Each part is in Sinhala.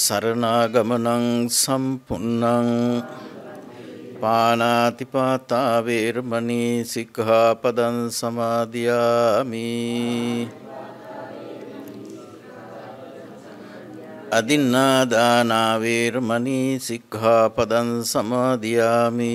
සරණාගමනං සම්පන්නං පානාතිපාතා වේරමණී සික්ඛාපදං සමාදියාමි අදින්නාදානා වේරමණී සික්ඛාපදං සමාදියාමි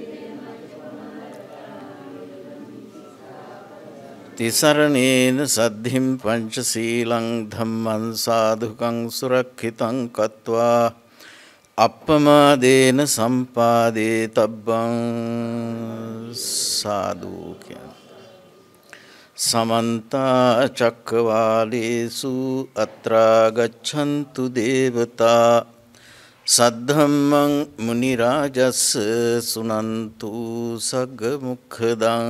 තිසරණේන සද්ධිම් පංචසීලං ධම්මං සාදුකං සුරක්ෂිතං කତ୍වා අප්පමාදේන සම්පාදේ තබ්බං සාදු සමන්ත චක්කවාලේසු අත්‍රා ගච්ඡන්තු දේවතා සද්ධම්මං මුනි රාජස් සුනන්තු සග්ග මුඛදං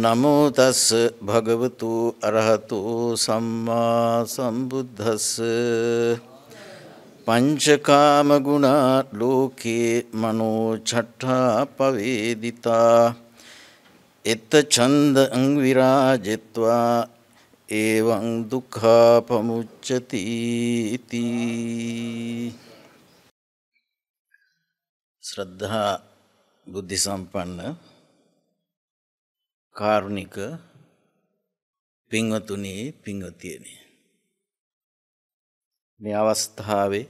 නමෝ තස් භගවතු අරහතු සම්මා සම්බුද්දස් පංචකාම ගුණා ලෝකේ මනෝ චට්ඨා පවේදිතා එත ඡන්ද විරාජිත්වා එවං දුක්ඛා පමුච්චති ඉති ශ්‍රද්ධා බුද්ධ සම්පන්න කාරුණික පිංවතුනේ පිංවතියන. මේ අවස්ථාවේ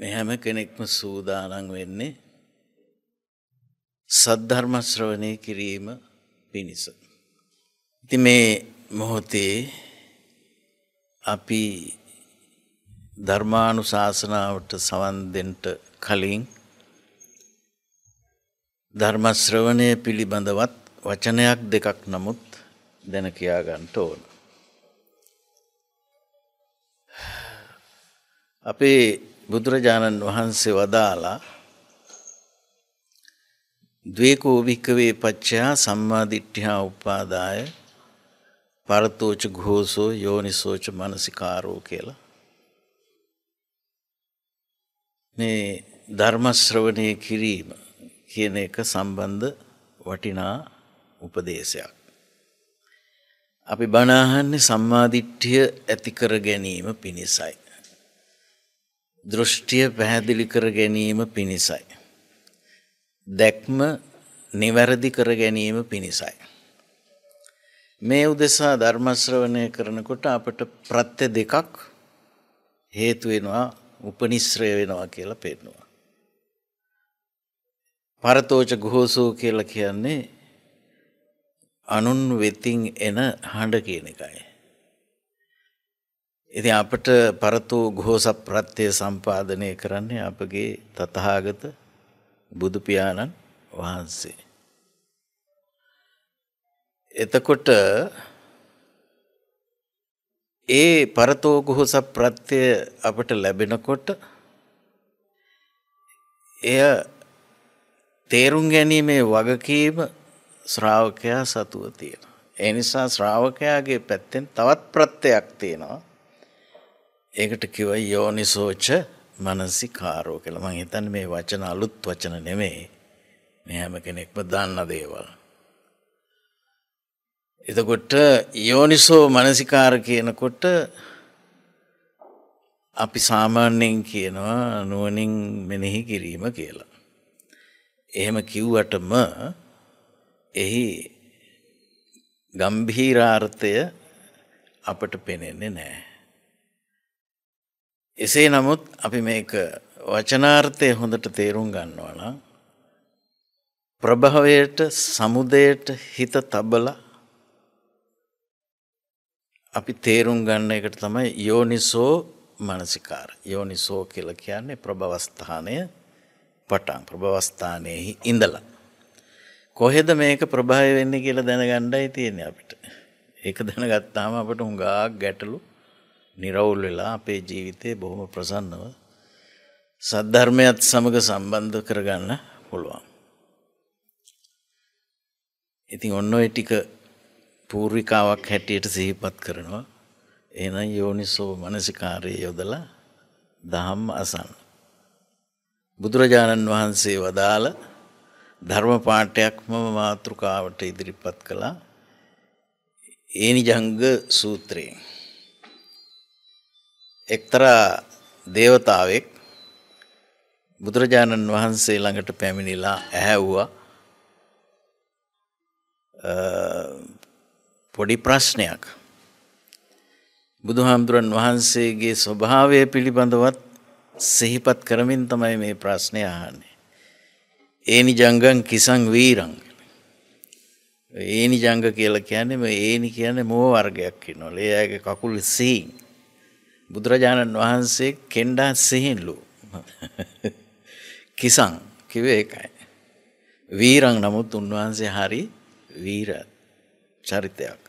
මෙහැම කෙනෙක්ම සූදානන් වෙන්නේ සද්ධර්මශ්‍රවනය කිරීම පිණිස. ඉති මේ මොහොතේ අපි ධර්මානු ශාසනාවට සවන්දෙන්ට කලින් ධර්මශ්‍රවණය පිළිබඳවත් වචනයක් දෙකක් නමුත් දැන කියාගන්ට ඕන. අපේ බුදුරජාණන් වහන්සේ වදාලා දවේකෝභික්කවේ පච්චයා සම්මාධිට්ඨිහා උපාදාය පරතෝච ගෝසෝ යෝනිසෝච මනසිකාරෝ කියලා. මේ ධර්මශ්‍රවණය කිරීම කියන එක සම්බන්ධ වටිනා උපදේශයක්. අපි බණ අහන්නේ සම්මාදිට්ඨිය ඇති කර ගැනීම පිණිසයි. දෘෂ්ටිය පැහැදිලි කර ගැනීම පිණිසයි. දැක්ම නිවැරදි කර ගැනීම පිණිසයි. මේ උදෙසා ධර්ම ශ්‍රවණය කරනකොට අපට ප්‍රත්‍ය දෙකක් හේතු වෙනවා උපනිශ්‍රය වෙනවා කියලා පෙන්නවා. පරතෝච ගුහෝසෝ කියලා කියන්නේ අනුන් වෙතින් එන හඬ කියන එකයි. ඉතින් අපට පරතෝ ගෝස ප්‍රත්‍ය සම්පාදනය කරන්නේ අපගේ තථාගත බුදු පියාණන් වහන්සේ. එතකොට ඒ පරතෝ ගෝස ප්‍රත්‍ය අපට ලැබෙනකොට එය තේරුම් ගැනීමේ වගකීම ශ්‍රාවකයා සතුව තියෙන. ඒ නිසා ශ්‍රාවකයාගේ පැත්තෙන් තවත් ප්‍රත්‍යයක් තියෙනවා. ඒකට කිව යෝනිසෝච මනසිකාරෝ කියලා. මම හිතන්නේ මේ වචන අලුත් වචන නෙමෙයි. මේ හැම කෙනෙක්ම දන්න දේවල්. එතකොට යෝනිසෝ මනසිකාර කියනකොට අපි සාමාන්‍යයෙන් කියනවා නුවණින් මෙනෙහි කිරීම කියලා. එහෙම කිව්වටම එහි ගම්භීරාර්ථය අපට පෙනෙන්නේ නෑ. එසේ නමුත් අපි මේක වචනාර්ථය හොඳට තේරුම් ගන්නවන ප්‍රභවයට සමුදයට හිත තබල අපි තේරුම් ගන්න එකට තමයි යෝනිසෝ මනසිකාර යෝනිසෝ කියල කියන්නේ ප්‍රභවස්ථානය පටන් ප්‍රභවස්ථානයෙහි ඉඳලා. කොහෙද මේක ප්‍රභාය වෙන්නේ කියලා දැනගණ්ඩයි තියෙන්නේ අපිට. ඒක දැනගත්තාම අපට හුඟා ගැටලු නිරවුල් වෙලා අපේ ජීවිතය බොහොම ප්‍රසන්නව සද්ධර්මයත් සමඟ සම්බන්ධ කරගන්න පුළුවන්. ඉතින් ඔන්න ඔය ටික පූර්විකාවක් හැටියට සිහිපත් කරනවා. එහෙනම් යෝනිසෝ මනසිකාරයේ යොදලා දහම් අසන්න. බුදුරජාණන් වහන්සේ වදාළ ධර්ම පාඨයක් මම මාතෘකාවට ඉදිරිපත් කළා ඒනිජංග සූත්‍රයෙන් එක්තරා දේවතාවෙක් බුදුරජාණන් වහන්සේ ළඟට පැමිණිලා ඇහැව්වා පොඩි ප්‍රශ්නයක් බුදුහාමුදුරන් වහන්සේගේ ස්වභාවය පිළිබඳවත් සිහිපත් කරමින් තමයි මේ ප්‍රශ්නය අහන්නේ. ඒනි ජංගන් කිසං වීරං. ඒනි ජංග කියලා කියන්නේ මේ ඒනි කියන්නේ මෝ වර්ගයක් ඉන්නවලු. ඒ අයගේ කකුල් සිහින්. බුදුරජාණන් වහන්සේ කෙන්ඩා සිහින්ලු. කිසං කිව්වේ ඒකයි. වීරං නමුත් උන්වහන්සේ හරි වීර චරිතයක්.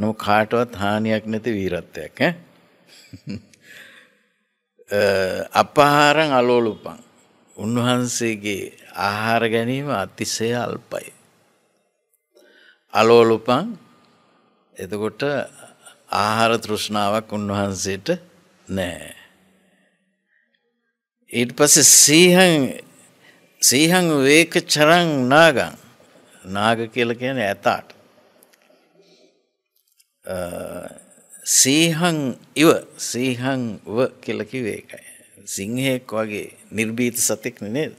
නම කාටවත් හානියක් නැති වීරත්වයක් ඈ. අපහාරං අලෝලුපං උන්වහන්සේගේ ආහාර ගැනීම අතිසය අල්පයි. අලෝලුපං එතකොට ආහාර තෘෂ්ණාවක් උන්වහන්සේට නෑ. ඊට පස්සේ සීහන් සීහන් වේක චරං නාගං නාග කියලා කියන්නේ ඇතාට. සීහං ඉව සීහං ව කියලා කිව්වේ ඒකයි. සිංහෙක් වගේ නිර්භීත සතෙක් නේද?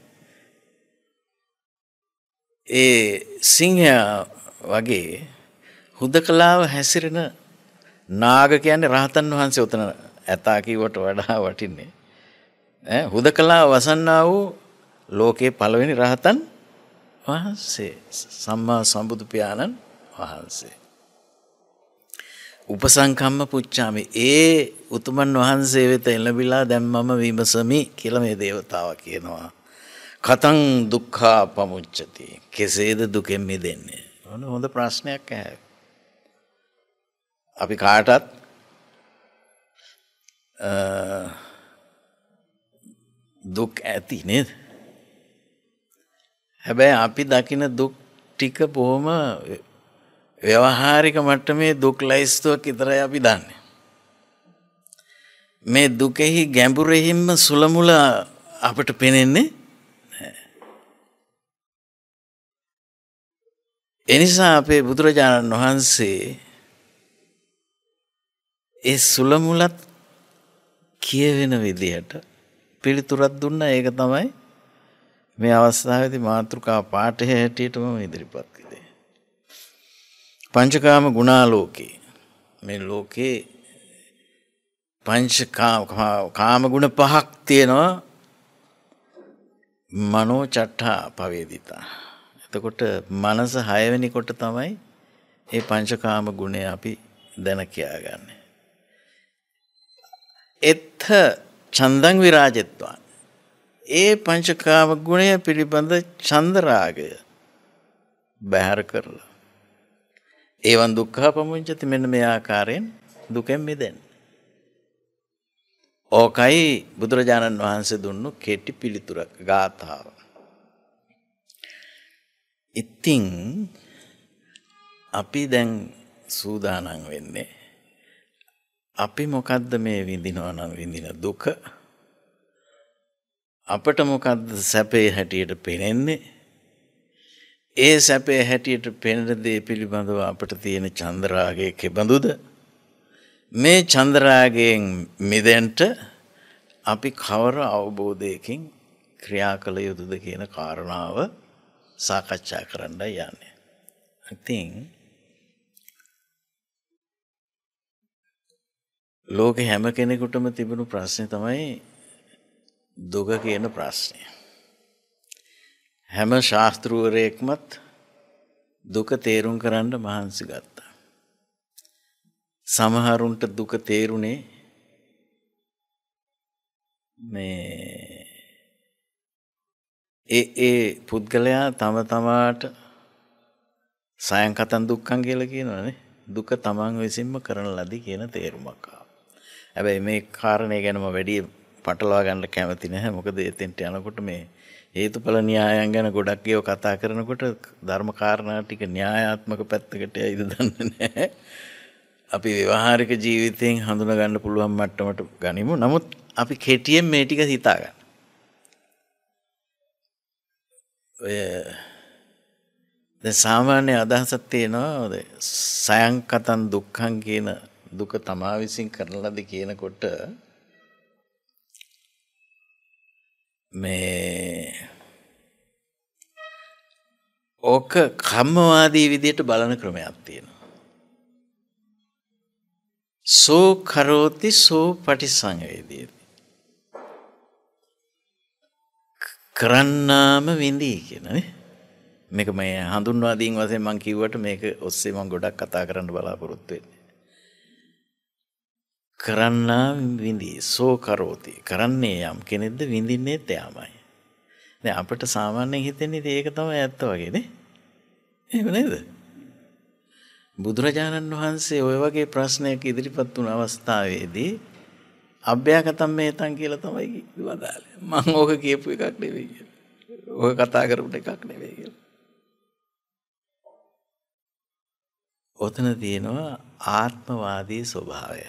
ඒ සිංහයා වගේ හුදකලාව හැසිරෙන නාග කියන්නේ රහතන් වහන්සේ උතන ඇතා කිව්වට වඩා වටින්නේ. ඈ හුදකලාව වසන්නා වූ ලෝකේ පළවෙනි රහතන් වහන්සේ සම්මා සම්බුදු පියාණන් වහන්සේ. උපසංකම්ම පුච්චාමි. ඒ උතුමන් වහන්සේ වෙත එළඹිලා දැන් මම විමසමි කියලා මේ දේවතාව කියනවා. කතං දුක්ඛා පමුච්චති. කෙසේද දුකෙන් මිදෙන්නේ? ඔන්න හොඳ ප්‍රශ්නයක් ඇහැ. අපි කාටත් දුක් ඇති නේද? හැබැයි අපි දකින දුක් ටික බොහොම ව්‍යවහාරික මට්ටමේ දුක් ලයිස්තුවක් විතරයි අපි දන්නේ. මේ දුකෙහි ගැඹුරෙහිම සුලමුල අපට පෙනෙන්නේ එනිසා අපේ බුදුරජාණන් වහන්සේ ඒ සුලමුලත් කියවෙන විදිහට පිළිතුරක් දුන්නා ඒක තමයි මේ අවස්ථාවේදී මාතෘකා පාඨය හැටියටම ඉදිරිපත් පංචකාම ගුණාලෝකේ මේ ලෝකේ පංචකාම ගුණ පහක් තියෙනවා මනෝ චට්ටා පවේදිතා. එතකොට මනස හයවැනි කොට තමයි ඒ පංචකාම ගුණය අපි දැන කියාගන්න. එත්හ චන්දං විරාජෙත්වන්. ඒ පංචකාම ගුණය පිළිබඳ චන්දරාගය බැහැර කරලා ඒවන් දුක්ඛා පමුංචති මෙන්න මේ ආකාරයෙන් දුකෙන් මිදෙන්න. ඕකයි බුදුරජාණන් වහන්සේ දුන්නු කෙටි පිළිතුරක් ගාථාව. ඉතින් අපි දැන් සූදානම් වෙන්නේ අපි මොකද්ද මේ විඳිනවා නම් විඳින දුක අපට මොකද්ද සැපේ හැටියට පෙනෙන්නේ ඒ සැපේ හැටියට පෙනෙන දේ පිළිබඳව අපට තියෙන චන්ද්‍රාගය කෙබඳුද මේ චන්ද්‍රාගයෙන් මිදෙන්ට අපි කවර අවබෝධයකින් ක්‍රියා කළ යුතුද කියන කාරණාව සාකච්ඡා කරන්න යන්නේ. ඉතින් ලෝකේ හැම කෙනෙකුටම තිබුණු ප්‍රශ්නේ තමයි දුක කියන ප්‍රශ්නය. හැම ශාස්තෘවරයෙක්මත් දුක තේරුම් කරන්න මහන්සි ගත්තා. සමහරුන්ට දුක තේරුණේ මේ ඒ ඒ පුද්ගලයා තම තමාට සයන්කතන් දුක්ඛන් කියලා කියනවනේ දුක තමන් විසින්ම කරන ලදි කියන තේරුමක් හැබැයි මේ කාරණය ගැනම වැඩි පටලවා ගන්න කැමති නැහැ. මොකද එතෙන්ට යනකොට මේ හේතුඵල න්‍යායන් ගැන ගොඩක් ඒවා කතා කරනකොට ධර්ම කාරණා ටික න්‍යායාත්මක පැත්තකට යයිද දන්නේ නැහැ. අපි ව්‍යවહાරික ජීවිතයෙන් හඳුනා ගන්න පුළුවන් මට්ටමට ගනිමු. නමුත් අපි කෙටියෙන් මේ ටික හිතා ගන්න. ඔය දැන් සාමාන්‍ය අදහසක් තියෙනවා සයන්කතන් දුක්ඛං කියන දුක තමා විසින් කරන ලද කියනකොට මේ ඕක කම්මවාදී විදියට බලන ක්‍රමයක් තියෙනවා. සෝ කරෝති සෝ පටිසංවේදීති. කරන්නාම විඳී කියනනේ. මේක මේ හඳුන්වා දීන් වශයෙන් මම කිව්වට මේක ඔස්සේ මම ගොඩක් කතා කරන්න බලාපොරොත්තු වෙන්නේ. කරන්නා විඳී සෝ කරෝති කරන්නේ යම් කෙනෙක්ද විඳින්නේ එයාමයි. දැන් අපිට සාමාන්‍යයෙන් හිතෙන්නේ ඒක තමයි ඇත්ත වගේද? එහෙම නේද? බුදුරජාණන් වහන්සේ ওই වගේ ප්‍රශ්නයක් ඉදිරිපත් වුණ අවස්ථාවේදී අභ්‍යාගතම් මේතන් කියලා තමයි වදාළේ. මම ඕක කියපු එකක් නෙවෙයි කියලා. ඔය කතා කරපු එකක් නෙවෙයි කියලා. ඔතන තියෙනවා ආත්මවාදී ස්වභාවය.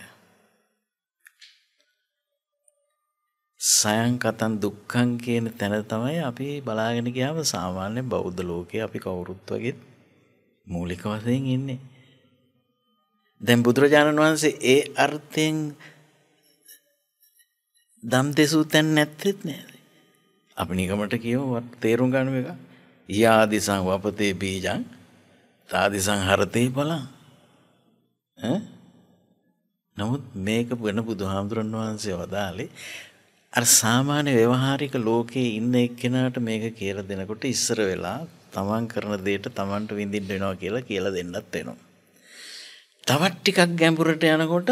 සයන්කතන් දුක්ඛන් කියන තැන තමයි අපි බලාගෙන ගියාම සාමාන්‍ය බෞද්ධ ලෝකයේ අපි කවුරුත් වගේ මූලික වශයෙන් ඉන්නේ. දැන් බුදුරජාණන් වහන්සේ ඒ අර්ථයෙන් දම් දෙසූතැන් නැත්තෙත් නෑ. අපි නිකමට කියව තේරුම් ගන්න එක. යාදිසං වපතේ බීජං තාදිසං හරතේ බලං. නමුත් මේක වෙන බුදුහාමුදුරන් වහන්සේ වදාලේ අර සාමාන්‍ය ව්‍යවහාරික ලෝකයේ ඉන්න එක්කෙනාට මේක කියලා දෙනකොට ඉස්සර වෙලා තමන් කරන දෙයට තමන්ට විඳින්න වෙනවා කියලා කියලා දෙන්නත් වෙනවා. තවත් ටිකක් ගැඹුරට යනකොට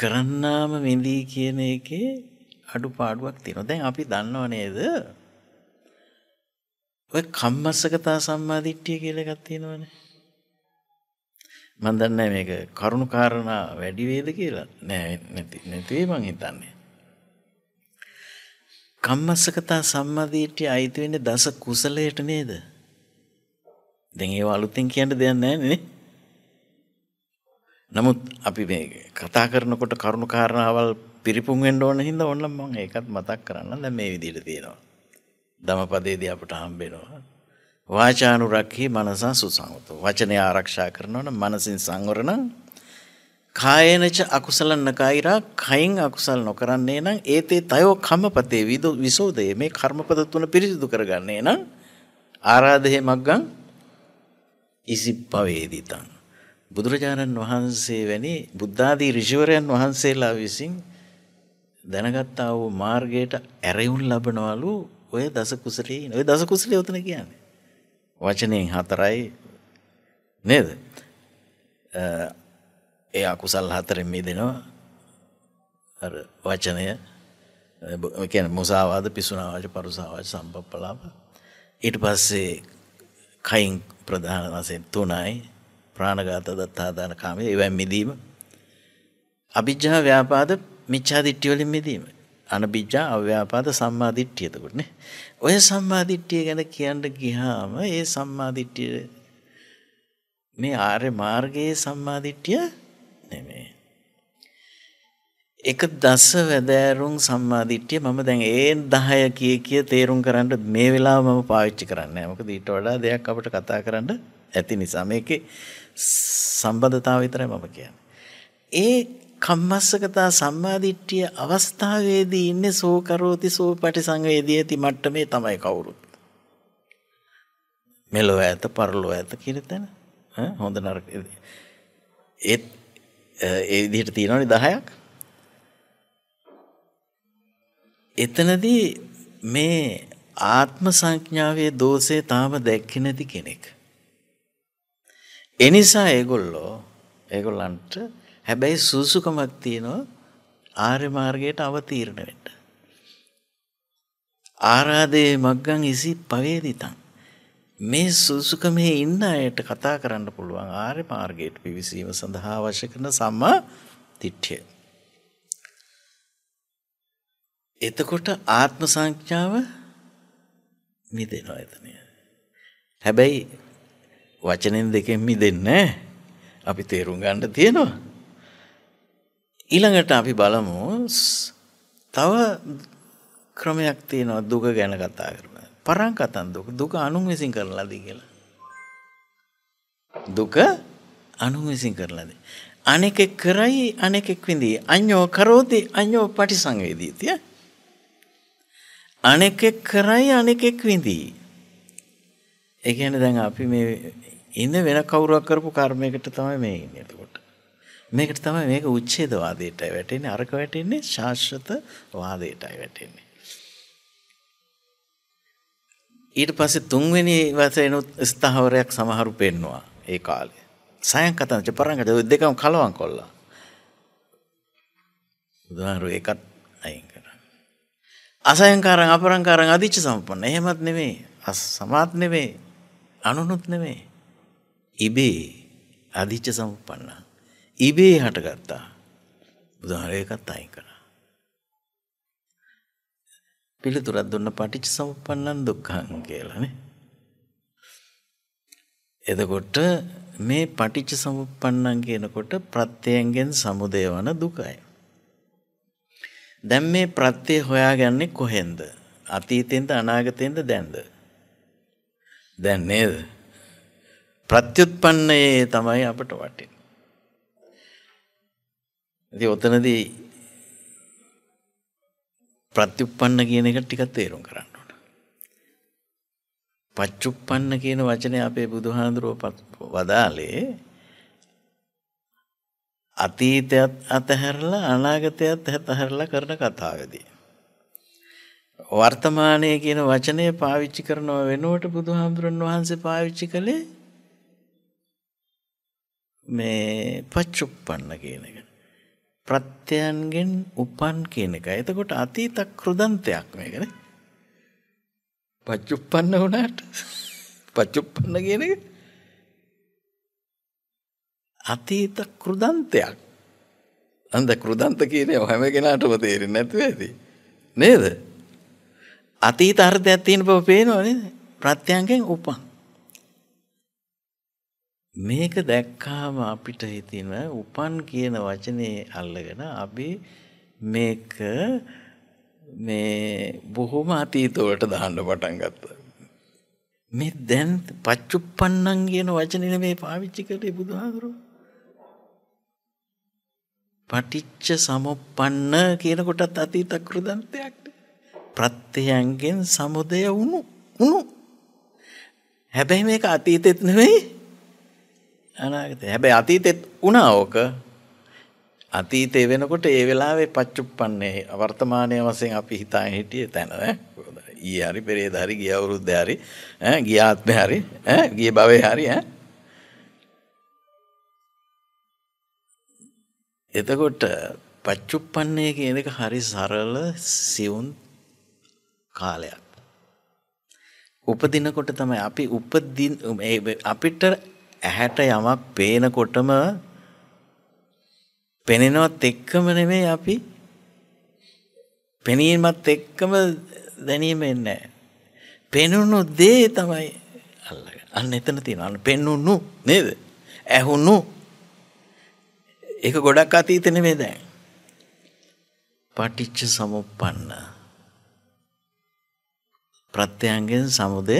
කරන්නාම වෙඳී කියන එකේ අඩුපාඩුවක් තියෙනවා. දැන් අපි දන්නව නේද? ඔය කම්මස්සකතා සම්මාදිට්ඨිය කියලා එකක් තියෙනවනේ. මම දන්නේ මේක කරුණු කාරණා වැඩි වේද කියලා නෑ නැති නැති මං හිතන්නේ කම්මස්සකතා සම්මාදීට්ඨිය අයිති වෙන්නේ දස කුසලයට නේද දැන් ඒව අලුතෙන් කියන්න දෙයක් නැහැ නමුත් අපි මේ කතා කරනකොට කරුණු කාරණාවල් පිරිපුන් වෙන්න ඕන හින්දා ඕනනම් මම ඒකත් මතක් කරන්න දැන් මේ විදිහට තියෙනවා ධම්මපදයේදී අපට හම්බ වෙනවා වාචානුරක්හි මනසා සුසංවතෝ වචනය ආරක්ෂා කරනවන මනසින් සංවරණ කායනච අකුසලන්න කයිරා කයින් අකුසල් නොකරන්නේ නම් ඒතේ තයෝ කමපතේ විද විසෝදයේ මේ කර්මපද තුන පිරිසිදු කරගන්නේ නම් ආරාධය මක්ගං ඉසිප්පවේදිතන්. බුදුරජාණන් වහන්සේ වැනි බුද්ධාදී රිෂිවරයන් වහන්සේලා විසින් දැනගත්තා වූ මාර්ගයට ඇරවුන් ලබනවලු ඔය දස කුසරේ ඔය දස කුසලේ ඔතන කියන්නේ. වචනයෙන් හතරයි නේද ඒ අකුසල් හතරෙන් මිදෙනවා අර වචනය කියන මුසාවාද පිසුනාවාච පරුසාවාච සම්පප්පලාප ඊට පස්සේ කයින් ප්‍රධාන වශයෙන් තුනයි ප්‍රාණඝාත දත්තාදාන කාමයේ ඒවෙන් මිදීම අභිජ්ජා ව්‍යාපාද මිච්ඡා දිට්ඨිය වලින් මිදීම අනබිජ්ජා අව්‍යාපාද සම්මා දිට්ඨිය එතකොට නේ ඔය සම්මාධිට්ඨිය ගැන කියන්න ගිහාම ඒ සම්මාධිට්ඨිය මේ ආර්ය මාර්ගයේ සම්මාධිට්ඨිය නෙමේ. එක දස වැදෑරුම් සම්මාධිට්ඨිය මම දැන් ඒ 10 කිය කිය තේරුම් කරන්න මේ වෙලාව මම පාවිච්චි කරන්නේ. මොකද ඊට වඩා දෙයක් අපිට කතා කරන්න ඇති නිසා මේකේ සම්බන්ධතාවය විතරයි මම කියන්නේ. ඒ කම්මස්සකතා සම්මාදිට්ඨිය අවස්ථාවේදී ඉන්නේ සෝ කරෝති සෝ පටිසංවේදීති මට්ටමේ තමයි කවුරුත්. මෙලොව ඇත පරලොව ඇත කියන තැන හොඳ නරක ඒත් ඒ විදිහට තියෙනවනේ 10ක්. එතනදී මේ ආත්ම සංඥාවේ දෝෂේ තාම දැක්කේ නැති කෙනෙක්. එනිසා ඒගොල්ලෝ ඒගොල්ලන්ට හැබැයි සුසුකමක් තියෙනවා ආර්ය මාර්ගයට අවතීරණ වෙන්න. ආරාදේ මක්ගං ඉසි පවේදිතන්. මේ සුසුකමේ ඉන්න අයට කතා කරන්න පුළුවන් ආර්ය මාර්ගයට පිවිසීම සඳහා අවශ්‍ය කරන සම්මා තිට්ඨිය. එතකොට ආත්ම සංඥාව මිදෙනවා එතනය. හැබැයි වචනෙන් දෙකෙන් මිදෙන්නේ අපි තේරුම් ගන්න තියෙනවා. ඊළඟට අපි බලමු තව ක්‍රමයක් තියෙනවා දුක ගැන කතා කරන. පරංකතන් දුක දුක අනුන් විසින් කරන ලදී කියලා. දුක අනුන් විසින් කරන ලදී. අනෙකෙක් කරයි අනෙකෙක් විඳී. අඤ්ඤෝ කරෝති අඤ්ඤෝ පටිසංවේදීති. අනෙකෙක් කරයි අනෙකෙක් විඳී. ඒ කියන්නේ දැන් අපි මේ ඉන්න වෙන කවුරුවක් කරපු කර්මයකට තමයි මේ ඉන්නේ එතකොට. මේකට තමයි මේක උච්ඡේදවාදයටයි වැටෙන්නේ අරක වැටෙන්නේ ශාස්ත්‍රත වාදයටයි වැටෙන්නේ ඊට පස්සේ තුන්වෙනි වශයෙන්ුත් ස්ථාවරයක් සමහරු පෙන්නවා ඒ කාලේ සයන්කතන චපරංගට දෙකම කලවම් කොල්ලා බුදුහාමුදුරුවෝ ඒකත් අයින් කරා අසයන්කාරං අපරංකාරං අදිච්ච සම්පන්න එහෙමත් නෙමෙයි අස් සමාත් නෙමෙයි අනුනුත් නෙමෙයි ඉබේ අදිච්ච සම්පන්නා ඉබේ හටගත්තා බුදුහරයකත් අයි කර පිළිතුරත් දුන්න පටිච් සම්පන්නන් දුක්ඛං කියලනේ එතකොට මේ පටිච්ච සමුප්පන්නන් කියනකොට ප්‍රත්‍යයෙන් සමුදය වන දුකයි. දැන් මේ ප්‍රත්‍යය හොයාගන්නේ කොහෙන්ද? අතීතෙන්ද අනාගතෙන්ද දැන්ද? දැන් නේද? ප්‍රත්‍යুৎපන්නයේ තමයි අපට වටින්නේ. ඉතින් ඔතනදී ප්‍රත්‍යুৎපන්න කියන එක ටිකක් තේරුම් කරන්න ඕන. පච්චුප්පන්න කියන වචනේ අපේ බුදුහාඳුරෝ වදාලේ අතීතයත් අතහැරලා අනාගතයත් අතහැරලා කරන කතාවේදී. වර්තමානයේ කියන වචනය පාවිච්චි කරනව වෙනුවට බුදුහාමුදුරන් වහන්සේ පාවිච්චි කළේ මේ පච්චුප්පන්න කියන එක. ප්‍රත්‍යයන්ගෙන් උපන් කියන එක. එතකොට අතීතක් කෘදන්තයක් මේකන. පච්චුප්පන්න වුණාට පච්චුප්පන්න කියන එක අතීත කෘදන්තයක්. අන්ද කෘදන්ත කියන්නේ හැම කෙනාටම තේරෙන්නේ නැතුව ඇති. නේද? අතීත අර්ථයක් තියෙන බව පේනව නේද? ප්‍රත්‍යයන්ගෙන් උපන්. මේක දැක්කාම අපිට හිතින උපන් කියන වචනේ අල්ලගෙන අපි මේක මේ බොහොම අතීතවලට දාන්න පටන් ගත්ත. මේ දැන් පච්චුප්පන්නන් කියන වචනන මේ පාවිච්චි කරේ බුදුහාදුරු. පටිච්ච සමොප්පන්න කියනකොටත් අතීතකෘදන්තයක්ට ප්‍රත්්‍යයන්ගෙන් සමුදය වුණු වුණු හැබැයි මේක අතීතෙත් නෙවෙයි අනාගතේ. හැබැයි අතීතෙත් වුණා ඕක. අතීතේ වෙනකොට ඒ වෙලාවේ පච්චුප්පන්නේ වර්තමානයේ වශයෙන් අපි හිතාගෙන හිටියේ තැන ඈ. ඊයේ හරි පෙරේද හරි ගිය අවුරුද්දේ හරි ඈ ගිය ආත්මේ හරි ඈ ගිය භවයේ හරි ඈ. එතකොට පච්චුප්පන්නේ කියන එක හරි සරල සිවුන් කාලයක්. උපදිනකොට තමයි අපි උපදින් අපිට ඇහැට යමක් පේනකොටම පෙනෙනවත් එක්කම නෙමෙයි අපි පෙනීමත් එක්කම දැනීම එන්නේ පෙනුණු දේ තමයි අල්ලගන්න. අන්න එතන තියෙනවා. පෙන්නුණු නේද? ඇහුණු. ඒක ගොඩක් අතීත නෙමෙයි දැන්. පටිච්ච සමුප්පන්න. ප්‍රත්‍යයෙන් සමුදය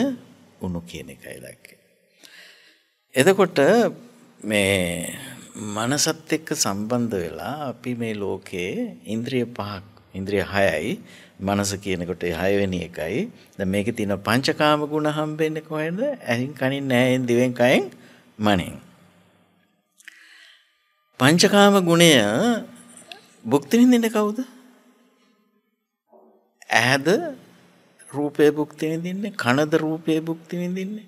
උණු කියන එකයි එතකොට මේ මනසත් එක්ක සම්බන්ධ වෙලා අපි මේ ලෝකයේ ඉන්ද්‍රිය පහක් ඉන්ද්‍රිය හයයි මනස කියනකොට හයවෙනි එකයි ද මේක තියෙන පංචකාම ගුණ හම්බෙන්නේ කොහෙද ඇහින් කනින් නෑයෙන් දිවෙන් කයෙන් මනෙන් පංචකාම ගුණය භුක්ති විඳින්න කවුද ඇහැද රූපය භුක්ති විඳින්නේ කනද රූපය භුක්ති විඳින්නේ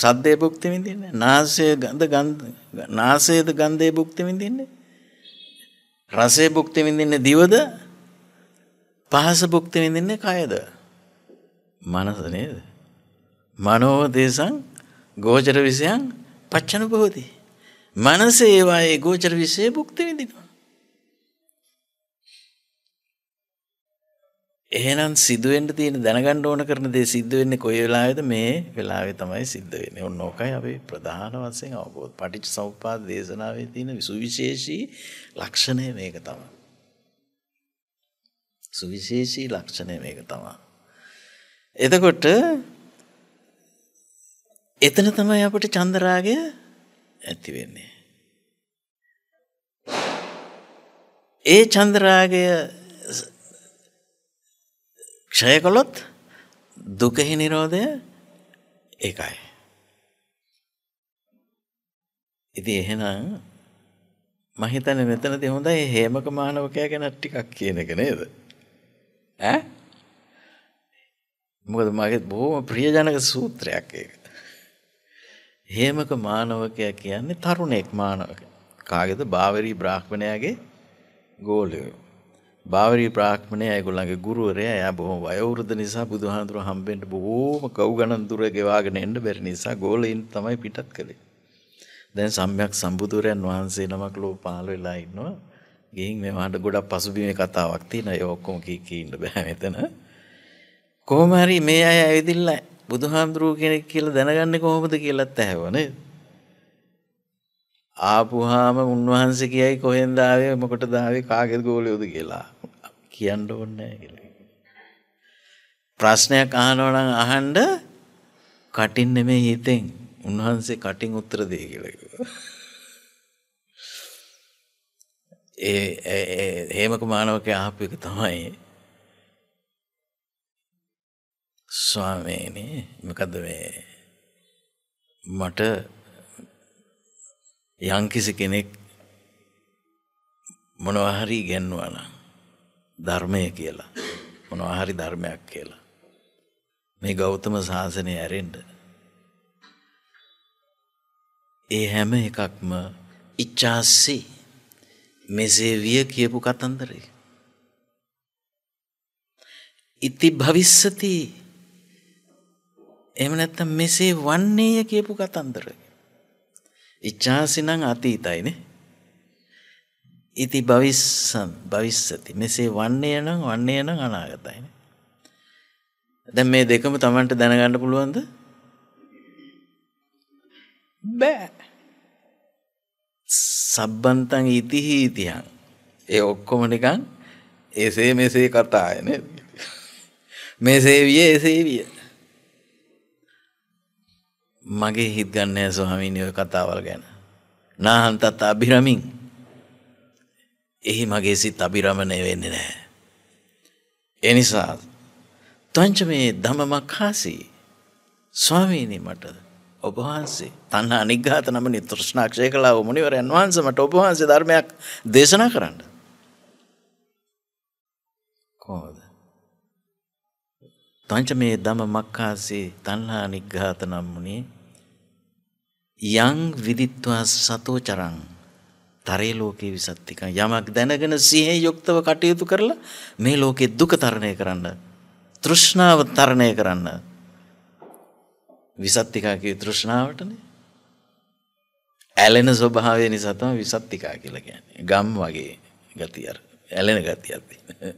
සද්දේ භුක්ති විඳින්නේ නාසය ගඳ ගන්ධ නාසයේද ගන්ධේ භුක්ති විඳින්නේ රසේ භුක්ති විඳින්නේ දිවද පහස භුක්ති විඳින්නේ කයද මනස නේද මනෝ දේසං ගෝචර විෂයන් පච්චනුභවති මනසේ ඒවායේ ගෝචර විෂයේ භුක්ති විඳිනවා එහෙනම් සිදුවෙන්ට තියෙන දැනගණ්ඩ ඕන කරන දේ සිද්ධ වෙන්නේ කොයි වෙලාවෙද මේ වෙලාවේ තමයි සිද්ධ වෙන්නේ. ඔන්න ඕකයි අපේ ප්‍රධාන වශයෙන් අවබෝධ. පටිච්ච සමුප්පාද දේශනාවේ තියෙන සුවිශේෂී ලක්ෂණය මේක තමයි. සුවිශේෂී ලක්ෂණය මේක තමයි. එතකොට එතන තමයි අපට චන්දරාගය ඇති වෙන්නේ. ඒ චන්දරාගය ක්ෂය කළොත් දුකෙහි නිරෝධය ඒකයි. ඉතින් එහෙනම් මම හිතන්නේ මෙතනදී හොඳයි හේමක මානවකයා ගැන ටිකක් කියන එක නේද? ඈ? මොකද මගේ බොහොම ප්‍රියජනක සූත්‍රයක් ඒක. හේමක මානවකයා කියන්නේ තරුණෙක් මානවක. කාගේද? බාවරි බ්‍රාහ්මණයාගේ ගෝලයෝ. බාවරී ප්‍රාක්්මණය ඇකුල්ලගේ ගුරුවරයා ය බොහොම වයවුරුද නිසා බුදුහාන්දුර හම්බෙන්ට බොහෝම කව් ගණන්දුර ගෙවාගෙන එන්ඩ බැරි නිසා ගෝලයින් තමයි පිටත් කළේ. දැන් සම්යක් සම්බුදුරයන් වහන්සේ නමක් ලෝ පාල වෙලා ඉන්නවා ගිහින් මෙවාට ගොඩක් පසුබිම කතාවක් තියෙන යෝක්කොම කීකීන්න බෑ මෙතන. කොහොමහරි මේ අය ඇවිදිල්ලා බුදුහාන්දුරුව කෙනෙක් කියලා දැනගන්න කොහොමද කියලත් ඇහැවනේ ආපුහාම උන්වහන්සේ කියයි කොහෙන් දාවේ මොකට දාවේ කාගෙද ගෝලයෝද කියලා කියන්න ඕනේ කියලා. ප්‍රශ්නයක් අහනවා නම් අහන්න කටින් නෙමෙයි හිතෙන්. උන්වහන්සේ කටින් උත්තර දෙයි කියලා කිව්වා. ඒ ඒ හේමක මානවකේ අහපු එක තමයි ස්වාමීනි මොකද මේ මට යම්කිසි කෙනෙක් මොනවා හරි ඉගෙනනවා නම් ධර්මය කියලා මොනවා හරි ධර්මයක් කියලා මේ ගෞතම සාසනය ඇරෙන්න ඒ හැම එකක්ම ඉච්ඡාසි මෙසේ විය කියපු කතන්දරේ ඉති භවිස්සති එහෙම නැත්නම් මෙසේ වන්නේය කියපු කතන්දරේ ඉච්ඡාසිනං අතීතයිනේ. ඉති භවිස්සම් භවිස්සති. මෙසේ වන්නේ නම් වන්නේ නම් අනාගතයිනේ. දැන් මේ දෙකම Tamanට දැනගන්න පුළුවන්ද? බෑ. සබ්බන්තං ඉතිහි ඉතිහං. ඒ ඔක්කොම නිකන් එසේ මෙසේ කතාය නේද? මෙසේ විය එසේ විය. මගේ හිත් ගන්නෑ ස්වාමීනි ඔය කතාවල් ගැන. නාහන්තත් අභිරමින් එහි මගේ සිත් අභිරමණය වෙන්නේ නැහැ. එනිසා තංච මේ ධමමක්හාසී ස්වාමීනි මට ඔබවහන්සේ තන්න අනිගාත නම නිතෘෂ්ණක්ෂය කලා උමනිවරයන් වහන්සමට ඔබවහන්සේ ධර්මයක් දේශනා කරන්න. කෝද. තංච මේ දම මක්කාසේ තන්හා නිග්ඝාත නම්මුණේ යං විදිත්වා සතෝචරං තරේ ලෝකේ විසත්තිකං යමක් දැනගෙන සිහියෙන් යුක්තව කටයුතු කරලා මේ ලෝකේ දුක තරණය කරන්න තෘෂ්ණාව තරණය කරන්න විසත්තිකා කියේ තෘෂ්ණාවටනේ ඇලෙන ස්වභාවය නිසා තමයි විසත්තිකා කියලා කියන්නේ ගම් වගේ ගතිය අර ඇලෙන ගතියක් තියෙන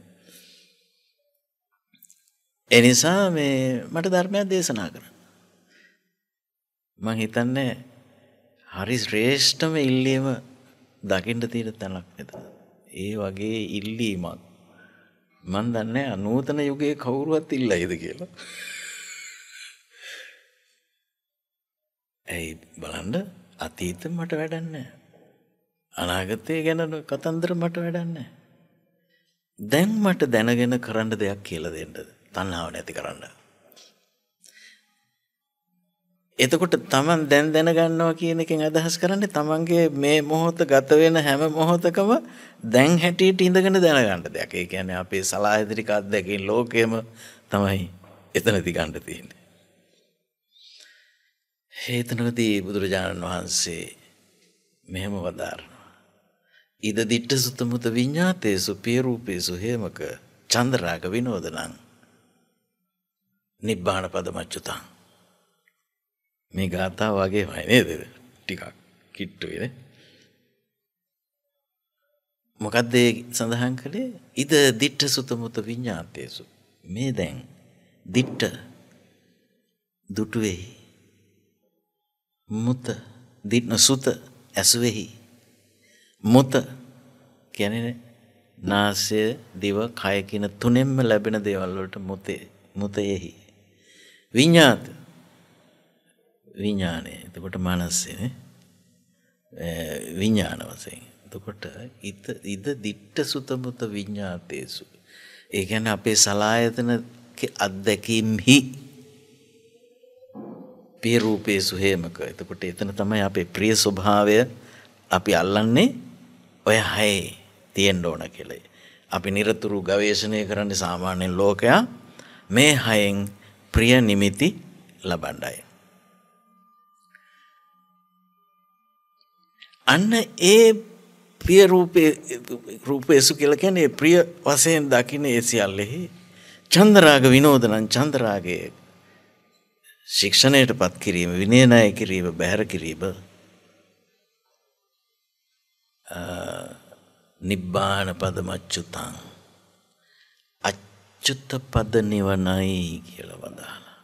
ඒ නිසා මේ මට ධර්මයක් දේශනා කරන්න මං හිතන්නේ හරි ශ්‍රේෂ්ඨම ඉල්ලීම දකිින්ට තීර තැනක් එත. ඒ වගේ ඉල්ලීමක්. මන් දන්න අනූතන යුගයේ කවුරුවත් ඉල්ලයිද කියලා. ඇයි බලන්ඩ අතීත මට වැඩන්න. අනාගතය ගැන කතන්දර මට වැඩන්න. දැන් මට දැනගෙන කරන්න දෙයක් කියල දෙන්නද තන්නාව නැති කරන්න. එතකොට තමන් දැන් දැනගන්නවා කියන එකෙන් අදහස් කරන්නේ තමන්ගේ මේ මොහොත ගත වෙන හැම මොහොතකම දැන් හැටියට ඉඳගෙන දැනගන්න දෙයක්. ඒ කියන්නේ අපේ සලායතනික අත්දැකීම් ලෝකෙම තමයි එතනදී ගන්න තියෙන්නේ. හේතනකදී බුදුරජාණන් වහන්සේ මෙහෙම වදාරනවා. ඉද දිට්ඨ සුතමුත විඤ්ඤාතේසු පිය රූපේසු හේමක චන්ද්‍රාග විනෝදනං නිබ්බාන පදමච්චුතං මේ ගාථා වගේ වයි නේද? ටිකක් කිට්ටුයි නේ. මොකද්ද සඳහන් කළේ? ඉද දිට්ඨ සුතමුත විඤ්ඤාතේසු. මේ දැන් දිට්ඨ දුටුවේහි මුත දිට්න සුත ඇසුවේහි මුත කියන්නේ නාසය දිව කය කියන තුනෙන්ම ලැබෙන දේවල් වලට මුතේ මුතේහි විඤ්ඤාත විඤ්ඥානය එතකොට මනස්සන විඤ්ඥාන වසයෙන් එතකොට ඉත ඉද දිට්ට සුතමුත විඤ්ඥාතයසු ඒගැන අපේ සලායතන අත්දැකීම්හි පිරූපේ සුහේමක එතකොට එතන තමයි අපේ ප්‍රිය ස්වභාවය අපි අල්ලන්නේ ඔය හයි තියෙන් ඕන කෙලේ අපි නිරතුරු ගවේශණය කරන්න සාමාන්‍යෙන් ලෝකයා මේ හයෙන් ප්‍රිය නිමිති ලබණ්ඩයි අන්න ඒ ප්‍රිය රූපේ රූපේසු කියලා කියන්නේ ප්‍රිය වශයෙන් දකින්න ඒ සියල්ලෙහි චන්ද්‍රාග විනෝදනං චන්ද්‍රාගයේ ශික්ෂණයටපත් කිරීම විනය ණය කිරීම බැහැර කිරීම නිබ්බාන පදමච්චුතං අච්චුත පද නිවනයි කියලා වදාලා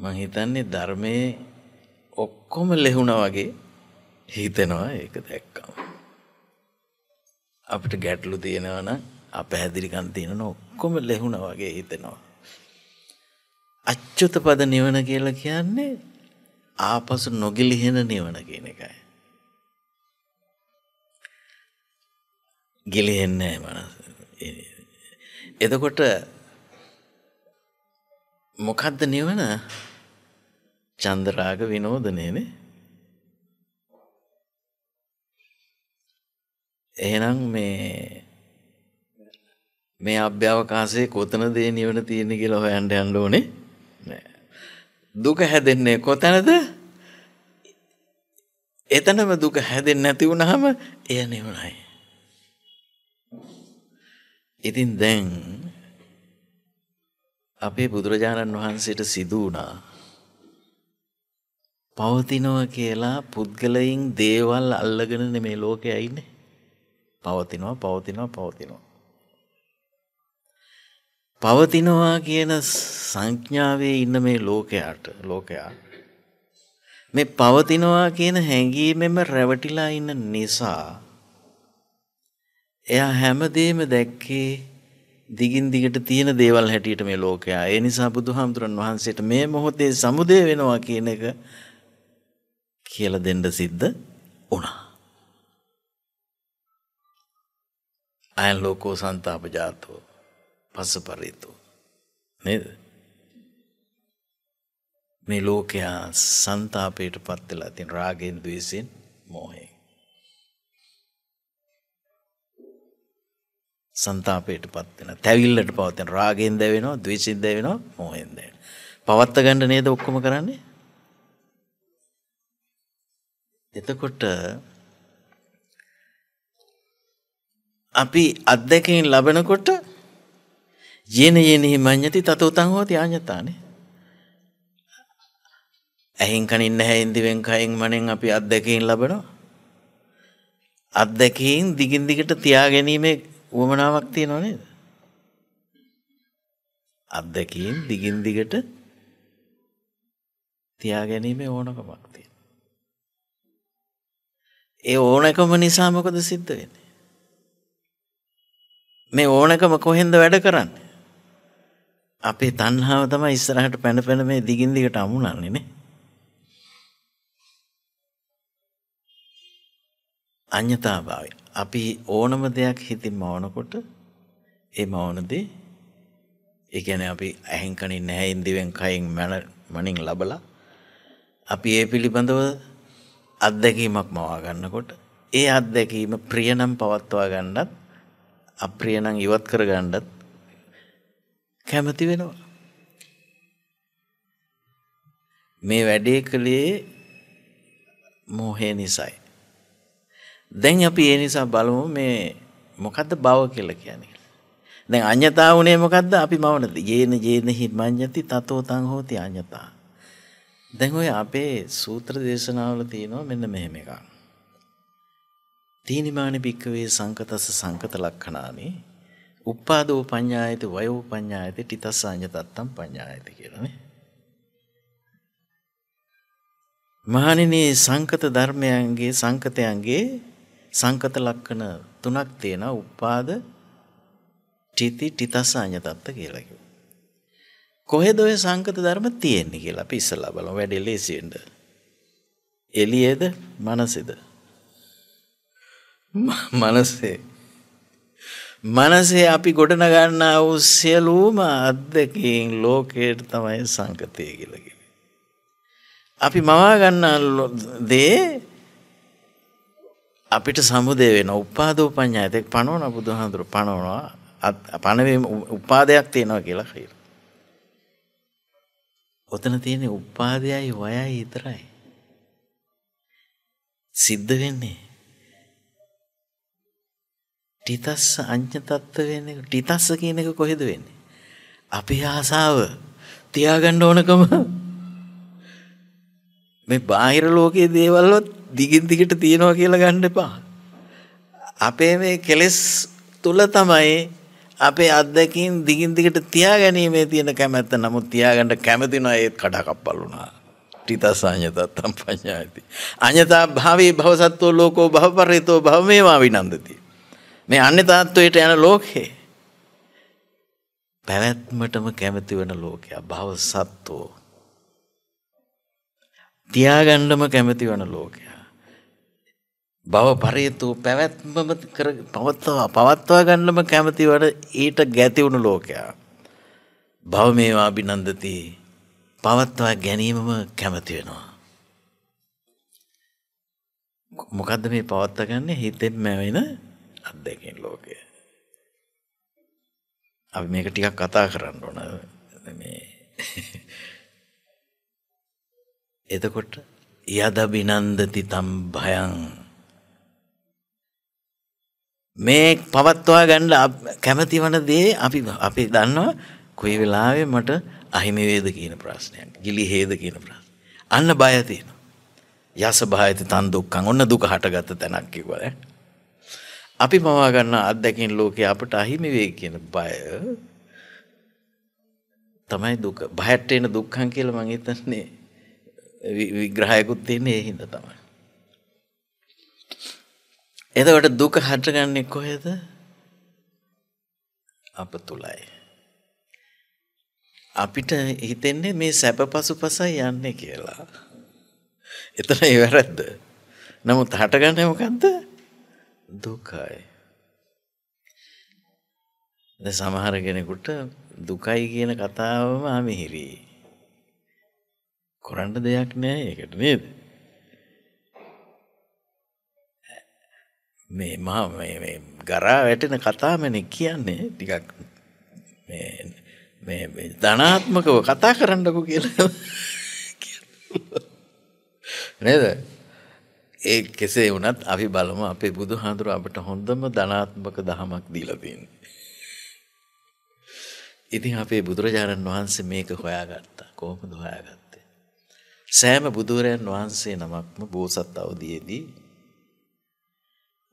මම හිතන්නේ ධර්මයේ ඔක්කොම ලෙහුණා වගේ හිතෙනවා ඒක දැක්කම. අපිට ගැටලු තියෙනවා නම් අපැහැදිලිකම් තියෙනවා ඔක්කොම ලෙහුණා වගේ හිතෙනවා. අච්චුත පද නිවන කියලා කියන්නේ ආපසු නොගිලිහෙන නිවන කියන එකයි. ගිලිහෙන්නේ මනස. එතකොට මොකද්ද නිවන? චන්දරාග විනෝදනයනේ එහෙනම් මේ මේ අභ්‍යවකාශයේ කොතනද ඒ නිවන තියෙන්නේ කියලා හොයන්න යන්න ඕනේ නෑ දුක හැදෙන්නේ කොතැනද එතනම දුක හැදෙන්නේ නැති වුනහම එය නිවනයි ඉතින් දැන් අපේ බුදුරජාණන් වහන්සේට සිදු වුණා පවතිනවා කියලා පුද්ගලයින් දේවල් අල්ලගෙන මේ ලෝකය අයින්නේ පවතිනවා පවතිනවා පවතිනවා. පවතිනවා කියන සංඥාවේ ඉන්න මේ ලෝකයාට ලෝකයා. මේ පවතිනවා කියන හැඟීමෙම රැවටිලා ඉන්න නිසා. එයා හැමදේම දැක්කේ දිගින් දිගට තියෙන දේවල් හැටියට මේ ලෝකයා ඒ නිසා බුදු හාමුදුරන් වහන්සේට මේ මොහොතේ සමුදය වෙනවා කියන එක කියලා දෙන්න සිද්ධ වුණා. අයන් ලෝකෝ සන්තාප ජාතෝ පසපරිතෝ නේද? මේ ලෝකයා සන්තාපයට පත් වෙලා තියෙන රාගෙන්, ద్వේෂෙන්, මෝහයෙන්. සන්තාපයට පත් වෙන. තැවිල්ලට පවතින රාගෙන් දැවෙනවා, ద్వේෂෙන් දැවෙනවා, මෝහෙන් දැවෙනවා. පවත්ත ගන්න නේද ඔක්කොම කරන්නේ? එතකොට අපි අත්දැකීම් ලැබෙනකොට යේන යේනෙහි මඤ්ඤති තත උතං හෝති ආඤ්ඤතානේ. ඇහෙන් කනින් නැහැ ඉන්දිවෙන් කයෙන් මනෙන් අපි අත්දැකීම් ලැබෙනවා. අත්දැකීම් දිගින් දිගට තියා ගැනීමේ උවමනාවක් තියෙනව නේද? අත්දැකීම් දිගින් දිගට තියා ගැනීමේ ඕනකමක් ඒ ඕනකම නිසා මොකද සිද්ධ වෙන්නේ? මේ ඕනකම කොහෙන්ද වැඩ කරන්නේ? අපේ තණ්හාව තමයි ඉස්සරහට පැන පැන මේ දිගින් දිගට අමුණන්නේ නේ. අඤ්‍යතාභාවය. අපි ඕනම දෙයක් හිතින් මවනකොට ඒ මවනදී ඒ කියන්නේ අපි ඇහෙන් කනින් නැහෙන් දිවෙන් කයින් මනින් ලබලා අපි ඒ පිළිබඳව අත්දැකීමක් මවා ගන්නකොට ඒ අත්දැකීම ප්‍රියනම් පවත්වා ගණ්ඩත් අප්‍රියනං ඉවත් කර ගණ්ඩත් කැමති වෙනවා. මේ වැඩේ කළේ මෝහේ නිසයි. දැන් අපි ඒ නිසා බලමු මේ මොකක්ද බව කියල කියන්නේ. දැන් අඥතා වනේ මොකක්ද අපි මවනද ඒන ජේන හිමං්ඥති තතෝතං හෝති අඥතා. දැන් ඔය අපේ සූත්‍ර දේශනාවල තියෙනවා මෙන්න මෙහෙම එකක්. තීනිමානි භික්කවේ සංකතස සංකත ලක්ෂණානි උප්පාදෝ පඤ්ඤායති වයෝ පඤ්ඤායති තිතස්සඤ්ඤ තත්තම් පඤ්ඤායති කියලානේ. මහණෙනි සංකත ධර්මයන්ගේ සංකතයන්ගේ සංකත ලක්ෂණ තුනක් තියෙනවා උප්පාද චිති තිතස්සඤ්ඤ තත්ත කියලා කොහෙද ඔය සංකත ධර්ම තියෙන්නේ කියලා අපි ඉස්සලා බලමු වැඩි ලේසියෙන්ද. එළියේද මනසේද? මනසේ. මනසේ අපි ගොඩනගන්නා වූ සියලුම අද්දකින් ලෝකයට තමයි සංකතය කියලා කිව්වේ. අපි මවා ගන්නා දේ අපිට සමුදේ වෙන උපාදෝ පඤ්ඤායතෙක් පනවන බුදුහාඳුර පනවනවා පනවීම උපාදයක් තියෙනවා කියලා කියලා. ඔතන තියෙන උපාදයයි වයයි විතරයි. සිද්ධ වෙන්නේ. ටිතස්ස අඤ්ඤ තත්ත්ව වෙන්නේ ටිතස්ස කියන එක කොහෙද වෙන්නේ? අපි ආසාව තියාගන්න ඕනකම මේ බාහිර ලෝකයේ දේවල්වත් දිගින් දිගට තියෙනවා කියලා ගන්න එපා. අපේ මේ කෙලෙස් තුල තමයි අපේ අත්දැකින් දිගින් දිගට තියා ගැනීමේ තියෙන කැමැත්ත නමුත් තියාගන්න කැමති නෝ ඒත් කඩකප්පල් වුණා. ටිතසඤ්ඤතත්තම් පඤ්ඤායති. අඤ්ඤතා භාවේ භවසත්වෝ ලෝකෝ භවපරිතෝ භවමේවා විනන්දති. මේ අන්‍යතාත්වයට යන ලෝකේ පැවැත්මටම කැමති වෙන ලෝකයා භවසත්වෝ තියාගන්නම කැමති වෙන ලෝකයා බව පරේතු පැවැත්මම පවත්වා පවත්වා ගන්නම කැමතිවට ඊට ගැතිවුණු ලෝකයා. බව මේවා බිනන්දති පවත්වා ගැනීමම කැමති වෙනවා. මොකක්ද මේ පවත්තගන්න හිතෙන් මැවෙන අත්දැකින් ලෝකය. අපි මේක ටිකක් කතා කරන්න ඕන මේ එතකොට යද බිනන්දති තම් භයන් මේ පවත්වා ගණ්ඩ කැමති වන දේ අපි අපි දන්නවා කොයි වෙලාවේ මට අහිමිවේද කියන ප්‍රශ්නයක් ගිලි හේද කියන ප්‍රශ්. අන්න බයතියෙන. යස භායති තන් දුක්කං ඔන්න දුක හටගත්ත තැනක් කිවල. අපි මවාගන්න අත්දැකින් ලෝකය අපට අහිමිවේ කියන බය තමයි දුක බයට්ටේන දුක්කන් කියල මංහිතන්නේ විග්‍රහයකුත් තියන්නේ හිද තමයි. එදවට දුක හටගන්නේ කොහෙද අප තුළයි. අපිට හිතෙන්නේ මේ සැප පසු පසයි යන්නේ කියලා. එතන වැරැද්ද. නමුත් හටගන්න මොකක්ද දුකයි. සමහර කෙනෙකුට දුකයි කියන කතාවම අමිහිරී. කොරන්න දෙයක් නෑ ඒකට නේද. මේ මහා මේ ගරා වැටෙන කතාමනේ කියන්නේ ටිකක් මේ මේ ධනාත්මකව කතා කරන්නකෝ කියලා නේද ඒ කෙසේ වුණත් අපි බලමු අපේ බුදුහාඳුර අපට හොඳම ධනාත්මක දහමක් දීලා තියෙනවා. ඉතින් අපේ බුදුරජාණන් වහන්සේ මේක හොයාගත්තා. කොහොමද හොයාගත්තේ? සෑම බුදුරයන් වහන්සේ නමක්ම බෝසත් අවදීයේදී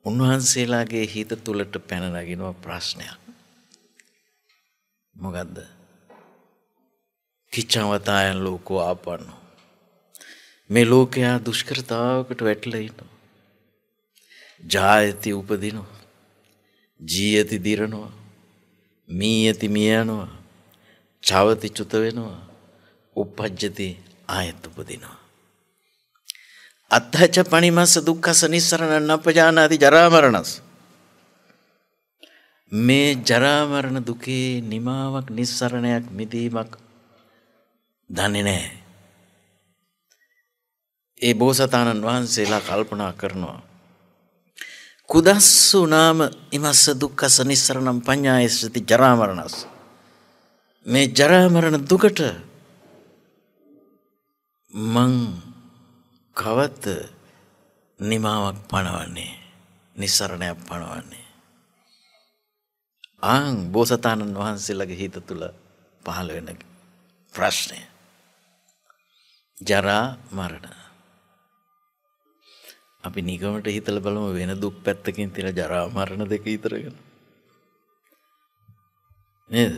උන්වහන්සේලාගේ හිත තුළට පැන නගිනවා ප්‍රශ්නයක්. මොකද්ද? කිච්ඡවතායන් ලෝකෝ ආපන්නෝ. මේ ලෝකයා දුෂ්කරතාවකට වැටිලා ඉන්නවා. ජායති උපදිනවා. ජීයති දිරනවා. මීයති මිය යනවා. චවති චුත වෙනවා. උපජ්ජති ආයත උපදිනවා. අත්ථච පණිමස්ස දුක්ඛස නිස්සරණං අපජානාති ජරා මරණස් මේ ජරා මරණ දුකේ නිමාවක් නිස්සරණයක් මිදීමක් දන්නේ නැහැ ඒ බෝසතාණන් වහන්සේලා කල්පනා කරනවා කුදස්සු නාම ඉමස්ස දුක්ඛස නිස්සරණං පඤ්ඤායස්සති ජරා මරණස් මේ ජරා මරණ දුකට මං කවත නිමාවක් පණවන්නේ නිස්සරණයක් පණවන්නේ. ආං බෝසතාණන් වහන්සේලගේ හිත තුළ පහළ වෙන ප්‍රශ්නය. ජරා මරණ. අපි නිගමට හිතල බලම වෙන දුක් පැත්තකින් තිර ජරා මරණ දෙක ඉතරගෙන. නේද?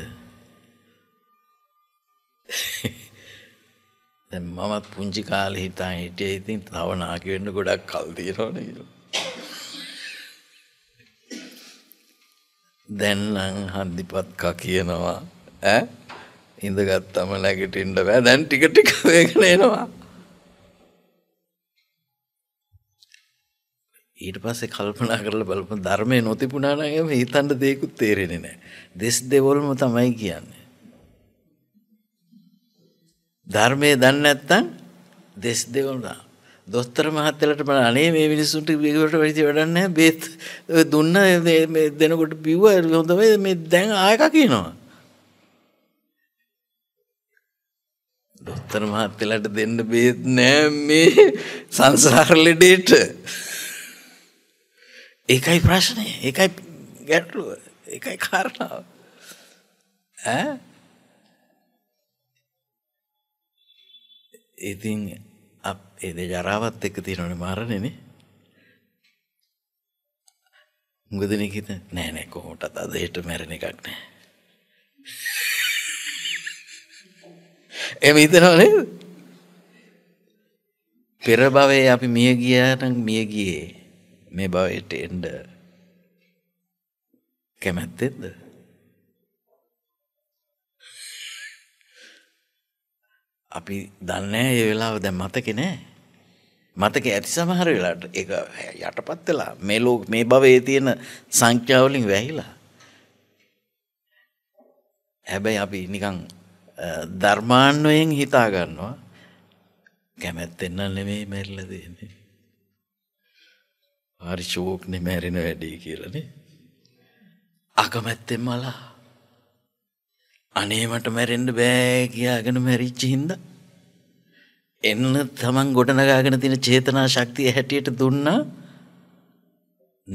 දැන් මමත් පුංචි කාලේ හිතා හිටියේ ඉතින් තව නාකි වෙන්න ගොඩක් කල් තියෙනවනේ කියලා. දැන් නම් හන්දිපත්ක කියනවා ඈ ඉඳගත්තම නැගිටින්න බෑ දැන් ටික ටික වේගන එනවා. ඊට පස්සේ කල්පනා කරලා බලපන් ධර්මයේ නොතිබුණා නම් හිතන්න දෙයක්වත් තේරෙන්නේ නැහැ. දෙස් දෙවලම තමයි කියන්නේ. ධර්මය දන්න ඇත්තන් දෙස් දෙවුණා දොස්තර මහත්තලට බල අනේ මේ මිනිස්සුන්ට ගවට වැඩි වැඩන්න බේත් දුන්න දෙනකොට පිව්ව හොඳව මේ දැන් ආයක කියනවා. දොස්තර මහත්තලට දෙන්න බේත් නෑ මේ සංසාරලෙඩේට ඒකයි ප්‍රශ්නය ඒකයි ගැටලුව එකයි කාරණාව ඇ? ඉතින් ඒ ජරාවත් එක්ක තියෙනවනේ මරණයනේ. මුගදෙනෙක් හිත නෑ නෑ කොහොමටත් අද හෙට මැරෙන එකක් නෑ. එහෙම හිතනව නේද? පෙර භවයේ අපි මිය ගියා නම් මිය ගියේ මේ භවයට එන්න කැමැත්තෙන්ද? අපි දන්නේ ඒ වෙලාව දැන් මතකේ නෑ. මතකේ ඇති සමහර වෙලාවට ඒක යටපත් වෙලා මේ ලෝක මේ භවයේ තියෙන සංඛ්‍යා වලින් වැහිලා. හැබැයි අපි නිකන් ධර්මාන්වයෙන් හිතා ගන්නවා කැමැත්තෙන් නම් නෙමෙයි මැරිලා දෙන්නේ. හරි ෂෝක් නේ මැරෙන වැඩේ කියලා නේ. අකමැත්තෙන් මලා අනේ මට මැරෙන්ඩ බෑ කියාගෙන මැරිච්චි හින්ද. එන්න තමන් ගොඩනගාගෙන තින චේතනා ශක්තිය හැටියට දුන්නා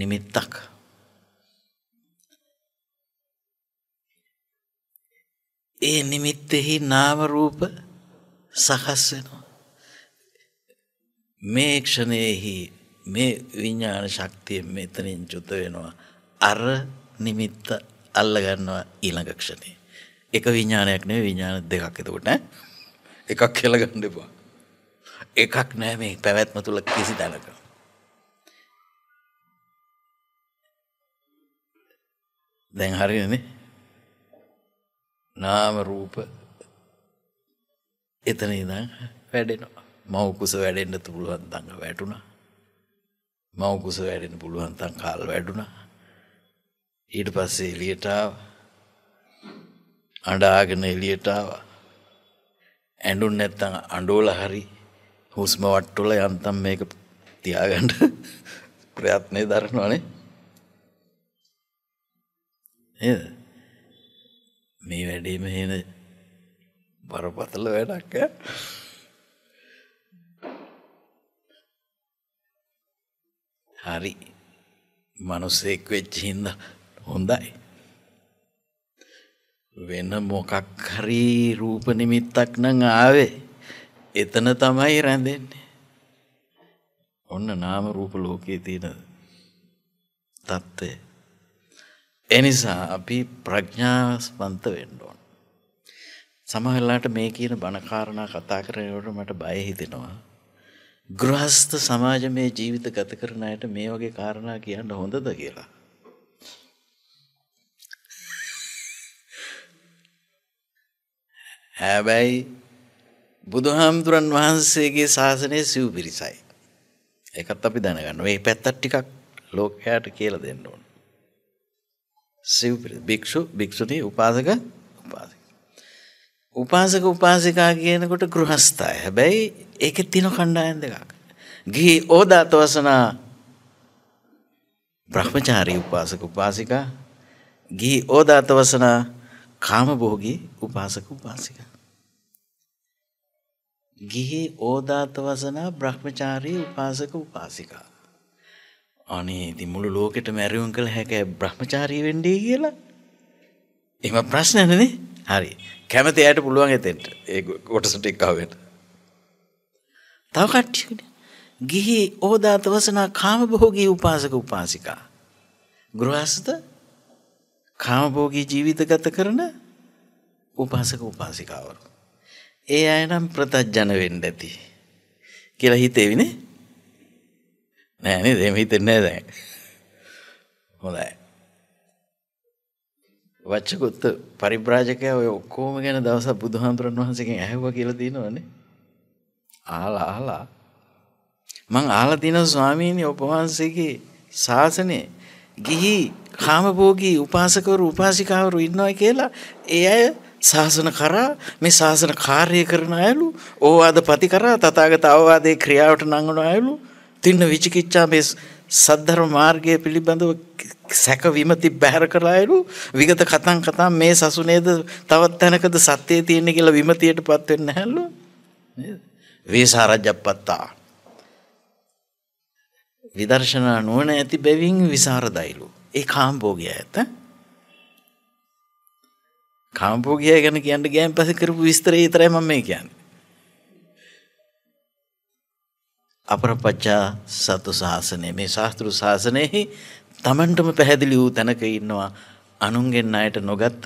නිමිත්තක්. ඒ නිමිත්තෙහි නාමරූප සකස් වෙනවා. මේ ක්ෂණයෙහි මේ විඤ්ඥාන ශක්තිය මෙතනින් චුත වෙනවා. අර නිමිත්ත අල්ලගන්නවා ඊළඟක්ෂණය. එක විඤ්ඥානයක් නේ විඤ්ඥාන දෙකක් එතකොට එකක් කියල ගන්න එපා එකක් නෑ මේ පැවැත්ම තුළ කිසි තැනක දැන් හරින නාම රූප එතන ඉදං වැඩෙනවා මවකුස වැඩෙන්න්න පුළුවන් තඟ වැටුණා මවකුස වැඩෙන් පුළුවන් තං කාල් වැඩුණා ඊට පස්සේ එලියටාව අඩාගෙන එළියට ආවා. ඇඬුන් නැත්තම් අඬෝල හරි හුස්ම වට්ටොල යන්තම් මේක තියාගන්න ප්‍රයත්නේ දරනවානේ. නේද? මේ වැඩේම හේන බරපතල වැඩක් ඈ. හරි. මිනිස්සෙක් වෙච්ච හින්දා හොඳයි. වෙන මොකක් හරි රූප නිමිත්තක් නං ආවේ එතන තමයි රැඳෙන්නේ. ඔන්න නාම රූප ලෝකයේ තියෙන තත්ත්වය. එනිසා අපි ප්‍රඥාස්පන්ත වෙන්න ඕන. සමහරලාට මේ කියන බණකාරණා කතා කරනකොට මට බය හිතෙනවා. ගෘහස්ත සමාජ මේ ජීවිත ගත කරන අයට මේ වගේ කාරණා කියන්න හොඳද කියලා. හැබැයි බුදුහාමුදුරන් වහන්සේගේ ශාසනය සිව් පිරිසයි. එකත් අපි දැනගන්න ඒ පැත්තත් ටිකක් ලෝකයාට කියල දෙන්න ඕන. සිව් භික්‍ෂු භික්‍ෂුණී උපාසක උපාසක. උපාසක උපාසිකා කියනකොට ගෘහස්ථයි හැබැයි ඒක තින කණ්ඩායන් දෙකක්. ගිහි ඕදාතවසනා බ්‍රහ්මචාරී උපාසක උපාසිකා ගිහි ඕදාතවසනා කාමභෝගී උපාසක උපාසික. ගිහි ඕදාත වසනා බ්‍රහ්මචාරී උපාසක උපාසිකා. අනේ ඉතින් මුළු ලෝකෙට මැරියුම් කළ හැකෑ බ්‍රහ්මචාරී වෙන්නේ කියලා. එහෙම ප්‍රශ්න නැනේ. හරි. කැමති අයට පුළුවන් එතෙන්ට. ඒ කොටසට එක්කවෙන්න. තව කට්ටියනේ. ගිහි ඕදාත වසනා කාමභෝගී උපාසක උපාසිකා. ගෘහස්ත කාමභෝගී ජීවිත ගත කරන උපාසක උපාසිකාවරු. ඒ අයනම් ප්‍රතජ්ජන වෙන්න ඇති. කියලා හිතේවිනේ. නෑ නේද? එහෙම හිතෙන්නේ නෑ දැන්. හොඳයි. වච්චකුත් පරිබ්‍රාජකයා ඔය ඔක්කොම ගැන දවසක් බුදුහාමුදුරන් වහන්සේගෙන් ඇහුවා කියලා දිනවනේ. ආලා ආලා මං ආලා දින ස්වාමීනි ඔබ වහන්සේගේ ශාසනේ ගිහි කාමභෝගී උපාසකවරු උපාසිකාවරු ඉන්නවයි කියලා ඒ අය ශාසන කරා මේ ශාසන කාර්ය කරන අයලු ඕවාද පති කරා තථාගත අවවාදයේ ක්‍රියාවට නංවන අයලු තින්න විචිකිච්ඡා මේ සද්ධර්ම මාර්ගය පිළිබඳව සැක විමති බැහැර කරලායලු විගත කතන් කතා මේ සසුනේද තවත් තැනකද සත්‍යය තියෙන කියලා විමතියට පත්වෙන්න හැල්ලු වේසාරජ්ජපත්තා විදර්ශනා නුවණ ඇති බැවින් විසාරදයිලු ඒ කාම්භෝගය ඇත කාම්භෝගය ගැන කියන්න ගෑන් පස කරපු විස්තර ඒතරයි මම මේ කියන්න අපරපච්චා සතු ශාසනය මේ ශාස්තෘ ශාසනයෙහි තමන්ටම පැහැදිලි වූ තැනක ඉන්නවා අනුන්ගෙන් අයට නොගත්ත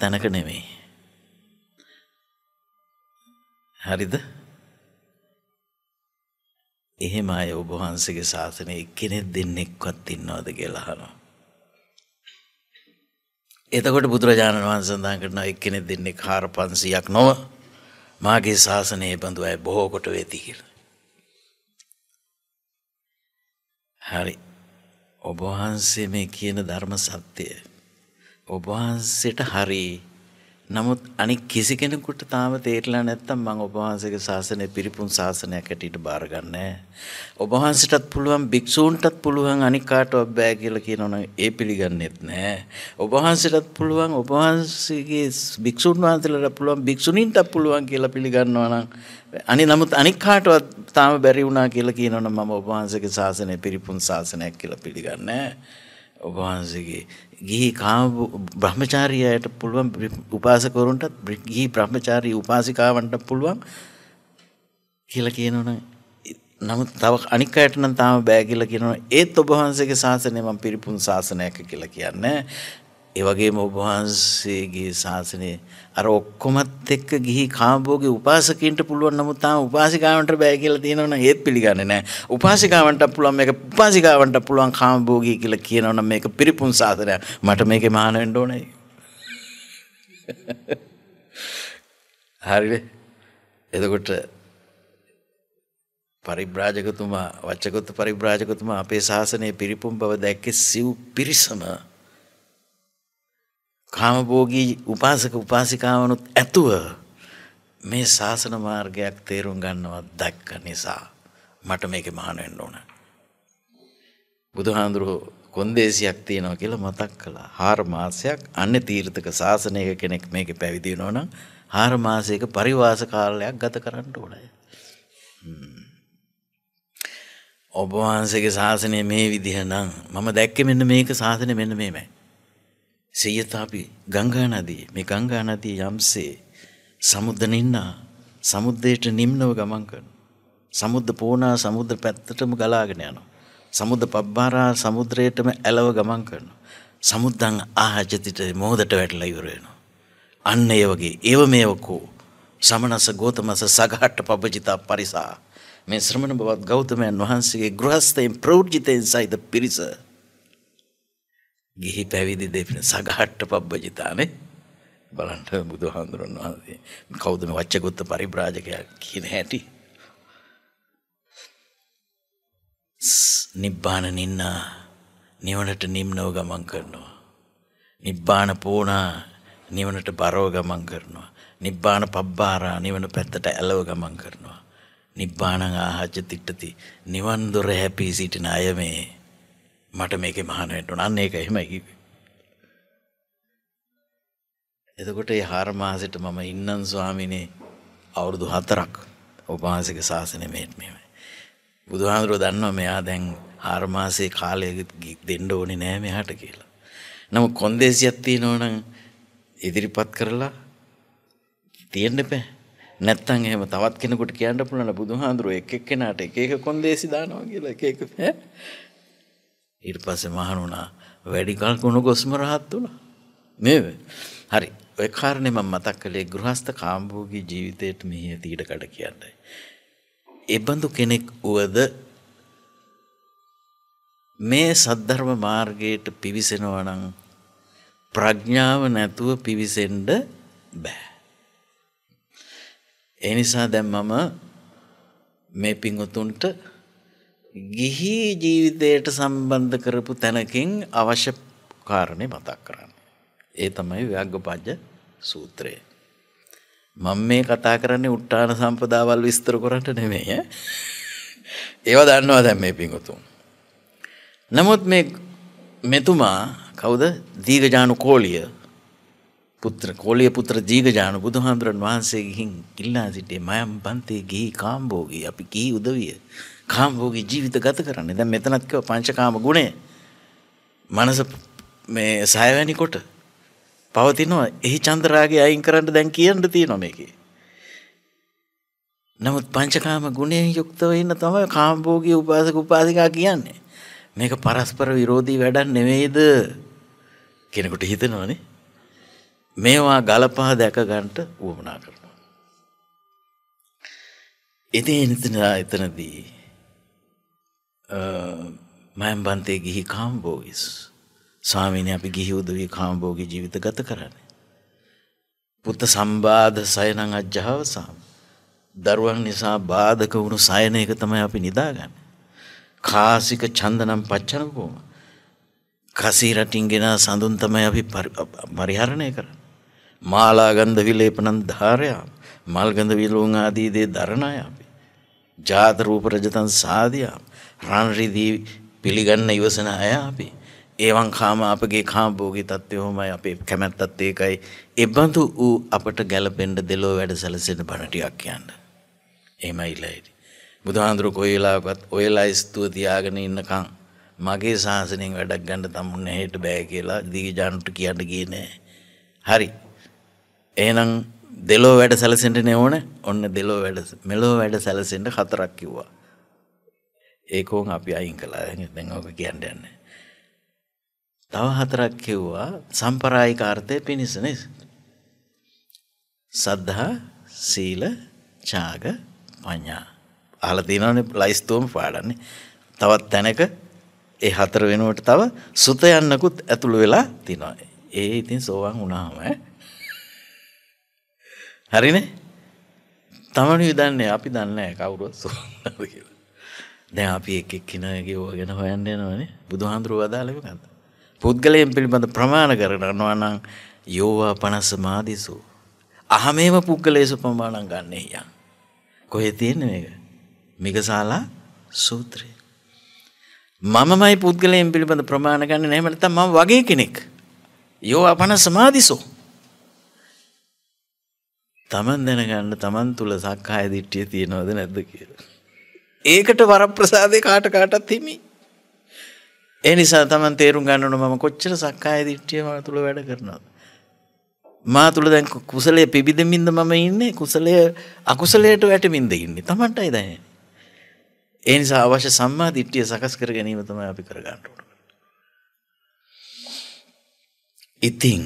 තැනක නෙමෙයි හරිද එහෙම අය ඔබ වහන්සේගේ ශාසනයේ එක්කෙනෙක් දෙන්නෙක්වත් ඉන්නවද කියලා අහනවා. එතකොට බුදුරජාණන් වහන්සේ සඳහන් කරනවා එක්කෙනෙක් දෙන්නෙක් 4500ක් නොව මාගේ ශාසනයේ බඳු අය බොහෝ කොට වෙති කියලා. හරි. ඔබ වහන්සේ මේ කියන ධර්ම සත්‍යය ඔබ වහන්සේට හරියි නමුත් අනික් කිසි කෙනෙකුට තාම තේරලා නැත්තම් මම ඔබ වහන්සේගේ ශාසනය පිරිපුන් ශාසනයක් ඇටියට බාර ගන්නෑ. ඔබ වහන්සේටත් පුළුවන් භික්ෂූන්ටත් පුළුවන් අනික් කාටවත් බෑ කියලා කියනවනම් ඒ පිළිගන්නේත් නෑ. ඔබ වහන්සේටත් පුළුවන් ඔබ වහන්සේගේ භික්ෂූන් වහන්සේලාට පුළුවන් භික්ෂුණීන්ටත් පුළුවන් කියලා පිළිගන්නවා නම් අනි නමුත් අනික් කාටවත් තාම බැරි වුණා කියලා කියනවනම් මම ඔබ වහන්සේගේ ශාසනය පිරිපුන් ශාසනයක් කියලා පිළිගන්නේ නෑ. වහන්සේගේ ගිහි කාම බ්‍රහ්මචාරීයට පුළුවන් උපාසකවරුන්ටත් ගිහි බ්‍රහ්මචාරී උපාසිකාවන්ට පුළුවන් කියලා කියනවනේ නමුත් තව අනික් අයට නම් තාම බෑ කියලා කියනවා ඒත් ඔබ වහන්සේගේ ශාසනය මම පිරිපුන් ශාසනයක කියලා කියන්නේ ඒ වගේම ඔබ වහන්සේගේ ශාසනය අර ඔක්කොමත් එක්ක ගිහි කාමභෝගේ උපාසකීන්ට පුළුවන් නමුත් තාම උපාසිකාවන්ට බෑ කියලා තියෙනවනම් ඒත් පිළිගන්නේ නැහැ. උපාසිකාවන්ට පුළුවන් මේක උපාසිකාවන්ට පුළුවන් කාමභෝගී කියලා කියනවනම් මේක පිරිපුන් සාසනයක්. මට මේකේ මහාන වෙන්න ඕනේ. හරිද? එතකොට පරිබ්‍රාජකතුමා වච්චගොත් පරිබ්‍රාජකතුමා අපේ ශාසනයේ පිරිපුන් බව දැක්කේ සිව් පිරිසම කාමභෝගී උපාසක උපාසිකාවනුත් ඇතුව මේ ශාසන මාර්ගයක් තේරුම් ගන්නවත් දැක්ක නිසා මට මේක මහනෙන්න ඕන. බුදුහාඳුරුව කොන්දේසියක් තියෙනවා කියලා මතක් කළා. හාර මාසයක් අන්න තීර්ථක ශාසනයක කෙනෙක් මේක පැවිදි වෙනවා නම් හාර මාසයක පරිවාස කාලයක් ගත කරන්න ඕනේ. ඔබ වහන්සේගේ ශාසනය මේ විදිහ නම් මම දැක්කේ මෙන්න මේක ශාසනය මෙන්න මේමයි. සේයතාපි ගංගා නදී මේ ගංගා නදී යම්සේ සමුද්ද නින්නා සමුද්දයට නිම්නව ගමන් කරන. සමුද්ද පෝනා සමුද්‍ර පැත්තටම ගලාගෙන යනවා. සමුද්ද පබ්බාරා සමුද්‍රයටම ඇලව ගමන් කරනවා. සමුද්දන් ආහජතිට මෝදට වැටලා ඉවර වෙනවා. අන්න ඒ වගේ ඒව මේවකෝ සමනස ගෝතමස සගහට්ට පබජිතා පරිසා මේ ශ්‍රමණ බවත් ගෞතමයන් වහන්සේගේ ගෘහස්තයෙන් ප්‍රෞර්ජිතයෙන් සහිත පිරිස ගිහි පැවිදි දෙපින සගහට්ට පබ්බජිතානේ බලන්න බුදුහාඳුරන් වහන්සේ කවුද මේ වච්චගොත්ත පරිබ්‍රාජකයා කියන හැටි නිබ්බාන නින්න නිවනට නිම්නව ගමන් කරනවා නිබ්බාන පෝනා නිවනට බරව ගමන් කරනවා නිබ්බාන පබ්බාරා නිවන පැත්තට ඇලව ගමන් කරනවා නිබ්බාණං ආහච්ච තිට්ඨති නිවන් දොර හැපී සිටින අය මේ මට මේකේ මහාන වෙන්න ඕන. අන්න ඒක එහෙමයි කිව්වේ. එතකොට ඒ හාර මාසෙට මම ඉන්නන් ස්වාමිනේ අවුරුදු 4ක් උපාසික ශාසනය මේත් මේමයි. බුදුහාඳුරෝ දන්නවා මෙයා දැන් හාර මාසේ කාලය දෙන්න ඕනේ නෑ මෙහාට කියලා. නමුත් කොන්දේසියක් තියෙනවා නම් ඉදිරිපත් කරලා තියෙන්න බෑ. නැත්තම් එහෙම තවත් කෙනෙකුට කියන්න පුළුවන් බුදුහාඳුරෝ එක එක්කෙනාට එක එක කොන්දේසි දානවා කියලා එක එක ඈ ඊට පස්සේ මහණ වුණා වැඩි කල් කුණ ගොස්ම රහත් වුණා නේද හරි ඔය කාරණේ මම මතක් කළේ ගෘහස්ත කාම්භෝගී ජීවිතයට මෙහි ඇති ඊටකට කියන්නේ ඒබඳු කෙනෙක් වුවද මේ සද්ධර්ම මාර්ගයට පිවිසෙනවා නම් ප්‍රඥාව නැතුව පිවිසෙන්න බෑ ඒ නිසා දැන් මම මේ පිංගුතුන්ට ගිහි ජීවිතයට සම්බන්ධ කරපු තැනකින් අවශ්‍ය කාරණය මතක් කරන්න. ඒ තමයි ව්‍යග්ගපජ්ජ සූත්‍රය. මම මේ කතා කරන්නේ උට්ටාන සම්පදාවල් විස්තර කරන්නට නෙමෙයි ඈ. ඒවා දන්නවා දැන් මේ පිඟුතුන්. නමුත් මේ මෙතුමා කවුද? දීගජානු කෝලිය පුත්‍ර කෝලිය පුත්‍ර දීගජානු බුදුහාමුදුරන් වහන්සේ ගිහින් ඉල්ලා සිටියේ මයම් බන්තේ ගිහි කාම්බෝගී අපි ගිහි උදවිය. කාම්භෝගී ජීවිත ගත කරන්නේ දැන් මෙතනත් කිව්ව පංචකාම ගුණය මනස මේ සයවැනි කොට පවතිනවා එහි චන්ද්‍රාගය අයින් කරන්න දැන් කියන්න තියෙනවා මේකේ නමුත් පංචකාම ගුණයෙන් යුක්තව ඉන්න තමයි කාම්භෝගී උපාසක උපාසිකා කියන්නේ මේක පරස්පර විරෝධී වැඩක් නෙවෙයිද කෙනෙකුට හිතනවානේ මේවා ගලපා දැක ගන්නට උවමනා කරනවා. ඉතින් එතනදී මයම්බන්තය ගිහි කාම්බෝගිස් ස්වාමීනය අපි ගිහි උදවී කාම්බෝගි ජීවිත ගත කරන්න. පුත්ත සම්බාධ සයනං අජ්‍යාවසාම් දරුවන් නිසා බාධක වුණු සයනයක තමයි අපි නිදාගන්න. කාසික චන්දනම් පච්චනකෝම කසී රටින් ගෙන සඳුන් තමයි අපි පරිහරණය කරන්න. මාලාගන්ධ විලේපනන් ධාරයා මල්ගඳ විලූන් ආදීදේ දරණය අපි. ජාතරූපරජතන් සාධයාම රන්රිදී පිළිගන්න ඉවසන අය අපි. ඒවන් කාම අපගේ කාම්භෝගී තත්ත්වය හොමයි අපේ කැමැත්තත් ඒකයි. එබඳු වූ අපට ගැලපෙන්ඩ දෙලෝ වැඩ සැලසෙන බණටියක් කියන්න. ඒමයි ඉලයිට. බුදුහාන්දුරු කොයිලාකත් ඔයලා ස්තුව තියාගෙන ඉන්නකං. මගේ ශාසනයෙන් වැඩක් ගන්න තමුන්න හෙට බෑ කියලා දිගජානුට කියන්න ගනෑ. හරි. ඒනම් දෙලෝ වැඩ සැලසෙන්ට නෙවන ඔන්න දෙලෝ වැඩ මෙලෝ වැඩ සැලසෙන්ට හතරක් කිව්වා. ඒකෝන් අපි අයින් කළා දැන් ඕක කියන්න යන්නේ. තව හතරක් කිව්වා සම්පරායික අර්ථය පිණිස නේද? සද්ධා, සීල, ඡාග, පඤ්ඤා. අහලා තියෙනවනේ ලයිස්තුවම පාඩන්නේ. තවත් තැනක ඒ හතර වෙනුවට තව සුත යන්නකුත් ඇතුළු වෙලා තිනවා. ඒ ඉතින් සෝවන් වුණාම හරිනේ? තමනු දන්නේ අපි දන්නේ නැහැ කවුරුත් සෝවන් කියලා. දැන් අපි එක එක්කිනගේ ඕගෙන හොයන්න යනවනේ බුදුහාඳුරු වදාළේ මොකද්ද? පුද්ගලයන් පිළිබඳ ප්‍රමාණ කරනවා නම් යෝවා පනස මාදිසු. අහමේව පුද්ගලයේසු ප්‍රමාණම් ගන්න යන්. කොහෙ තියෙන්නේ මේක? මිගසාලා සූත්‍රය. මමමයි පුද්ගලයන් පිළිබඳ ප්‍රමාණ ගන්න නැහැ නැත්නම් මම වගේ කෙනෙක්. යෝවා පනස මාදිසු. තමන් දැනගන්න තමන් තුල සක්කාය දිට්ඨිය තියනවද නැද්ද කියලා. ඒකට වරප්‍රසාදය කාට කාටත් හිමි. ඒ නිසා තමන් තේරුම් ගන්නන මම කොච්චර සක්කාය දිට්ටිය ම තුළ වැඩ කරනවා. මා තුළ දැන් කුසලය පිබිදමින්ද මම ඉන්නේ කුසලය අකුසලයට වැටමින්ද ඉන්නේ තමන්ටයි දැන. ඒ නිසා අවශ්‍ය සම්මා දිට්ටිය සකස් කර ගැනීම තම අපි කරගන්නට. ඉතිං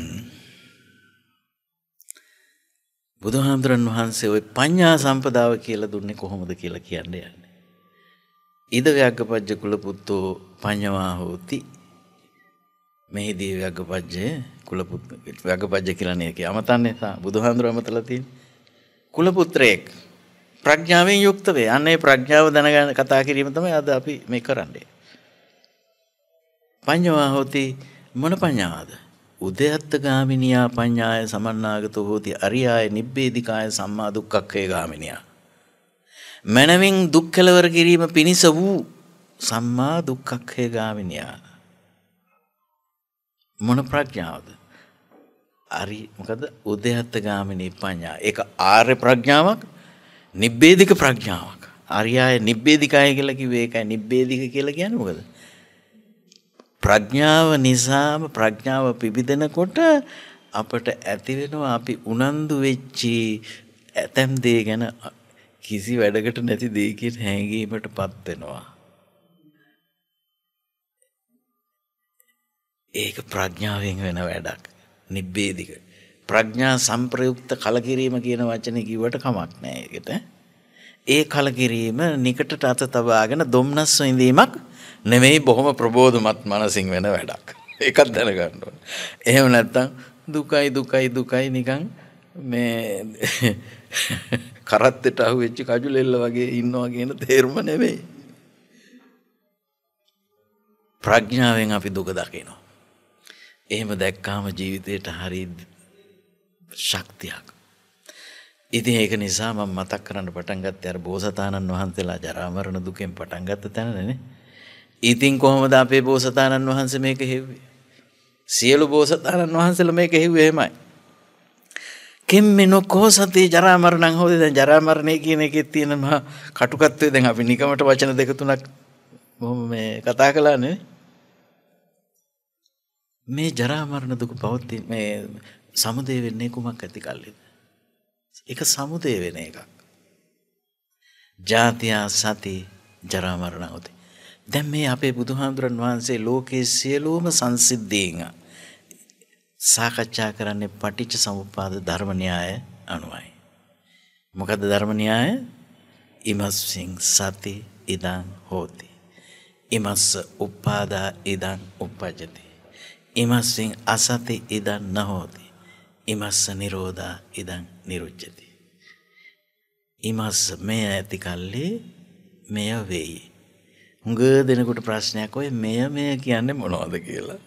බුදුහාමුදුරන් වහන්සේ ඔය පඤ්ඥා සම්පදාව කියලා දුන්නේ කොහොමද කියලා කියන්න යන්න. ඉද ව්‍යග්ගපජ්ජ කුල පුත්තෝ පඤ්ඤමා හෝති මෙහිදී ව්‍යග්ගපජ්ජය කුල පුත් ව්‍යග්ගපජ්ජ කියලා නේ කිය. අමතන්නේ සා බුදුහාඳුර අමතලා තියෙන. කුල පුත්‍රයෙක් ප්‍රඥාවෙන් යුක්ත වේ. අනේ ප්‍රඥාව දැනගන්න කතා කිරීම තමයි අද අපි මේ කරන්නේ. පඤ්ඤමා හෝති මොන පඤ්ඤාවද? උදයත්ත ගාමිනියා පඤ්ඤාය සමන්නාගතෝ හෝති අරියාය නිබ්බේධිකාය සම්මා දුක්ඛක්ඛේ ගාමිනියා මනවින් දුක් කෙලවර කිරීම පිණිස වූ සම්මා දුක්ඛක්ඛය ගාමිනියා මොන ප්‍රඥාවද? අරි මොකද උදයත්ත ගාමිනී පඤ්ඤා. ඒක ආර්ය ප්‍රඥාවක්, නිබ්බේධික ප්‍රඥාවක්. ආර්යය නිබ්බේධිකය කියලා කිව්වේ ඒකයි. නිබ්බේධික කියලා කියන්නේ මොකද? ප්‍රඥාව නිසාම ප්‍රඥාව පිබිදෙනකොට අපට ඇති වෙනවා අපි උනන්දු වෙච්චි ඇතම් දේ ගැන කිසි වැඩකට නැති දෙයකට හැඟීමට පත් වෙනවා. ඒක ප්‍රඥාවෙන් වෙන වැඩක්. නිබ්බේධික. ප්‍රඥා සම්ප්‍රයුක්ත කලකිරීම කියන වචනේ කිව්වට කමක් නැහැ ඒකට. ඒ කලකිරීම නිකටට අත තබාගෙන දුම්නස් විඳීමක් නෙමෙයි බොහොම ප්‍රබෝධමත් මනසින් වෙන වැඩක්. ඒකත් දැනගන්න ඕනේ. එහෙම නැත්නම් දුකයි දුකයි දුකයි නිකන් මේ කරත්තට අහුවෙච්ච කජුලෙල්ල වගේ ඉන්නවා කියන තේරුම නෙවෙයි. ප්‍රඥාවෙන් අපි දුක දකිනවා. එහෙම දැක්කාම ජීවිතයට හරි ශක්තියක්. ඉතින් ඒක නිසා මම මතක් කරන්න පටන් ගත්තේ අර බෝසතාණන් වහන්සේලා ජරා මරණ දුකෙන් පටන් ගත්ත තැනනේ. ඉතින් කොහොමද අපේ බෝසතාණන් වහන්සේ මේක හෙව්වේ? සියලු බෝසතාණන් වහන්සේලා මේක හෙව්වේ එහෙමයි. කෙම්මෙ නොකෝ සතේ ජරා මරණං හොදේ දැන් ජරා මරණය කියන එකේ තියෙන මහා කටුකත්වය දැන් අපි නිකමට වචන දෙක තුනක් බොහොම මේ කතා කළානේ මේ ජරා මරණ දුක පවතින මේ සමුදේ වෙන්නේ කුමක් ඇති කල්ලිද ඒක සමුදේ වෙන එකක් ජාතියා සති ජරා මරණ හොදේ දැන් මේ අපේ බුදුහාමුදුරන් වහන්සේ ලෝකයේ සියලුම සංසිද්ධීන් සාකච්ඡා කරන්නේ පටිච්ච සමුප්පාද ධර්ම න්‍යාය අනුවයි. මොකද ධර්ම න්‍යාය? ඉමස්සින් සති ඉදං හෝති. ඉමස්ස උපාදා ඉදං උපජ්ජති. ඉමස්සින් අසති ඉදං නහෝති. ඉමස්ස නිරෝධා ඉදං නිරුච්ඡති. ඉමස්ස මෙය ඇති කල්ලි මෙය වෙයි. හුඟ දෙනකොට ප්‍රශ්නයක් ඔය මෙය මෙය කියන්නේ මොනවද කියලා.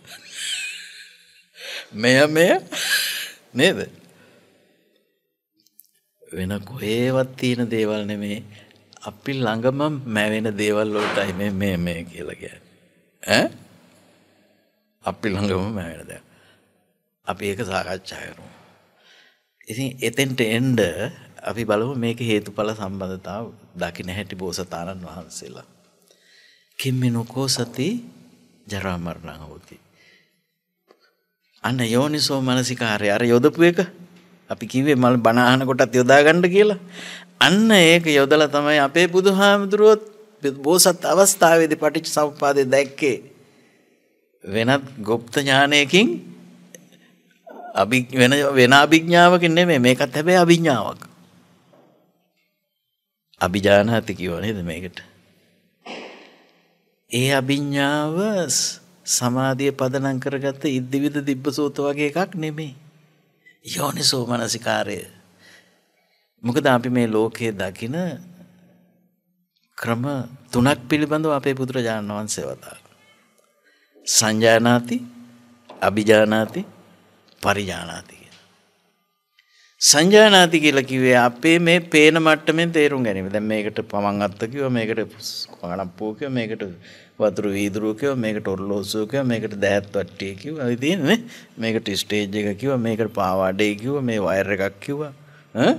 මෙය මෙය නේද වෙන කොහේවත් තියෙන දේවල් නෙමේ අපි ළඟම මැවෙන දේවල් වලටයි මේ මේ මේ කියලා කියන්නේ ඈ අපි ළඟම මැවෙන දේ අපි ඒක සාකච්ඡා කරමු ඉතින් එතෙන්ට එන්න අපි බලමු මේක හේතුඵල සම්බන්ධතාව දකින්න හැටි බෝසතාණන් වහන්සේලා කිම්මිනකෝ සති ජරා මරණ හොති අන්න යෝනිසෝ මනසිකාරය අර යොදපු එක අපි කිව්වේ මල් බණහන කොටත් යොදාගන්න කියලා. අන්න ඒක යොදලා තමයි අපේ බුදුහාමුදුරුවොත් බෝසත් අවස්ථාවේදී පටිච්ච සමුප්පාදේ දැක්කේ. වෙනත් গুপ্ত ඥානයකින් වෙන වෙන අභිඥාවකින් නෙමෙයි මේකත් හැබැයි අභිඥාවක්. අභිජානහති කියව නේද මේකට? ඒ අභිඥාව සමාධිය පදනම් කරගත්ත ඉද්දිවිද දිබ්බ සූත වගේ එකක් නෙමේ. යෝනිසෝ මනසිකාරය. මොකද අපි මේ ලෝකයේ දකින ක්‍රම තුනක් පිළිබඳව අපේ බුදුරජාණන් වහන්සේ වතා. සංජානාති අභිජානාති පරිජානාති. සංජානාති කියලා කිව්වේ අපේ මේ පේන මට්ටමෙන් තේරුම් ගැනීම. දැන් මේකට පමන් අත්ත කිව්වා, මේකට කණප්පුව කිව්වා, මේකට වතුර වීදුරුව කිව්වා, මේකට ඔරලෝසුව කිව්වා, මේකට දෑත් වට්ටිය කිව්වා. ඒ තියෙන්නේ මේකට ස්ටේජ් එක කිව්වා, මේකට පාවාඩේ කිව්වා, මේ වයර් එකක් කිව්වා. ඈ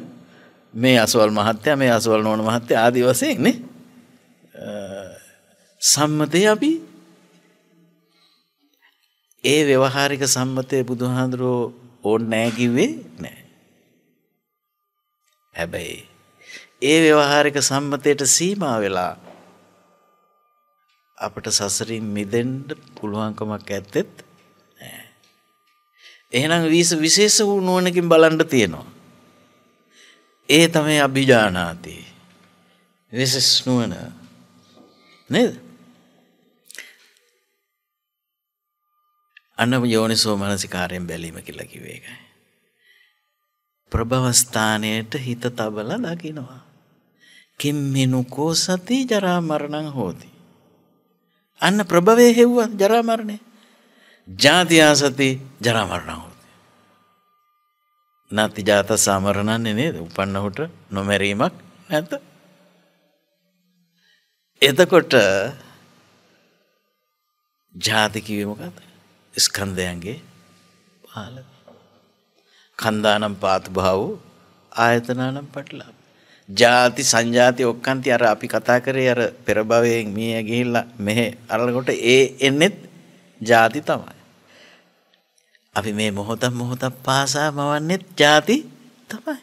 මේ අසවල් මහත්තයා, මේ අසවල් නෝන මහත්තයා ආදි වශයෙන් නේ. සම්මතේ අපි ඒ ව්‍යවහාරික සම්මතය බුදුහාඳුරෝ ඕන් නෑ කිව්වේ නෑ. හැබැයි ඒ ව්‍යවහාරික සම්මතයට සීමා වෙලා අපට සසරින් මිදෙන්න පුළුවන්කමක් ඇත්තෙත් නෑ. එහෙනම් වීස විශේෂ වූ නුවණකින් බලන්න තියෙනවා. ඒ තමයි අභිජානාති. විශේෂ නුවණ. නේද? අන්න යෝනිසෝ මනසිකාරයෙන් බැලීම කියලා කිව්වේ ඒකයි. ප්‍රභවස්ථානයට හිත තබල දකිනවා. කෙම්මෙනුකෝ සති ජරාමරණං හෝති. අන්න ප්‍රභවය හෙව්ව ජරාමරණය ජාතියා සති ජරාමරණ හෝති. නති ජාත සාමරණන්නේ නේද උපන්නහුට නොමැරීමක් නැත. එතකොට ජාතිකිවීමකත් ස්කන්දයන්ගේ පාලක. කන්දානම් පාතුභාව ආයතනානම් පටලාප. ජාති සංජාති ඔක්කන්ති අර අපි කතා කරේ අර පෙරභවයෙන් මිය ගිහිල්ලා මෙහෙ අරලකොට ඒ එන්නෙත් ජාති තමයි. අපි මේ මොහොතක් මොහොතක් පාසා මවන්නෙත් ජාති තමයි.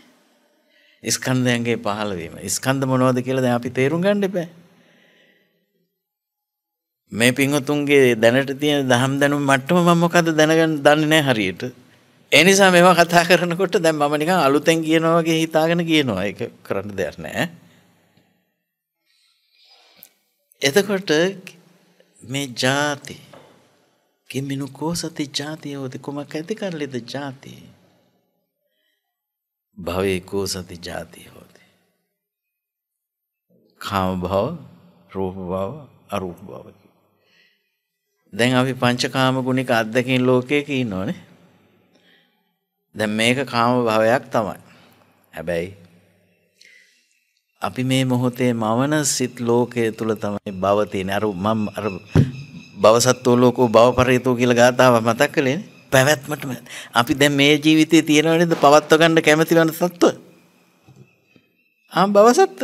ස්කන්ධයන්ගේ පහළවීම. ස්කන්ධ මොනවද කියලා දැන් අපි තේරුම් ගන්න එපා. මේ පින්වතුන්ගේ දැනට තියෙන දහම් දැනුම මට්ටම මම මොකද දැනගන්න දන්නේ නැහැ හරියට. එනිසා මෙම කතා කරනකොට දැන් මම නිකන් අලුතෙන් කියනවා වගේ හිතාගෙන කියනවා ඒක කරන්න දෙයක් නැහැ. එතකොට මේ ಜಾති කිමිනු කෝසති ಜಾති යෝති කුමක් ඇති කරලිද ಜಾති භවේ කෝසති ಜಾති යෝති කාම භව රූප භව අරූප භව දැන් අපි පංචකාම ගුණික අද්දකින් ලෝකයේ ඉන්නෝනේ දැන් මේක කාම භවයක් තමයි. හැබැයි අපි මේ මොහොතේ මවන සිත් ලෝකයේ තුල තමයි භව තියෙන්නේ. අර මම අර භවසත්ත්ව ලෝකෝ භවපරේතෝ කියලා ගාතාව මතක් කළේ පැවැත්මටම අපි දැන් මේ ජීවිතේ තියෙනව නේද පවත්ව ගන්න කැමති වෙන සත්ත්ව? ආ භවසත්ත්ව.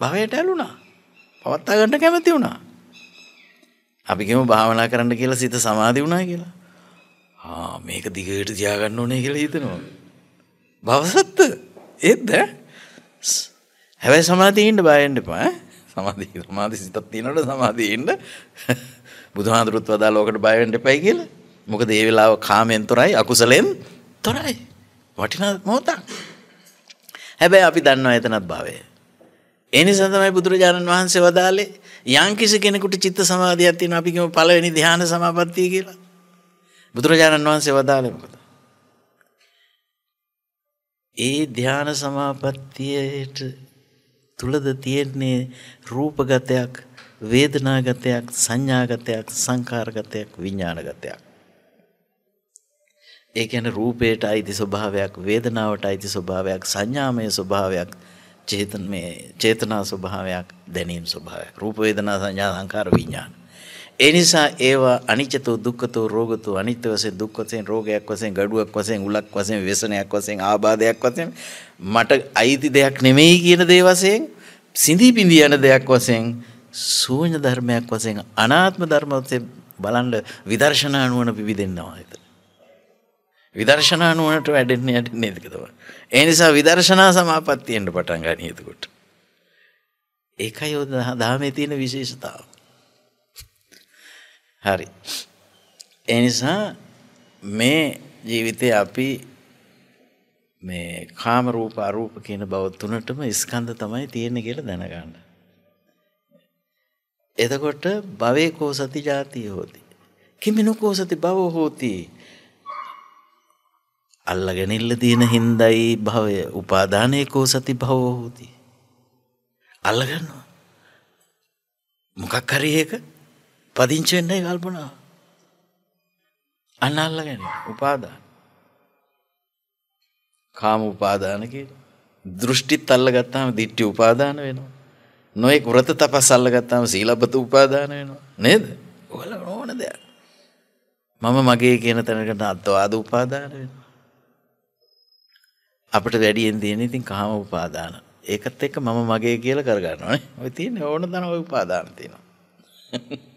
භවයට ඇලුනා. පවත්වා ගන්න කැමති වුණා. අපි කියමු භාවනා කරන්න කියලා සිත සමාධි වුණා කියලා. මේක දිගට තියාගන්න ඕනේ කියලා හිතනවා. භවසත්ත ඒත්ද හැබැයි සමාධීන්ට බයෙන්ට පා සමාධී සමාධි සිතත් තියෙනට සමාධීන්ට බුදුහාදුරුත් වදා ලෝකට බයවෙන්ට එපයි කියලා මොකද ඒ වෙලාව කාමෙන් තොරයි අකුසලෙන් තොරයි වටිනා මොහොතක් හැබැයි අපි දන්නවා එතනත් භවය ඒ නිසා තමයි බුදුරජාණන් වහන්සේ වදාලේ යම්කිසි කෙනෙකුට චිත්ත සමාධියක් තියෙන අපි කියමු පළවෙනි ධ්‍යාන සමාපත්තිය කියලා බුදුරජාණන් වහන්සේ වදාළේ මොකද? ඒ ධ්‍යාන සමාපත්තියට තුලද තියෙන්නේ රූපගතයක් වේදනාගතයක් සංඥාගතයක් සංකාරගතයක් විඥානගතයක් ඒ කියන්නේ රූපයට අයිති ස්වභාවයක් වේදනාවට අයිති ස්වභාවයක් සංඥාමය ස්වභාවයක් චේතන මේ චේතනා ස්වභාවයක් දැනීම් ස්වභාවයක් රූප වේදනා සංඥා සංකාර විඥාන ඒ නිසා ඒවා අනිච්චතෝ දුක්ඛතෝ රෝගතෝ අනිත්‍ය වශයෙන් දුක් වශයෙන් රෝගයක් වශයෙන් gaduwak වශයෙන් උලක් වශයෙන් ව්‍යසනයක් වශයෙන් ආබාධයක් වශයෙන් මට අයිති දෙයක් නෙමෙයි කියන දේ වශයෙන් සිඳී පිඳී යන දෙයක් වශයෙන් ශූන්‍ය ධර්මයක් වශයෙන් අනාත්ම ධර්මයෙන් බලන්න විදර්ශනා නුවණ පිවිදෙන්නවා හිත. විදර්ශනා නුවණට වැඩෙන්නේ යටින්නේ ඒක තමයි. ඒ නිසා විදර්ශනා සමාපත්තියෙන්ට පටන් ගන්න එතකොට. ඒකයි ඔය දහමේ තියෙන විශේෂතාවය. හරි. ඒ නිසා මේ ජීවිතේ අපි මේ කාම රූප අරූප කියන බව තුනටම ස්කන්ධ තමයි තියෙන්නේ කියලා දැනගන්න. එතකොට භවේ කෝසති ජාතිය හොති. කිමිනු කෝසති භව හෝති. අල්ලගෙන ඉල්ල තියෙන හින්දයි භවය උපාදානයේ කෝසති භව හෝති. අල්ලගන්නවා. මොකක් හරි එක පදිංචි වෙන්නයි කල්පනා. අන්න අල්ලගෙන උපාදාන. කාම උපාදාන කියලා. දෘෂ්ටිත් අල්ලගත්තාම දිට්ඨි උපාදාන වෙනවා. නොයෙක් වෘත තපස් අල්ලගත්තාම සීලබ්බත උපාදාන වෙනවා. නේද? ඔයාලා ඕන දෙයක්. මම මගේ කියන තැනකට අත්වාද උපාදාන වෙනවා. අපිට වැඩියෙන් තියෙන්නේ ඉතින් කාම උපාදාන. ඒකත් එක්ක මම මගේ කියලා කරගන්නවා නේ. ඔය තියෙන්නේ ඕන දන ඔය උපාදාන තියෙනවා.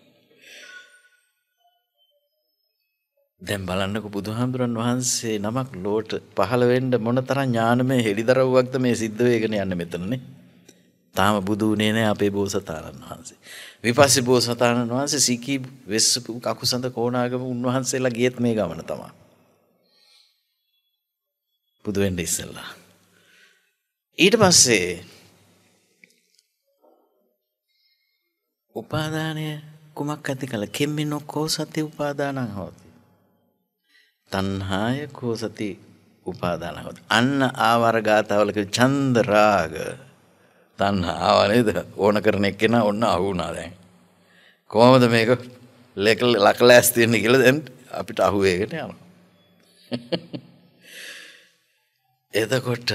දැන් බලන්නකො බුදුහාමුදුරන් වහන්සේ නමක් ලෝට පහළ වෙන්න මොනතරම් ඥානමය හෙළිදරව්වක්ද මේ සිද්ධ වේගෙන යන්නේ මෙතනනේ. තාම බුදු උනේ නෑ අපේ බෝසතාණන් වහන්සේ. විපස්සී බෝසතාණන් වහන්සේ සීකී වෙස්සපු කකුසඳ කොණාගම උන්වහන්සේලා ගියත් මේ ගමන තමයි. බුදු වෙන්න ඉස්සෙල්ලා. ඊට පස්සේ උපාදානය කුමක් ඇති කළ කෙම්මිනොක්කෝ සති උපාදානං හොත්. තණ්හාය කෝසති උපාදානවත. අන්න ආවර්ගාතවලක ඡන්ද රාග තණ්හාව නේද ඕන කරන එක්කෙනා ඔන්න අහු වුණා දැන්. කොහොමද මේක ලකල ලකලස් තියෙන්නේ කියලා දැන් අපිට අහු වේගෙන යනවා. එතකොට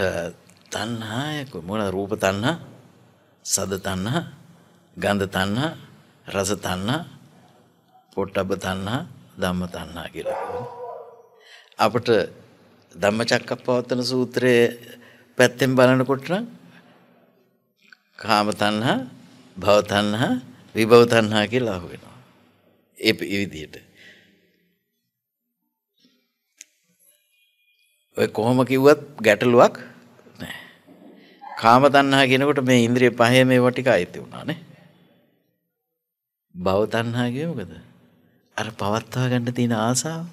තණ්හාය මොන රූප තණ්හා, සද තණ්හා, ගන්ධ තණ්හා, රස තණ්හා, පොට්ටබ්බ තණ්හා, ධම්ම තණ්හා කියලා. අපට ධම්මචක්කප්පවත්තන සූත්‍රයේ පැත්තෙන් බලනකොට නම් කාම තණ්හා, භව තණ්හා, විභව තණ්හා කියලා අහු වෙනවා. ඒ විදිහට. ඔය කොහොම කිව්වත් ගැටලුවක් නෑ. කාම තණ්හා කියනකොට මේ ඉන්ද්‍රිය පහේ මේවා ටික අයිති වුණා නේ. භව තණ්හා කියන්නේ මොකද? අර පවත්වා ගන්න තියෙන ආසාව.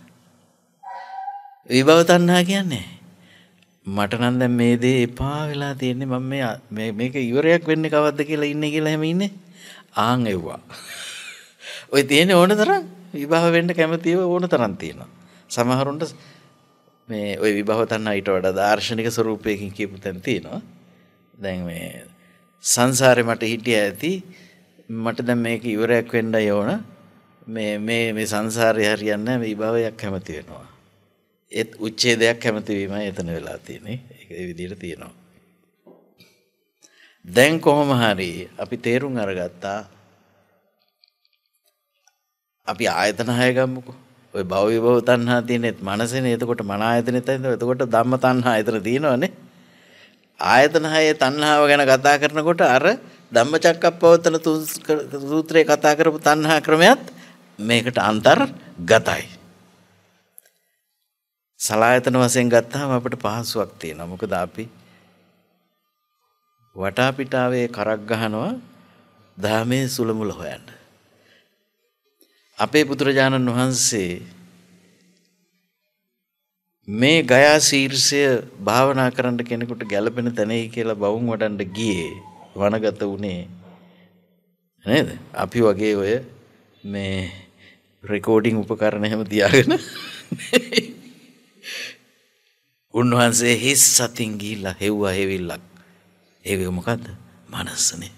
විභව තණ්හා කියන්නේ මට නම් දැන් මේ දේ එපා වෙලා තියෙන්නේ මම මේ මේක ඉවරයක් වෙන්නේ කවද්ද කියලා ඉන්නේ කියලා හැම ඉන්නේ ආන් එව්වා. ඔය තියෙන ඕන තරම් විභව වෙන්න කැමතිව ඕන තරම් තියෙනවා. සමහරුන්ට මේ ඔය විභව තණ්හා ඊට වඩා දාර්ශනික ස්වරූපයකින් කියපු තැන තියෙනවා. දැන් මේ සංසාරේ මට හිටිය ඇති මට දැන් මේක ඉවරයක් වෙන්නයි ඕන. මේ මේ මේ සංසාරේ හරියන්නේ නැහැ විභවයක් කැමති වෙනවා. ඒත් උච්ඡේදයක් කැමතිවීමයි එතන වෙලා තියෙන්නේ. ඒක ඒ විදිහට තියෙනවා. දැන් කොහොම හරි අපි තේරුම් අරගත්තා අපි ආයතන හය ගමුකෝ. ඔය භව විභව තණ්හා තියෙනෙත් මනසනේ. එතකොට මන ආයතනෙත් ඇඳ. එතකොට ධම්ම තණ්හා එතන තියෙනවනේ. ආයතන හයේ තණ්හාව ගැන කතා කරනකොට අර ධම්මචක්කප්පවත්තන සූත්‍රයේ කතා කරපු තණ්හා ක්‍රමයක් මේකට අන්තර්ගතයි. සලායතන වශයෙන් ගත්තාම අපිට පහසුවක් තියෙනවා. මොකද අපි වටා පිටාවේ කරක් ගහනවා ධාමේ සුලමුල හොයන්න. අපේ බුදුරජාණන් වහන්සේ මේ ගයා ශීර්ෂය භාවනා කරන්න කෙනෙකුට ගැළපෙන තැනෙයි කියලා බවුන් වඩන්න ගියේ වනගත වුණේ නේද? අපි වගේ ඔය මේ රෙකෝඩින් උපකරණ එහෙම තියාගෙන උන්වහන්සේ හිස් සතින් ගිහිල්ලා හෙව්වා හෙවිල්ලක්. ඒක මොකද්ද? මනසනේ.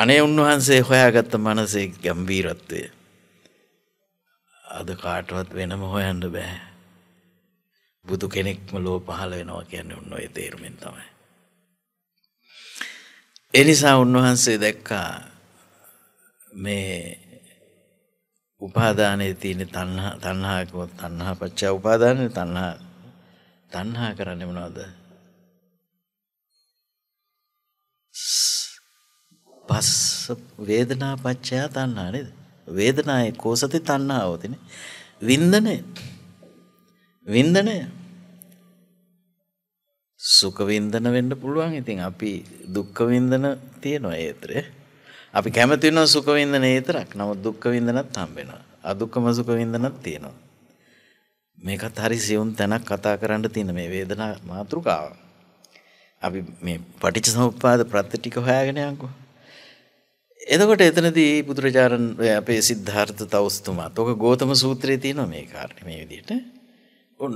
අනේ උන්වහන්සේ හොයාගත්ත මනසේ ගැඹීරත්වය. අද කාටවත් වෙනම හොයන්න බෑ. බුදු කෙනෙක්ම ලෝ පහළ වෙනවා කියන්නේ උන් ඔය තේරුමෙන් තමයි. එනිසා උන්වහන්සේ දැක්කා මේ උපාදානයේ තියෙන තණ්හා තණ්හාකව තණ්හා පච්ච උපාදානයේ තණ්හා තණ්හා කරන්නේ මොනවද? පස් වේදනා පච්චය තණ්හා නේද? වේදනායේ කෝසති තණ්හාව තියෙන්නේ. වින්දනය. වින්දනය. සුඛ වින්දන වෙන්න පුළුවන්. ඉතින් අපි දුක්ඛ වින්දන තියෙනවා ඒතරේ. අපි කැමති වෙනවා සුඛ වින්දන ඒතරක්. නමුත් දුක්ඛ වින්දනත් හම්බ වෙනවා. අදුක්ඛම සුඛ වින්දනත් තියෙනවා. මේකත් හරි සියුම් තැනක් කතා කරන්න තියෙන මේ වේදනා මාතෘකාව. අපි මේ පටිච්චසමුප්පාද ප්‍රත්‍ය ටික හොයාගෙන යන්කෝ. එතකොට එතනදී බුදුරජාණන් අපේ සිද්ධාර්ථ තවුස්තුමා. ඔක ගෝතම සූත්‍රයේ තියෙනවා මේ කාරණේ මේ විදිහට. උන්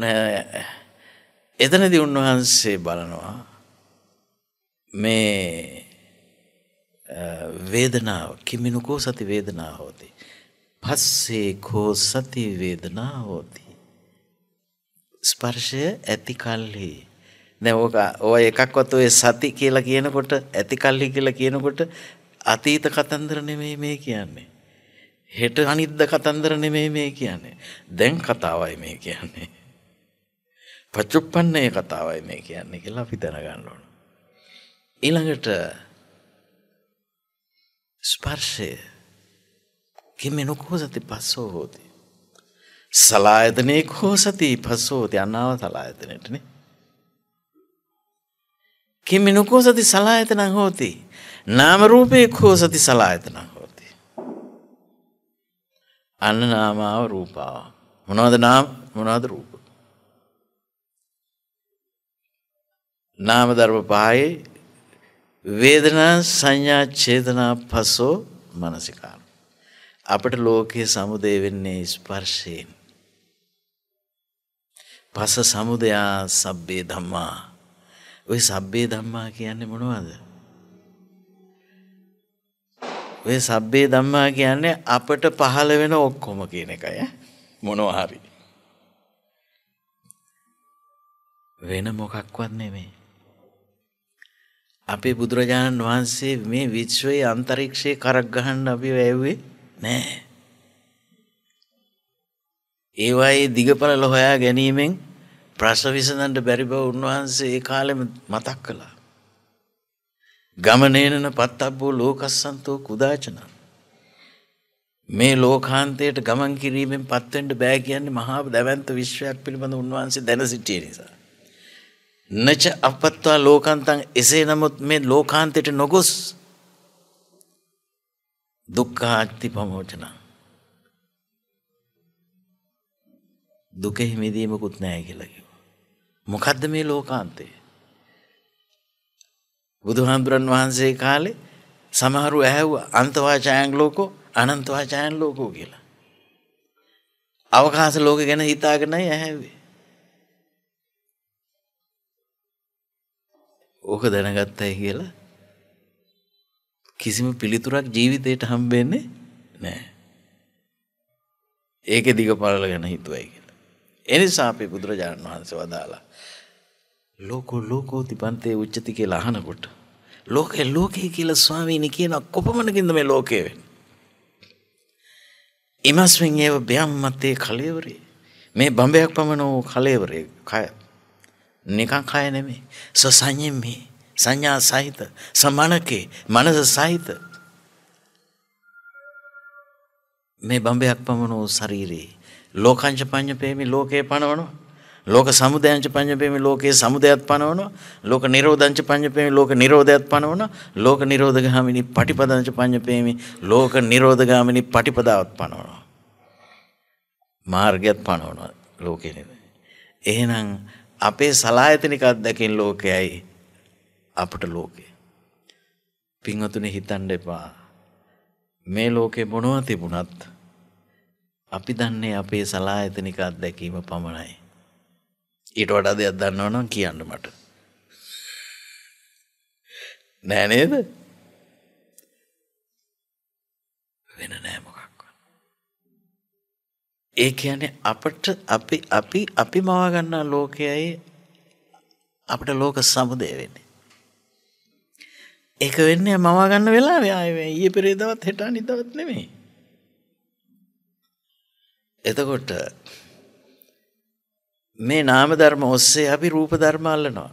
එතනදී උන්වහන්සේ බලනවා මේ වේදනාව කිමිනුකෝ සති වේදනා හෝති. පස්සේ කෝ සති වේදනා හෝති. ස්පර්ශය ඇති කල්හි දැන් ඕක ඔය එකක්වත් ඔය සති කියලා කියනකොට ඇති කල්හි කියලා කියනකොට අතීත කතන්දර නෙමෙයි මේ කියන්නේ හෙට අනිද්ද කතන්දර නෙමෙයි මේ කියන්නේ දැන් කතාවයි මේ කියන්නේ පච්චුප්පන්නේ කතාවයි මේ කියන්නේ කියලා අපි දැනගන්න ඕන ඊළඟට ස්පර්ශය කිමෙනකෝ සති පස්සෝ හොතේ සලායතනේ කෝසති පසෝති අන්නාව සලායතනයටන කිමි නුකෝසති සලායතනං හෝති නාමරූපය කෝසති සලායතනං හෝති අන්න නාමාව රූපාව මොනවද නාම මොනාද රූප නාමධර්ම පායේ වේදනා සංඥා චේතනා පසෝ මනසිකාර. අපට ලෝකයේ සමුදය වෙන්නේ ස්පර්ශයෙන්. පස සමුදයා සබ්බේ ධම්මා. ඔය සබ්බේ ධම්මා කියන්නේ මොනවද? ඔය සබ්බේ ධම්මා කියන්නේ අපට පහළ වෙන ඔක්කොම කියන එකයි මොනවා හරි. වෙන මොකක්වත් නෙමේ. අපේ බුදුරජාණන් වහන්සේ මේ විශ්වයේ අන්තරීක්ෂයේ කරක් ගහන්න අපි වැයුවේ නෑ. ඒවායේ දිගපලල හොයා ගැනීමෙන් ප්‍රශ්න විසඳන්ට බැරි බව උන්වහන්සේ ඒ කාලෙම මතක් කළා. ගමනේනන පත්තබ්බෝ ලෝකස්සන්තෝ කුදාචන. මේ ලෝකාන්තයට ගමන් කිරීමෙන් පත්වෙන්ට බෑ කියන්නේ මහා දැවන්ත විශ්වයක් පිළිබඳ උන්වහන්සේ දැන සිටිය නිසා. නච අපත්වා ලෝකන්තන් එසේ නමුත් මේ ලෝකාන්තයට නොගොස් දුක්ඛාක්ති ප්‍රමෝචනා දුක හිමිදීමකුත් නැහැ කියලා කිව්වා. මොකද්ද මේ ලෝකාන්තය? බුදුහාමුදුරන් වහන්සේ කාලේ සමහරු ඇහැව්වා අන්තවාචායන් ලෝකෝ අනන්තවාචායන් ලෝකෝ කියලා. අවකාශ ලෝක ගැන හිතාගෙනයි ඇහැව්වේ. ඕක දැනගත්තයි කියලා කිසිම පිළිතුරක් ජීවිතයට හම්බෙන්නේ නැහැ. ඒකේ දිග පළල ගැන හිතුවයි කියලා. එනිසා අපේ බුදුරජාණන් වහන්සේ වදාලා ලෝකෝ ලෝකෝති පන්තේ උච්චති කියලා අහනකොට ලෝකේ ලෝකේ කියලා ස්වාමීනි කියන කොපමණකින්ද මේ ලෝකේ වෙන්නේ ඉමස්මින් ඒව බ්‍යම්මත්තේ කලෙවරේ මේ බඹයක් පමණ වූ කලෙවරේ කය නිකන් කය නෙමෙයි සසඤ්ඤෙමි සංඥා සහිත සමණකේ මනස සහිත මේ බඹයක් පමණ වූ ශරීරේ ලෝකංච පඤ්ඤපේමි ලෝකේ පණවනවා. ලෝක සමුදයංච පඤ්ඤපේමි ලෝකේ සමුදයත් පණවනවා. ලෝක නිරෝධංච පඤ්ඤපේමි ලෝක නිරෝධයත් පණවනවා. ලෝක නිරෝධගාමිනි පටිපදංච පඤ්ඤපේමි ලෝක නිරෝධගාමිනි පටිපදාවත් පණවනවා. මාර්ගයත් පණවනවා ලෝකේ. එහෙනම් අපේ සලායතනික අත්දැකීම් ලෝකයයි අපට ලෝකේ. පින්වතුනි හිතන්න එපා. මේ ලෝකේ මොනවා තිබුණත් අපි දන්නේ අපේ සලායතනික අත්දැකීම පමණයි. ඊට වඩා දෙයක් දන්නව නම් කියන්න මට. නෑ නේද? වෙන නෑ මොකක්වත්. ඒ කියන්නේ අපට අපි අපි අපි මවා ගන්නා ලෝකයයි අපිට ලෝක සමුදය වෙන්නේ. ඒක වෙන්නේ මවා ගන්න වෙලාවේ ආයේ ඊයේ පෙරේදවත් හෙට අනිද්දාවත් නෙමෙයි. එතකොට මේ නාම ධර්ම ඔස්සේ අපි රූප ධර්ම අල්ලනවා.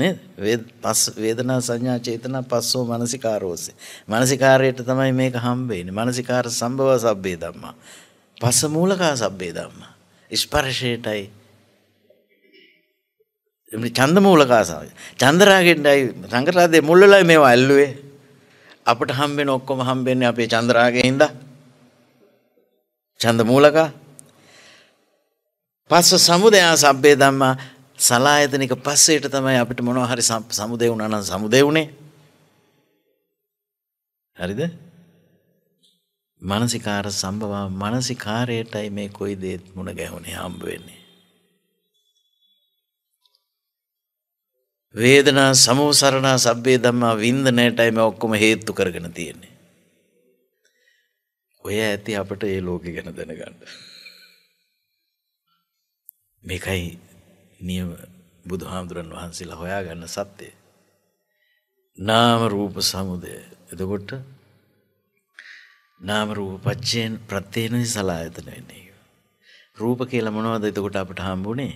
නේද? වේද පස් වේදනා සංඥා චේතනා පස්සෝ මානසිකාරෝස්සේ. මානසිකාරයට තමයි මේක හම්බෙන්නේ. මානසිකාර සම්භව සබ්බේ ධම්මා. පස්ස මූලකා සබ්බේ ධම්මා. ස්පර්ශයටයි එමේ ඡන්ද මූලකා සබ්බේ. චන්ද්‍රාගෙන්ඩයි සංගරාදේ මුල්ලලයි මේවා ඇල්ලුවේ. අපිට හම්බෙන ඔක්කොම හම්බෙන්නේ අපේ චන්ද්‍රාගේ හින්දා. ඡන්ද මූලක පස්ස සමුදයා සබ්බේ ධම්මා සලායතනික පස්සේට තමයි අපිට මොනවා හරි සමුදේ වුණා නම් සමුදේ වුණේ හරිද මානසිකාර සම්භව මානසිකාරයටයි මේ කොයි දේත් මුණ ගැහුනේ හම්බ වෙන්නේ වේදනා සමෝසරණා සබ්බේ ධම්මා වින්දනයටයි මේ ඔක්කොම හේතු කරගෙන තියෙන්නේ ඔය ඇති අපට ඒ ලෝකෙ ගැන දැනගන්න. මේකයි නියම බුදුහාමුදුරන් වහන්සේලා හොයාගන්න සත්‍යය. නාම රූප සමුදය. එතකොට නාම රූප පච්චයෙන් ප්‍රත්‍යේනදි සලායතන වෙන්නේ. රූප කියලා මොනවද එතකොට අපට හම්බුනේ?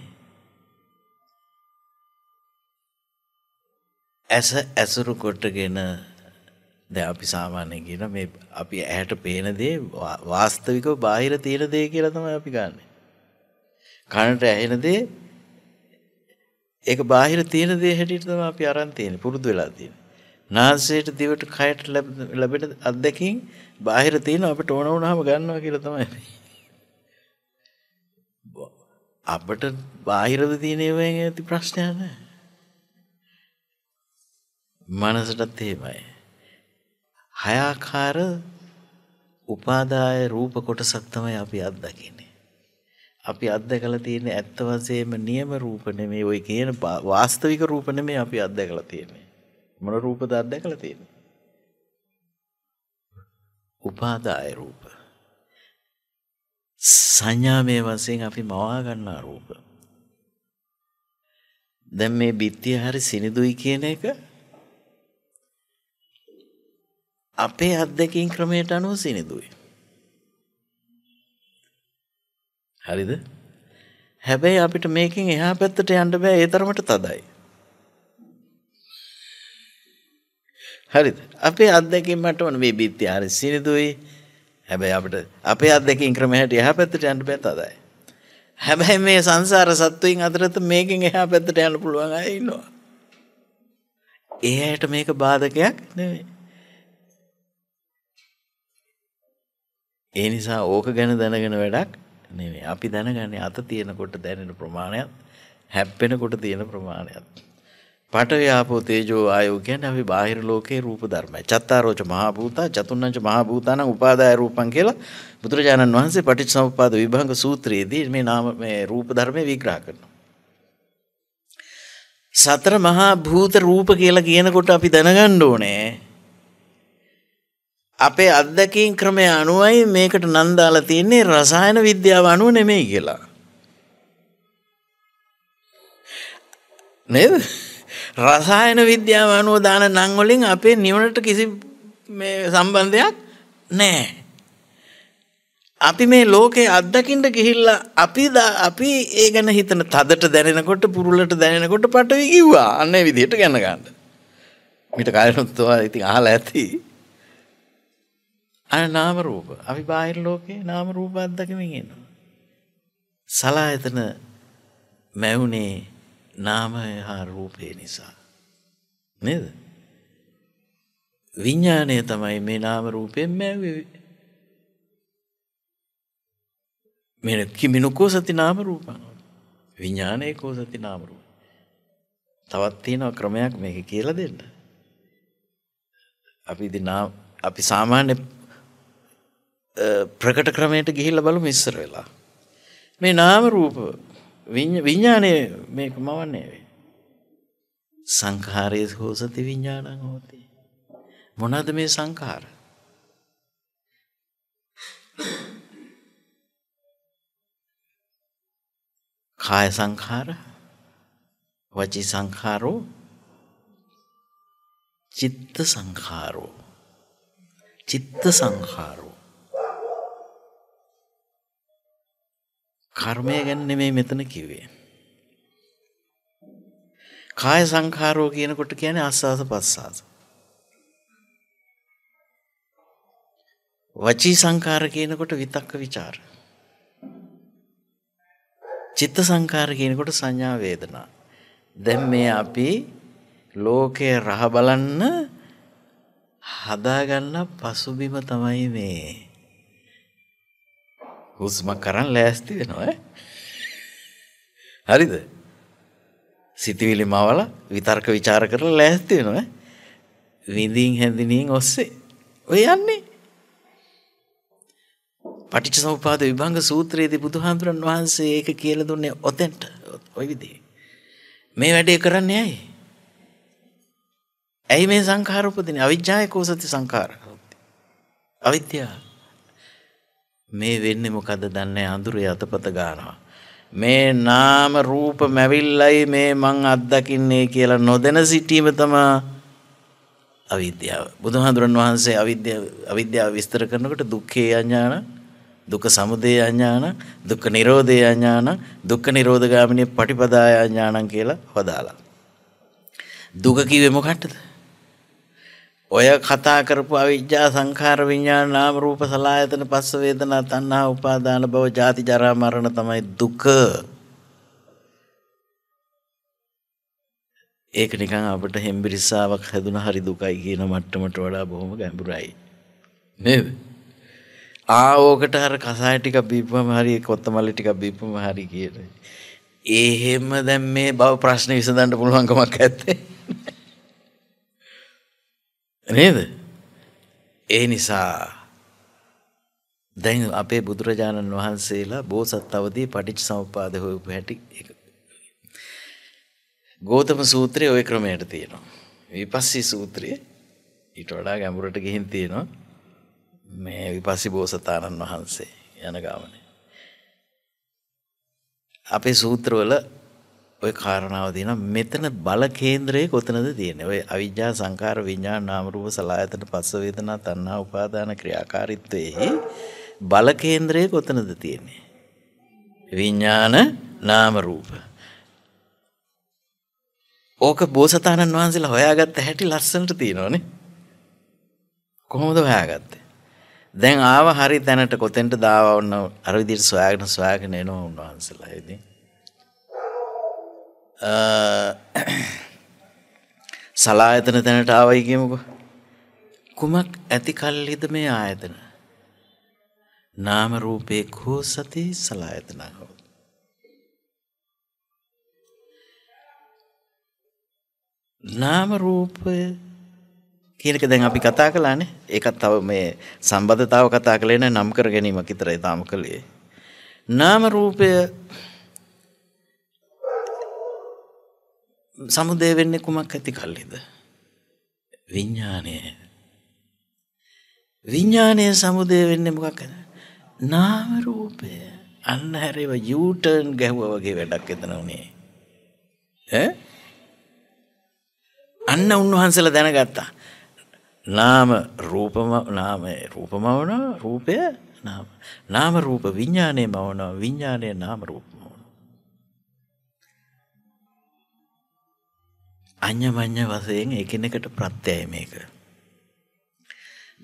ඇස ඇසුරු කොටගෙන දැන් අපි සාමාන්‍යයෙන් කියන මේ අපි ඇහැට පේන දේ වාස්තවිකව බාහිර තියෙන දේ කියලා තමයි අපි ගන්නෙ. කනට ඇහෙන දේ ඒක බාහිර තියෙන දේ හැටියට තමයි අපි අරන් තියෙන්නේ පුරුදු වෙලා තියෙන්නේ. නාසයට දිවට කයට ලැබෙන අත්දැකීම් බාහිර තියෙන අපිට ඕන වුණාම ගන්නවා කියලා තමයි. අපිට බාහිරද තියෙන ඒවායින් ඇති ප්‍රශ්නයක් නැහැ. මනසටත් එහෙමයි. හයාකාර උපාදාය රූප කොටසක් තමයි අපි අත්දකින්නේ. අපි අත්දකලා තියෙන්නේ ඇත්ත වශයෙන්ම නියම රූප නෙමෙයි ওই කියන වාස්තවික රූප නෙමෙයි අපි අත්දකලා තියෙන්නේ. මොන රූපද අත්දකලා තියෙන්නේ? උපාදාය රූප. සංඥාමය වශයෙන් අපි මවා ගන්නා රූප. දැන් මේ බිත්තිය හරි සිනිදුයි කියන එක අපේ අත්දැකින් ක්‍රමයට අනුව සිනිදුයි. හරිද? හැබැයි අපිට මේකෙන් එහා පැත්තට යන්න බෑ ඒ තරමට තදයි. හරිද? අපේ අත්දැකීම් මටම මේ බිත්ති හරි සිනිදුයි. හැබැයි අපිට අපේ අත්දැකීම් ක්‍රමයට එහා පැත්තට යන්න බෑ තදයි. හැබැයි මේ සංසාර සත්වයින් අතරත මේකෙන් එහා පැත්තට යන්න පුළුවන් අය ඉන්නවා. ඒ ඇයට මේක බාධකයක් නෙවෙයි. ඒ නිසා ඕක ගැන දැනගෙන වැඩක් නෙවෙයි. අපි දැනගන්නේ අත තියෙනකොට දැනෙන ප්‍රමාණයත් හැප්පෙනකොට තියෙන ප්‍රමාණයත්. පඨවි ආපෝ තේජෝ ආයෝ කියන්නේ අපි බාහිර ලෝකේ රූප ධර්මයි. චත්තාරෝච මහා භූතා චතුන්නංච මහා භූතානං උපාදාය රූපං කියලා බුදුරජාණන් වහන්සේ පටිච්චසමුප්පාද විභංග සූත්‍රයේදී මේ නාම මේ රූප ධර්මයේ විග්‍රහ කරනවා. සතර මහා භූත රූප කියලා කියනකොට අපි දැනගන්න ඕනේ අපේ අත්දැකීම් ක්‍රමය අනුවයි මේකට නන්දාලා තියන්නේ රසායන විද්‍යාව අනුව නෙමෙයි කියලා. නේද? රසායන විද්‍යාව අනුව දාන නම් වලින් අපේ නිවනට කිසි මේ සම්බන්ධයක් නැහැ. අපි මේ ලෝකේ අත්දකින්න ගිහිල්ලා අපි අපි ඒ ගැන හිතන තදට දැනෙනකොට පුරුලට දැනෙනකොට පටවි කිව්වා. අන්න ඒ විදිහට ගන්න ගන්න. මිට කලිනුත් ඔයා ඉතින් අහලා ඇති. අය නාම රූප අපි බාහිර ලෝකේ නාම රූප අත්දකමින් එනවා. සලා එතන මැවුනේ නාමය හා රූපය නිසා. නේද? විඤ්ඥානය තමයි මේ නාම රූපයෙන් මැවේ. මෙ කිමිනුකෝ සති නාම රූපන් විඤ්ඥානයකෝ සති නාම රූප. තවත් තියෙනව ක්‍රමයක් මේක කියලා දෙන්න. අපි අපි සාමාන්‍ය ප්‍රකට ක්‍රමයට ගිහිල්ලා බලමු ඉස්සර වෙලා. මේ නාම රූප විඥානයේ මේක මවන්නේ වේ. සංඛාරයේ හෝසති විඥානං හෝති. මොනවාද මේ සංඛාර? කාය සංඛාර වචී සංඛාරෝ චිත්ත සංඛාරෝ චිත්ත සංඛාරෝ කර්මය ගැන නෙමෙයි මෙතන කිව්වේ. කාය සංඛාරෝ කියනකොට කියන්නේ ආස්වාස පස්වාස. වචී සංඛාර කියනකොට විතක්ක ਵਿਚාර. චිත්ත සංඛාර කියනකොට සංඥා වේදනා. දැන් මේ අපි ලෝකේ රහ බලන්න හදාගන්න පසුබිම තමයි මේ. හුස්ම කරන් ලෑස්ති වෙනවා ඈ. හරිද? සිතවිලි මවල විතර්ක ਵਿਚාර කරලා ලෑස්ති වෙනවා ඈ. විඳින් හැඳිනින් ඔස්සේ ඔය යන්නේ. පටිච්චසමුපාද විභංග සූත්‍රයේදී බුදුහාඳුරන් වහන්සේ ඒක කියලා දුන්නේ ඔතෙන්ට ওই විදිහේ. මේ වැඩේ කරන්නේ ඇයි? ඇයි මේ සංඛාර උපදින්නේ? අවිජ්ජාය කෝසති සංඛාර. අවිද්‍යාව මේ වෙන්නේ මොකද දන්නේ අඳුරේ අතපත ගානවා. මේ නාම රූප මැවිල්ලයි මේ මං අත්දකින්නේ කියලා නොදැන සිටීම තමා අවිද්‍යාව. බුදුහාඳුරන් වහන්සේ අවිද්‍යාව විස්තර කරනකට දුක්ඛේ අඥාන දුක සමුදය අඥාන දුක්ඛ නිරෝධය අඥාන දුක්ඛ නිරෝධගාමිනී පටිපදාය අඥානං කියලා හොදාලා. දුක කිව්වේ මොකටද? ඔය කතා කරපු අවිජ්ජා සංඛාර විඥාන නාම රූප සලආයතන පස්ස වේදනා තණ්හා උපාදාන භව ජාති ජරා මරණ තමයි දුක. ඒක නිකන් අපිට හෙම්බිරිස්සාවක් හැදුන හරි දුකයි කියන මට්ටමට වඩා බොහොම ගැඹුරයි. නේද? ආ ඕකට අර කසාය ටික බීපුවම හරි කොත්තමල්ලි ටික බීපුවම හරි කියන. එහෙම දැන් මේ බව ප්‍රශ්න විසඳන්න පුළුවන්කමක් ඇත්තේ. නේද? ඒ නිසා දැන් අපේ බුදුරජාණන් වහන්සේලා බෝසත් අවදී පටිච්ච සමුපාද හොයපු හැටි ගෝතම සූත්‍රයේ ওই ක්‍රමයට තියෙනවා. විපස්සී සූත්‍රයේ ඊට වඩා ගැඹුරට ගිහින් තියෙනවා. මේ විපස්සී බෝසතාණන් වහන්සේ යන ගාමනේ. අපේ සූත්‍රවල ඔය කාරණාව තියෙනවා මෙතන බල කේන්ද්‍රය කොතනද තියෙන්නේ ඔය අවිජ්ජා සංඛාර විඥාන නාම රූප සලආයතන පස්ස වේදනා තණ්හා උපාදාන ක්‍රියාකාරීත්වයේ බල කේන්ද්‍රය කොතනද තියෙන්නේ විඥාන නාම රූප ඕක බෝසතාණන් වහන්සේලා හොයාගත්ත හැටි ලස්සනට තියෙනවනේ කොහොමද හොයාගත්තේ දැන් ආව හරි තැනට කොතෙන්ට දාවන්න අර විදිහට සොයාගෙන සොයාගෙන එනවා උන්වහන්සේලා ඉතින් සලායතන තැනට ආවයි කියමුකෝ. කුමක් ඇති කල්ලිද මේ ආයතන? නාම රූපේ කෝ සති සලායතන හොත්. නාම රූපය කියන එක දැන් අපි කතා කළානේ. ඒකත් තව මේ සම්බන්ධතාව කතා කළේ නම් කර ගැනීමක් විතරයි තාම කළේ. නාම රූපය සමුදය වෙන්නේ කුමක් ඇති කල්ලිද. විඤ්ඥානය විඤ්ඥානය සමුදය වෙන්න මොකක් කන නාමරූපය අන්න හැරව යුටර්න් ගැහ්ව වගේ වැඩක් එතන වනේ අන්න උන්වහන්සල දැනගත්තා නාම රූපම නාමය රූපමවන රූපය නාම රූප විඤ්ඥානය මවනවා විඤ්ඥානය නාම රූපම අඤ්ඤමඤ්ඤ වශයෙන් එකිනෙකට ප්‍රත්‍යයයි මේක.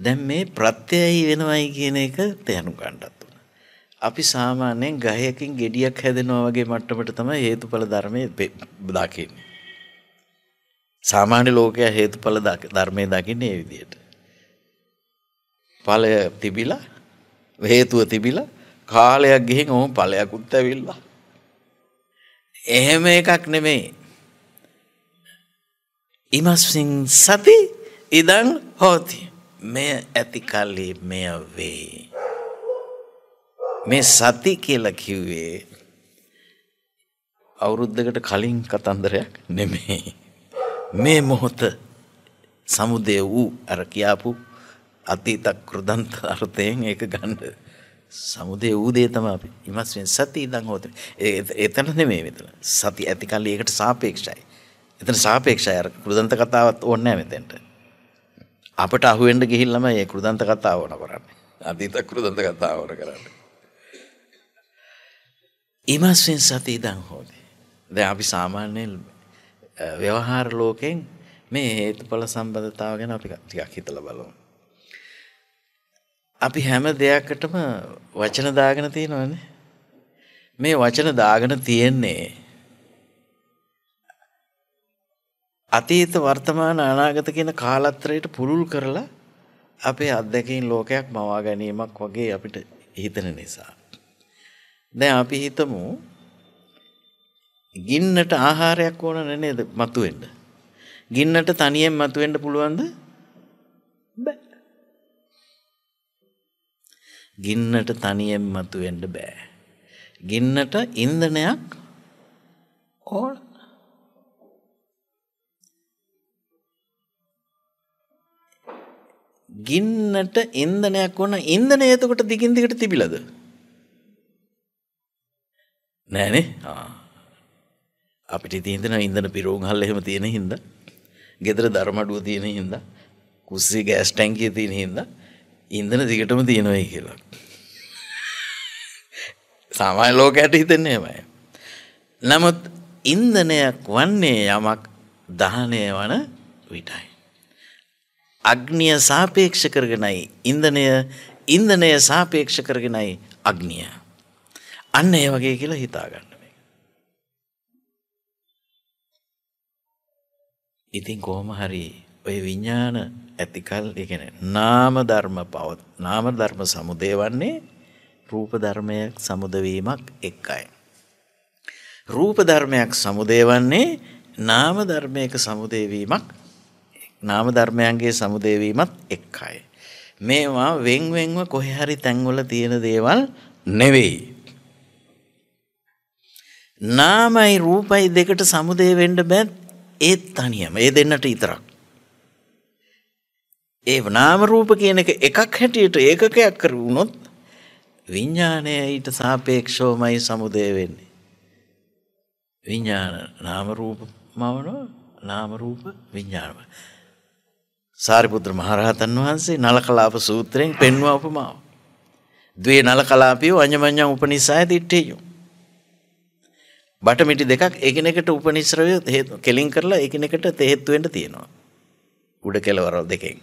දැන් මේ ප්‍රත්‍යයයි වෙනවයි කියන එක තේරුම් ගන්නත් ඕන. අපි සාමාන්‍යයෙන් ගහයකින් gediyak හැදෙනවා වගේ මට්ටමට තමයි හේතුඵල ධර්මයේ දකින්නේ. සාමාන්‍ය ලෝකයා හේතුඵල ධර්මයේ දකින්නේ මේ විදිහට. ඵලය තිබිලා හේතුව තිබිලා කාලයක් ගිහින් ඕම ඵලයක්ත් ඇවිල්ලා. එහෙම එකක් නෙමෙයි. ඉමස්සින් සති ඉදං හෝති. මෙය ඇති කල්ලි මෙය වේ. මේ සති කියලා කිව්වේ අවුරුද්දකට කලින් කතන්දරයක් නෙමෙයි. මේ මොහොත සමුදය වූ අර කියාපු අතීතක් කෘදන්ත අර්ථයෙන් ඒක ගන්න සමුදේ වූ දේ තමයි අපි ඉමස්වෙන් සති ඉඳන් හොතන. ඒ එතන නෙමෙයි මෙතන. සති ඇති කල්ලි ඒකට සාපේක්ෂයි. එතන සාපේක්ෂයි අර කෘදන්ත කතාවත් ඕනේ නැහැ මෙතෙන්ට. අපට අහුවෙන්න ගිහිල්ලාම මේ කෘදන්ත කතාව ඕන කරන්නේ. අතීත කෘදන්ත කතාව ඕන කරන්නේ. ීමස්වෙන් සති ඉදන් හොදේ. දැන් අපි සාමාන්‍යයෙන් ව්‍යවහාර ලෝකෙන් මේ හේතුඵල සම්බන්ධතාව ගැන අපි ටිකක් හිතලා බලමු. අපි හැම දෙයකටම වචන දාගෙන තියෙනවනේ. මේ වචන දාගෙන තියෙන්නේ අතීත වර්තමාන අනාගත කියන කාලත්‍රයට පුළුල් කරලා අපේ අත්දැකීම් ලෝකයක් මවා ගැනීමක් වගේ අපිට හිතන නිසා. දැන් අපි හිතමු ගින්නට ආහාරයක් ඕන නේද මතුවෙන්න. ගින්නට තනියෙන් මතුවෙන්න පුළුවන්ද? බෑ. ගින්නට තනියෙන් මතුවෙන්න බෑ. ගින්නට ඉන්ධනයක් ඕන. ගින්නට ඉන්දනයක් වන ඉන්දන එතකොට දිගින් දිගට තිබිලද නෑනේ අපිට තීන්දන ඉන්දන පිරෝග හල්ල එහෙම තියෙන හින්ද ගෙදර ධර්මඩුව තියෙන හින්ද කුස්සේ ගෑස් ටැන්කිය තියෙන හින්ද ඉන්දන දිගටම තියෙනවයි කියලා සාමාන්‍ය ලෝකයට හිතෙන්නේ එහෙමයි නමුත් ඉන්දනයක් වන්නේ යමක් දහනය වන විටයි අග්නිය සාපේක්ෂ කරගෙනයි ඉන්ධනය ඉන්ධනය සාපේක්ෂ කරගෙනයි අග්නිය. අන්න ඒ වගේ කියලා හිතාගන්න මේ. ඉතින් කොහොම හරි ඔය විඤ්ඥාන ඇතිකල් එකන නාම ධර්ම පවත් නාම ධර්ම සමුදය වන්නේ රූපධර්මයක් සමුදවීමක් එක්කයි. රූපධර්මයක් සමුදේ වන්නේ නාම ධර්මයක සමුදේවීමක් නාම ධර්මයන්ගේ සමුදේ වීමත් එකයි. මේවා වෙන් වෙන්ව කොහේ හරි තැන්වල තියෙන දේවල් නෙවෙයි. නාමයි රූපයි දෙකට සමුදේ වෙන්න බෑ ඒ තනියම. ඒ දෙන්නට විතරක්. ඒ නාම රූප කියන එක එකක් හැටියට ඒකකයක් කරුණොත් විඥාණය ඊට සාපේක්ෂවමයි සමුදේ වෙන්නේ. විඥාන නාම රූප මවනවා නාම රූප විඥානම සාරිපුත්‍ර මහරහතන් වහන්සේ නලකලාප සූත්‍රයෙන් පෙන්වා උපමාව. ද්වේ නලකලාපියෝ අඤ්ඤමඤ්ඤං උපනිසාය දිට්ඨියෝ. බටමිටි දෙකක් එකිනෙකට උපනිශ්‍රය කෙලින් කරලා එකිනෙකට තෙහෙත්තු වෙන්න තියෙනවා. උඩ කෙලවරල් දෙකෙන්.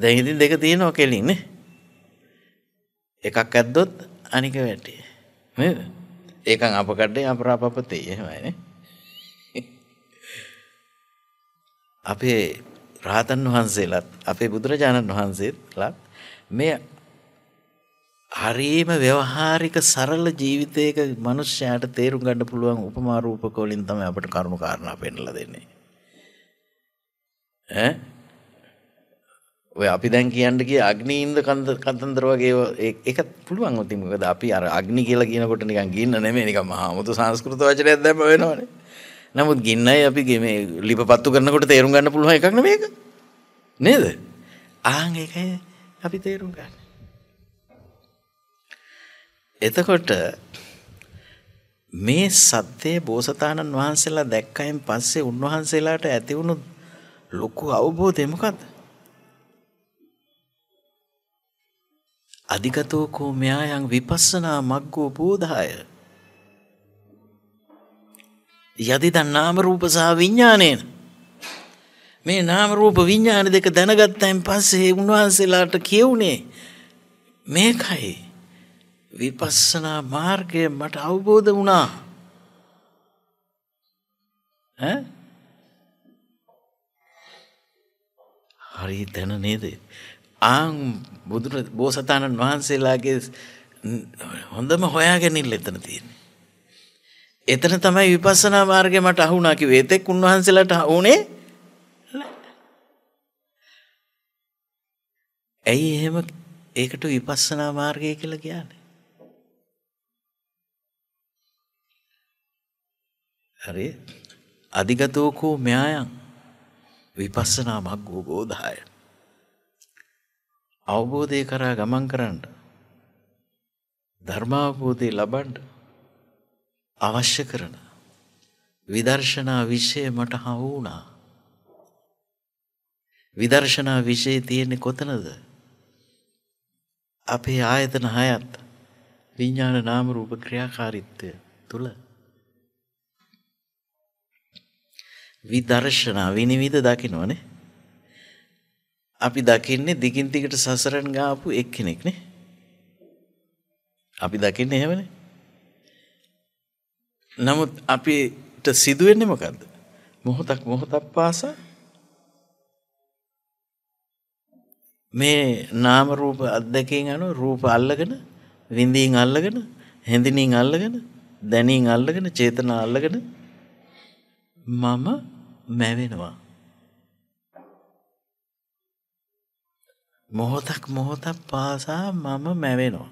දැන් ඉතින් දෙක තියෙනවා කෙලින් නේ. එකක් ඇද්දොත් අනික වැටේ. නේද? ඒකන් අපකඩේ අපරාපපතේ එහෙමයි නේ. අපේ රාතන් වහන්සේලත් අපේ බුදුරජාණන් වහන්සේලාත් මේ හරීම ව්‍යවහාරික සරල ජීවිතයක මනුෂ්‍යයාට තේරුම් ගන්න පුළුවන් උපමා රූපක වලින් තමයි අපට කරුණු කාරණා පෙන්නලා දෙන්නේ. ඈ ඔය අපි දැන් කියන්න ගිය අග්නිින්ද කතන්දර වගේ ඒක පුළුවන් ඔතින් මොකද අපි අර අග්නි කියලා කියනකොට නිකන් ගින්න නෙමෙයි නිකන් මහා මුතු සංස්කෘත වචනයක් දැම්ම වෙනවනේ. නමුත් ගින්නයි අපි මේ ලිප පත්තු කරනකොට තේරුම් ගන්න පුළුවන් එකක් නෙමෙයි ඒක. නේද? ආන් ඒකයි අපි තේරුම් ගන්න. එතකොට මේ සත්‍යයේ බෝසතාණන් වහන්සේලා දැක්කයින් පස්සේ උන්වහන්සේලාට ඇති වුණු ලොකු අවබෝධය මොකද්ද? අධිගතෝ කෝ මෙයන් විපස්සනා මග්ගෝ බෝධාය යදි තන් නාම රූප සහ විඥානයන මේ නාම රූප විඥාන දෙක දැනගත්තයින් පස්සේ උන්වහන්සේලාට කියවුනේ මේකයි විපස්සනා මාර්ගය මට අවබෝධ වුණා හරි දැන නේද ආං බුදුර බෝසතාණන් වහන්සේලාගේ හොඳම හොයාගැනිල් එතන තියෙන එතන තමයි විපස්සනා මාර්ගය මට අහුණා කිව්වේ. ඒතෙක් උන්වහන්සේලාට වුණේ ඇයි එහෙම ඒකට විපස්සනා මාර්ගය කියලා කියන්නේ? හරි. අධිගතෝකෝ ම්‍යායං විපස්සනා මග්ගෝ බෝධාය. අවබෝධය කරා ගමන් කරන්න. ධර්මාවබෝධය ලබන්න අවශ්‍ය කරන විදර්ශනා විෂය මට හා වුණා විදර්ශනා විෂය තියෙන්නේ කොතනද අපේ ආයතන හයත් විඤ්ඥාන නාම රූප ක්‍රියාකාරිත්වය තුළ විදර්ශනා විනිවිධ දකිනවනේ අපි දකින්නේ දිගින් දිගට සසරන් ගාපු එක්කෙනෙක් නේ අපි දකින්නේ එහෙමනේ නමුත් අපිට සිදුවෙන්නේ මොකක්ද? මොහොතක් මොහොතක් පාසා මේ නාම රූප අත්දැකීම් අනුව රූප අල්ලගෙන විඳින් අල්ලගෙන හැඳිනින් අල්ලගෙන දැනින් අල්ලගෙන චේතන අල්ලගෙන මම මැවෙනවා මොහොතක් මොහොතක් පාසා මම මැවෙනවා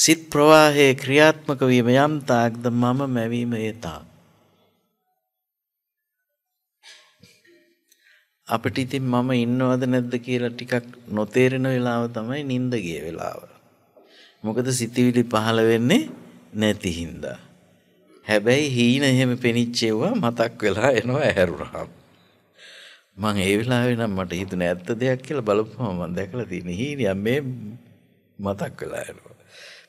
සිත් ප්‍රවාහයේ ක්‍රියාත්මක වීම යම් තාක්ද මම මැවීම ඒතා. අපිට ඉතින් මම ඉන්නවද නැද්ද කියලා ටිකක් නොතේරෙන වෙලාව තමයි නිින්ද ගිය වෙලාව. මොකද සිතිවිලි පහළ වෙන්නේ නැති හින්දා. හැබැයි හීන එහෙම පෙනිච්චෙව්වා මතක් වෙලා එනවා ඇහැරුණාම. මං ඒ වෙලාවේ නම් මට හිතුනේ ඇත්ත දෙයක් කියලා බලපුවම මම දැකලා තියෙන හීනියක් මේ මතක් වෙලා එනවා.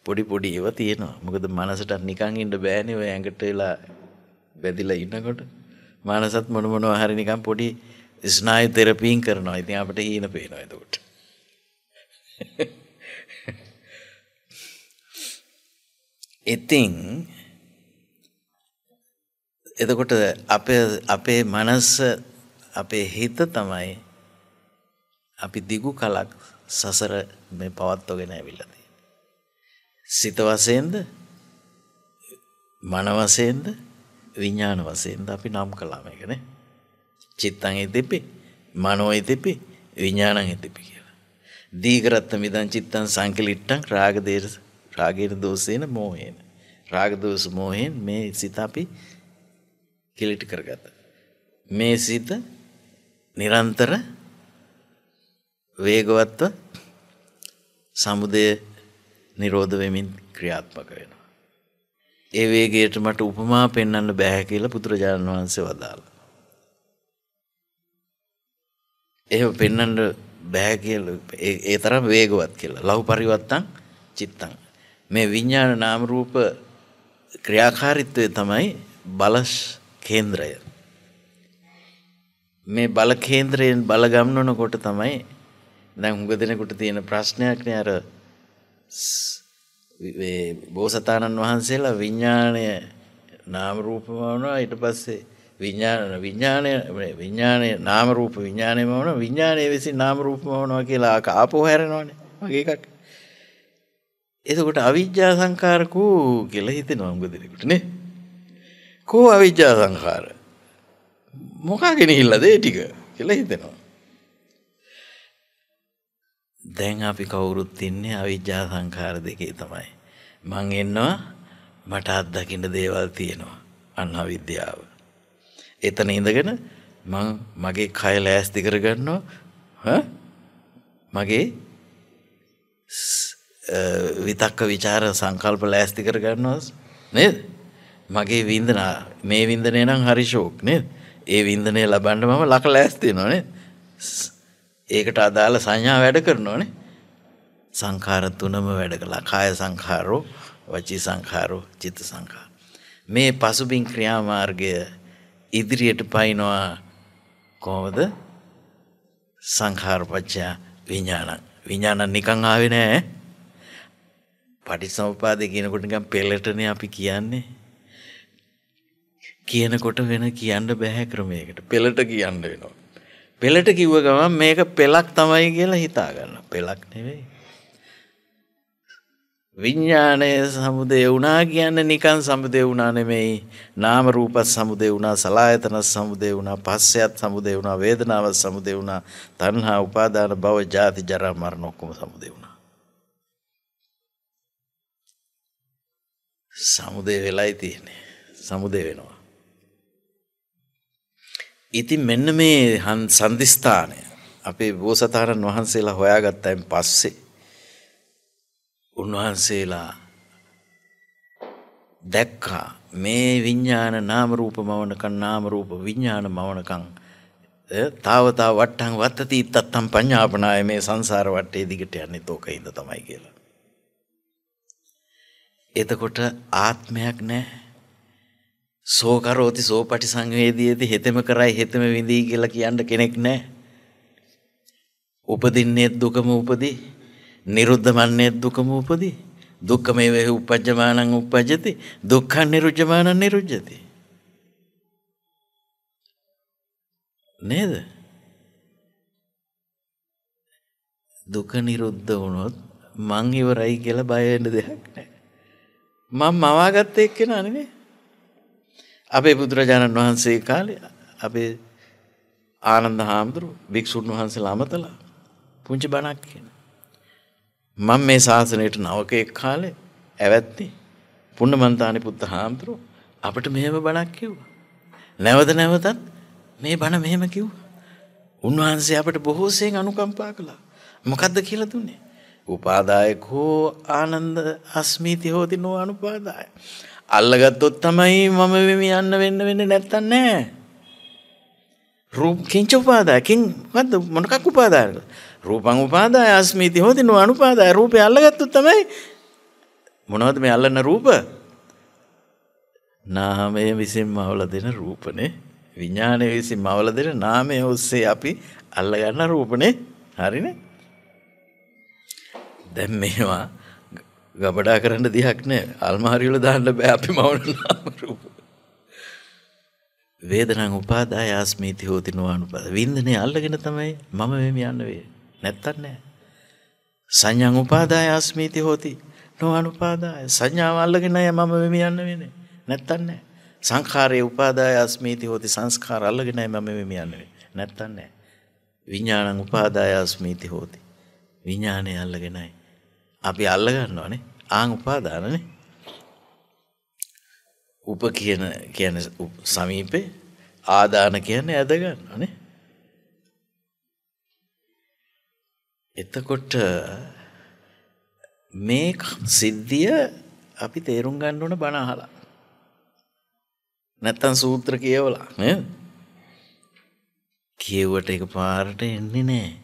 පොඩි පොඩි ඒව තියෙනවා. මොකද මනසට නිකන් ඉන්න බෑනේ ඔය ඇඟට වෙලා වැදිලා ඉන්නකොට. මනසත් මොන මොනවා හරි නිකන් පොඩි ස්නායු තෙරපීම් කරනවා. ඉතින් අපිට හීන පේනවා එතකොට. ඉතින් එතකොට අපේ අපේ මනස අපේ හිත තමයි අපි දිගු කලක් සසර මේ පවත්වගෙන ඇවිල්ලා සිත වශයෙන්ද මන වශයෙන්ද විඥාන වශයෙන්ද අපි නම් කළා මේකනේ. චිත්තං ඉතිපි, මනෝ ඉතිපි, විඥානං ඉතිපි කියලා. දීගරත්ත මිදං චිත්තං සංකලිට්ඨං රාග දේස රාගේන දෝෂේන මෝහේන. රාග දෝෂ මෝහයෙන් මේ සිත අපි කිලිටි කරගත්තා. මේ සිත නිරන්තර වේගවත්ව සමුදය නිරෝධ වෙමින් ක්‍රියාත්මක වෙනවා. ඒ වේගයට මට උපමා පෙන්වන්න බෑ කියලා බුදුරජාණන් වහන්සේ වදාළා. එහෙම පෙන්වන්න බෑ කියලා ඒ තරම් වේගවත් කියලා. ලහු පරිවත්තං චිත්තං. මේ විඥාන නාම රූප ක්‍රියාකාරීත්වය තමයි බලස් කේන්ද්‍රය. මේ බල කේන්ද්‍රයෙන් බල ගම්නනකොට තමයි දැන් හුඟ දෙනෙකුට තියෙන ප්‍රශ්නයක් නේ අර බෝසතාණන් වහන්සේලා විඤ්ඥානය නාමරූපමවනවා ඊට පස්සේ විඤ්ඥාන විඤ්ඥානය විඤ්ඥානය නාමරූප විඤ්ඥානය මවන විඤ්ඥානය වෙසි නාමරූපමවනවා කියලා ආපෝ හැරෙනවාන වගේ එකක් එතකොට අවිද්‍යා සංකාරකූ කියල හිතෙන අංගුදිරකුට නේ කෝ අවිද්‍යා සංකාර මොකාගෙන හිල්ලදේ ටික කියලා හිතෙනවා දැන් අපි කවුරුත් ඉන්නේ අවිජ්ජා සංඛාර දෙකේ තමයි. මං එන්නවා මට අත්දකින්න දේවල් තියෙනවා. අන්න අවිද්‍යාව. එතන ඉඳගෙන මං මගේ කය ලෑස්ති කරගන්නවා. ඈ මගේ විතක්ක ਵਿਚාර සංකල්ප ලෑස්ති කරගන්නවා නේද? මගේ වින්දන මේ වින්දනය නම් හරි ෂෝක් නේද? ඒ වින්දනය ලබන්න මම ලක ලෑස්ති වෙනවා නේද? ඒකට අදාළ සංඥා වැඩ කරනවනේ. සංඛාර තුනම වැඩ කළා. කාය සංඛාරෝ, වචී සංඛාරෝ, චිත්ත සංඛාර. මේ පසුබිම් ක්‍රියාමාර්ගය ඉදිරියට පයින්නවා කොහොමද? සංඛාරපච්චය විඥාන. විඥාන නිකන් ආවේ නෑ. පටිසමුපාදේ කියනකොට නිකන් පෙළටනේ අපි කියන්නේ. කියනකොට වෙන කියන්න බෑ ක්‍රමයකට. පෙළට කියන්න වෙනවා. පෙළට කිව්ව ගමන් මේක පෙළක් තමයි කියලා හිතාගන්න පෙළක් නෙවෙයි. විඤ්ඥානය සමුදය වුණා කියන්න නිකන් සමුදය වුණා නෙමෙයි නාම රූපත් සමුදය වුණා සලායතන සමුදය වුණා පස්සයත් සමුදය වුණා වේදනාවත් සමුදය වුණා තන්හා උපාදාන බව ජාති ජරා මරණ ඔක්කොම සමුදය වුණා. සමුදය වෙලායි තියෙන්නේ සමුදය වෙනවා. ඉතින් මෙන්න මේ සන්දිස්ථානය අපේ බෝසතාණන් වහන්සේලා හොයාගත්තයින් පස්සේ උන්වහන්සේලා දැක්කා මේ විඤ්ඥාන නාමරූප මවනකන් නාමරූප විඤ්ඥාන මවනකං තාවතා වට්ටන් වත්තති ඉත්තත්තම් පඥාපනාය මේ සංසාර වට්ටේ දිගට යන්නේ තෝක හිද තමයි කියලා. එතකොට ආත්මයක් නෑ සෝකරෝති සෝපටි සංවේදීයති හෙතෙම කරයි හෙතෙම විඳී කියලා කියන්න කෙනෙක් නැහැ. උපදින්නේ දුකම උපදී. නිරුද්ධමන්නේ දුකම උපදී. දුක්ඛමේ වේ උපජ්ජමානං උපජ්ජති. දුක්ඛං නිරුජ්ජමානං නිරුජ්ජති. නේද? දුක නිරුද්ධ වුණොත් මං ඉවරයි කියලා බය වෙන්න දෙයක් නැහැ. මම මවාගත්ත එක්කෙනා නෙමෙයි. අපේ බුදුරජාණන් වහන්සේ කාලේ අපේ ආනන්ද හාමුදුරු භික්ෂුන් වහන්සේලා අමතලා පුංචි බණක් කියන. මම මේ ශාසනයට නවකයෙක් කාලේ ඇවැත්ති පුන්නමන්තානි පුත්ත හාමුදුරු අපට මෙහෙම බණක් කිව්වා. නැවත නැවතත් මේ බණ මෙහෙම කිව්වා. උන්වහන්සේ අපට බොහෝසයෙන් අනුකම්පා කළා. මොකද්ද කියලා දුන්නේ? උපාදායකෝ ආනන්ද අස්මීති හෝති නෝ අනුපාදාය. අල්ලගත්තොත් තමයි මම වෙම යන්න වෙන්න වෙන්න නැත්තන් නෑ. රූප කිංච උපාදායකින් මොකද්ද මොනකක් උපාදායද? රූපං උපාදාය අස්මීති හොති නෝ අනුපාදාය රූපය අල්ලගත්තොත් තමයි මොනවද මේ අල්ලන රූප? නාමය විසින්ම අවල දෙන රූපනේ. විඥානය විසින්ම අවල දෙන නාමය ඔස්සේ අපි අල්ලගන්න රූපනේ. හරිනේ? දැන් මේවා ගබඩා කරන්න දෙයක් නෑ අල්මාරිවල දාන්න බෑ අපි මවන නාමරූප. වේදනං උපාදාය ආස්මීති හෝති නොවනුපද. වින්දනේ අල්ලගෙන තමයි මම මෙහෙම යන්න වේ. නැත්තම් නෑ. සංඥං උපාදාය ආස්මීති හෝති නොවනුපාදාය. සංඥාව අල්ලගෙන අය මම මෙහෙම යන්න වෙන්නේ. නැත්තම් නෑ. සංඛාරේ උපාදාය ආස්මීති හෝති සංස්කාර අල්ලගෙන අය මම මෙහෙම යන්න වෙන්නේ. නැත්තම් නෑ. විඥානං උපාදාය ආස්මීති හෝති. විඥානේ අල්ලගෙනයි අපි අල්ල ගන්නවානේ ආං උපාදානනේ උප කියන කියන්නේ සමීපේ ආදාන කියන්නේ ඇද ගන්නවානේ එතකොට මේ සිද්ධිය අපි තේරුම් ගන්න ඕන බණ අහලා නැත්තම් සූත්‍ර කියවලා නේද කියුවට එකපාරට එන්නේ නැහැ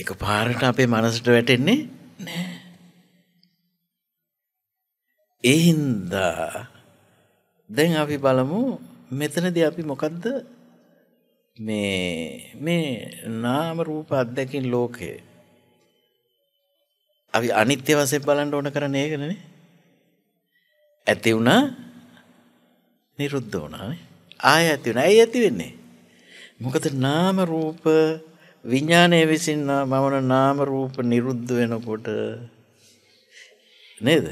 එක පාරට අපේ මනසට වැටෙන්නේ නෑ. එහින්දා දැන් අපි බලමු මෙතනද අපි මොකක්ද මේ මේ නාම රූප අත්දැකින් ලෝකය අපි අනිත්‍ය වසේ බලන්ට ඕන කරන ඒකනන ඇති වුණා නිරුද්ධ වනානේ ආය ඇති වුණ ඇයි ඇති වෙන්නේ මොකද නාම රූප විඤ්ඥානය විසින් මමන නාම රූප නිරුද්ධ වෙනකොට නේද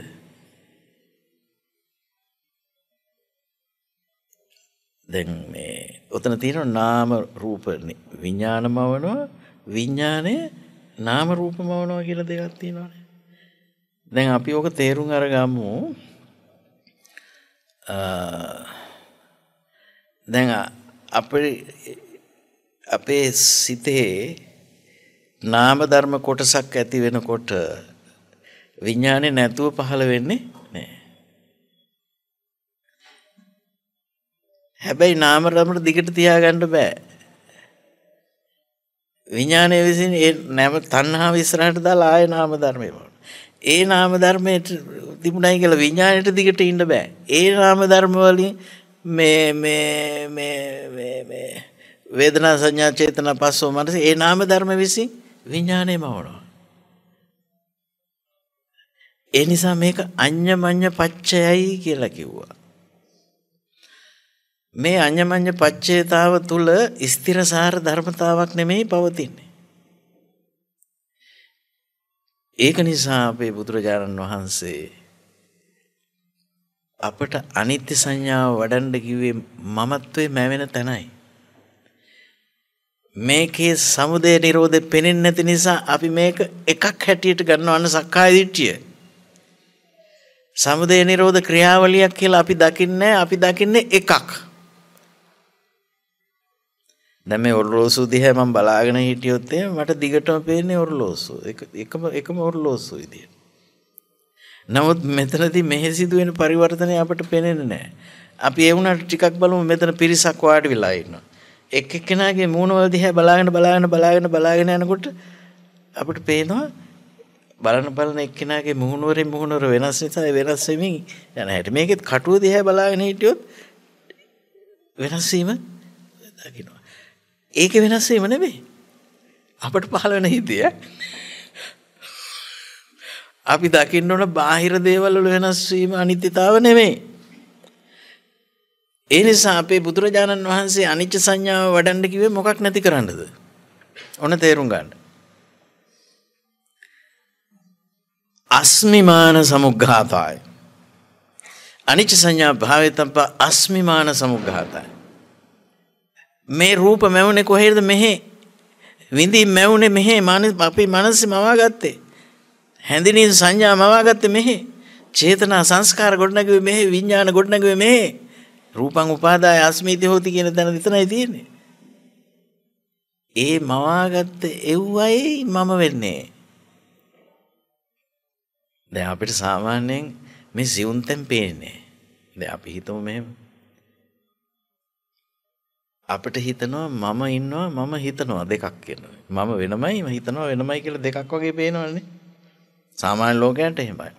දැන් මේ ඔතන තියෙන නාම රූප විඤ්ඥාන මවනවා විඤ්ඥානය නාම රූප මවනවා කියල දෙයක් තියෙනවාන දැන් අපි ඕක තේරුම් අරගම්මු දැන් අප අපේ සිතේ නාම ධර්ම කොටසක් ඇති වෙනකොට විඥානේ නැතුව පහළ වෙන්නේ නෑ. හැබැයි නාම ධර්ම දිගට තියාගන්න බෑ. විඥානය විසින් ඒ නැම තණ්හාව ඉස්සරහට දාලා ආය නාම ධර්මේ වුණා. ඒ නාම ධර්මයේ තිබුණයි කියලා විඥාණයට දිගට ඉන්න බෑ. ඒ නාම ධර්ම වලින් මේ මේ මේ මේ මේ වේදනා සංඥා චේතනා පස්සෝ මනස ඒ නාම ධර්ම විසින් විඥාණය මවනවා. ඒ නිසා මේක අඤ්ඤමඤ්ඤ පච්චයයි කියලා කිව්වා. මේ අඤ්ඤමඤ්ඤ පච්චේතාව තුල ස්ථිරසාර ධර්මතාවක් නෙමෙයි පවතින්නේ. ඒක නිසා අපේ බුදුරජාණන් වහන්සේ අපට අනිත්‍ය සංඥාව වඩන්න කිව්වේ මමත්වේ මැවෙන තැනයි. මේකේ සමුදය නිරෝධය පෙනෙන්නේ නැති නිසා අපි මේක එකක් හැටියට ගන්නවන්න සක්කාය දිට්ඨිය. සමුදය නිරෝධ ක්‍රියාවලියක් කියලා අපි දකින්නේ අපි දකින්නේ එකක්. දැන් මේ ඔරලෝසු දිහා මම බලාගෙන හිටියොත් මට දිගටම පේන්නේ ඔරලෝසු. එකම එකම ඔරලෝසු විදියට. නමුත් මෙතනදී මෙහි සිදුවෙන පරිවර්තනය අපට පේන්නේ නැහැ. අපි ඒ වුණාට ටිකක් බලමු මෙතන පිරිසක් වාඩි වෙලා ඉන්නවා. එක එක්කෙනගේ මූුණවල දිහැ බලාගෙන බලාගෙන බලාගෙන බලාගෙන යනකොට අපට පේනවා බලන බලන එක්කෙනගේ මුහුණුවරින් මුහුණුවර වෙනස් නිසා වෙනස්සෙමින් යන හැට මේකෙත් කටුව දිහැ බලාගෙන හිටියොත් වෙනස්වීම දකිනවා. ඒක වෙනස්සීම නෙවේ අපට පහළ වෙන හිතිය අපි දකින්න ඕන බාහිර දේවල්ල වෙනස්වීම අනිත්‍යතාව නෙමේ ඒ නිසා අපේ බුදුරජාණන් වහන්සේ අනිච්ච සංඥාව වඩන්න කිව්වේ මොකක් නැති කරන්නද? ඔන්න තේරුම් ගන්න. අස්මිමාන සමුග්ඝාතය. අනිච්ච සංඥා භාවයතම්ප අස්මිමාන සමුග්ඝාතය. මේ රූප මැවුනේ කොහෙද මෙහෙ? විඳින් මැවුනේ මෙහෙ මානස අපේ මනස මවා ගත්තේ. හැඳිනීම් සංඥා මවා ගත්තේ මෙහෙ. චේතනා සංස්කාර ගොඩනගුවේ මෙහෙ විඥාන ගොඩනගුවේ මෙහෙ. රූපං උපාදාය අස්මීති හෝති කියන තැන විතරයි තියෙන්නේ. ඒ මවාගත්ත එව්වයි මම වෙන්නේ. දැන් අපිට සාමාන්‍යයෙන් මේ සිවුන් තැන් පේන්නේ. දැන් අපි හිතමු මෙහෙම. අපිට හිතනවා මම ඉන්නවා මම හිතනවා දෙකක් කියනවා. මම වෙනමයි හිතනවා වෙනමයි කියලා දෙකක් වගේ පේනවනේ. සාමාන්‍ය ලෝකයට එහෙමයි.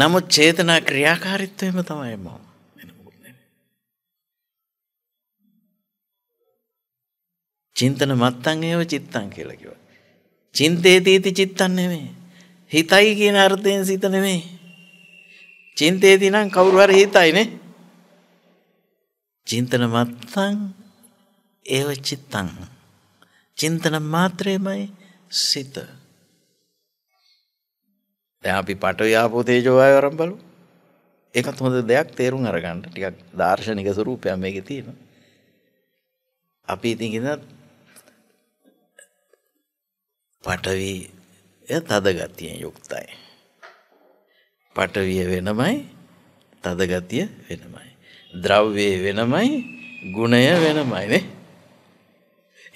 නමුත් චේතනා ක්‍රියාකාරීත්වයම තමයි මම. චින්තන මත්තං ඒව චිත්තං කියලා කිව්වා. චින්තේතීති චිත්තං නෙමෙයි. හිතයි කියන අර්ථයෙන් සිත නෙමෙයි. චින්තේති නම් කවුරු හරි හිතයිනේ. චින්තන මත්තං ඒව චිත්තං. චින්තන මාත්‍රේමයි සිත. දැන් අපි පටවිය ආපෝ තේජෝ ආය වරන් බලමු. ඒකත් හොඳ දෙයක් තේරුම් අරගන්න. ටිකක් දාර්ශනික ස්වරූපයක් මේකේ තියෙනවා. අපි ඉතින් කියනවා පටවි තද ගතියෙන් යුක්තයි. පටවිය වෙනමයි තද ගතිය වෙනමයි. ද්‍රව්‍යය වෙනමයි ගුණය වෙනමයි නේ.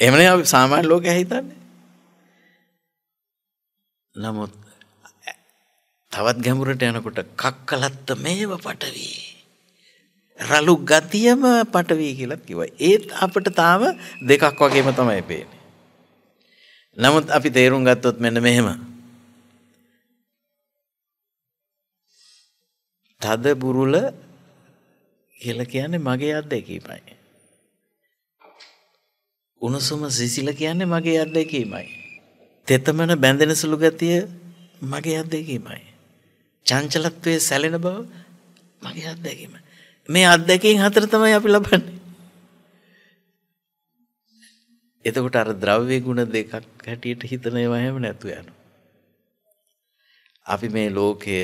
එහෙමනේ අපි සාමාන්‍ය ලෝකයේ හිතන්නේ. නමුත් තවත් ගැඹුරට යනකොට කක්කලත්ත මේව පටවි. රළු ගතියම පටවි කියලා කිව්වා. ඒත් අපිට තාම දෙකක් වගේම තමයි පේන්නේ. නමුත් අපි තේරුම් ගත්තොත් මෙන්න මෙහෙම. තද බුරුල කියලා කියන්නේ මගේ අත්දැකීමයි. උණුසුම සිසිල කියන්නේ මගේ අත්දැකීමයි. තෙතමන බැඳෙන සුළු ගතිය මගේ අත්දැකීමයි. චංචලත්වයේ සැලෙන බව මගේ අත්දැකීමයි. මේ අත්දැකීම් හතර තමයි අපි ලබන්නේ. එතකොට අර ද්‍රව්‍ය ගුණ දෙකක් හැටියට හිතන ඒවා හැම නැතු යනවා. අපි මේ ලෝකය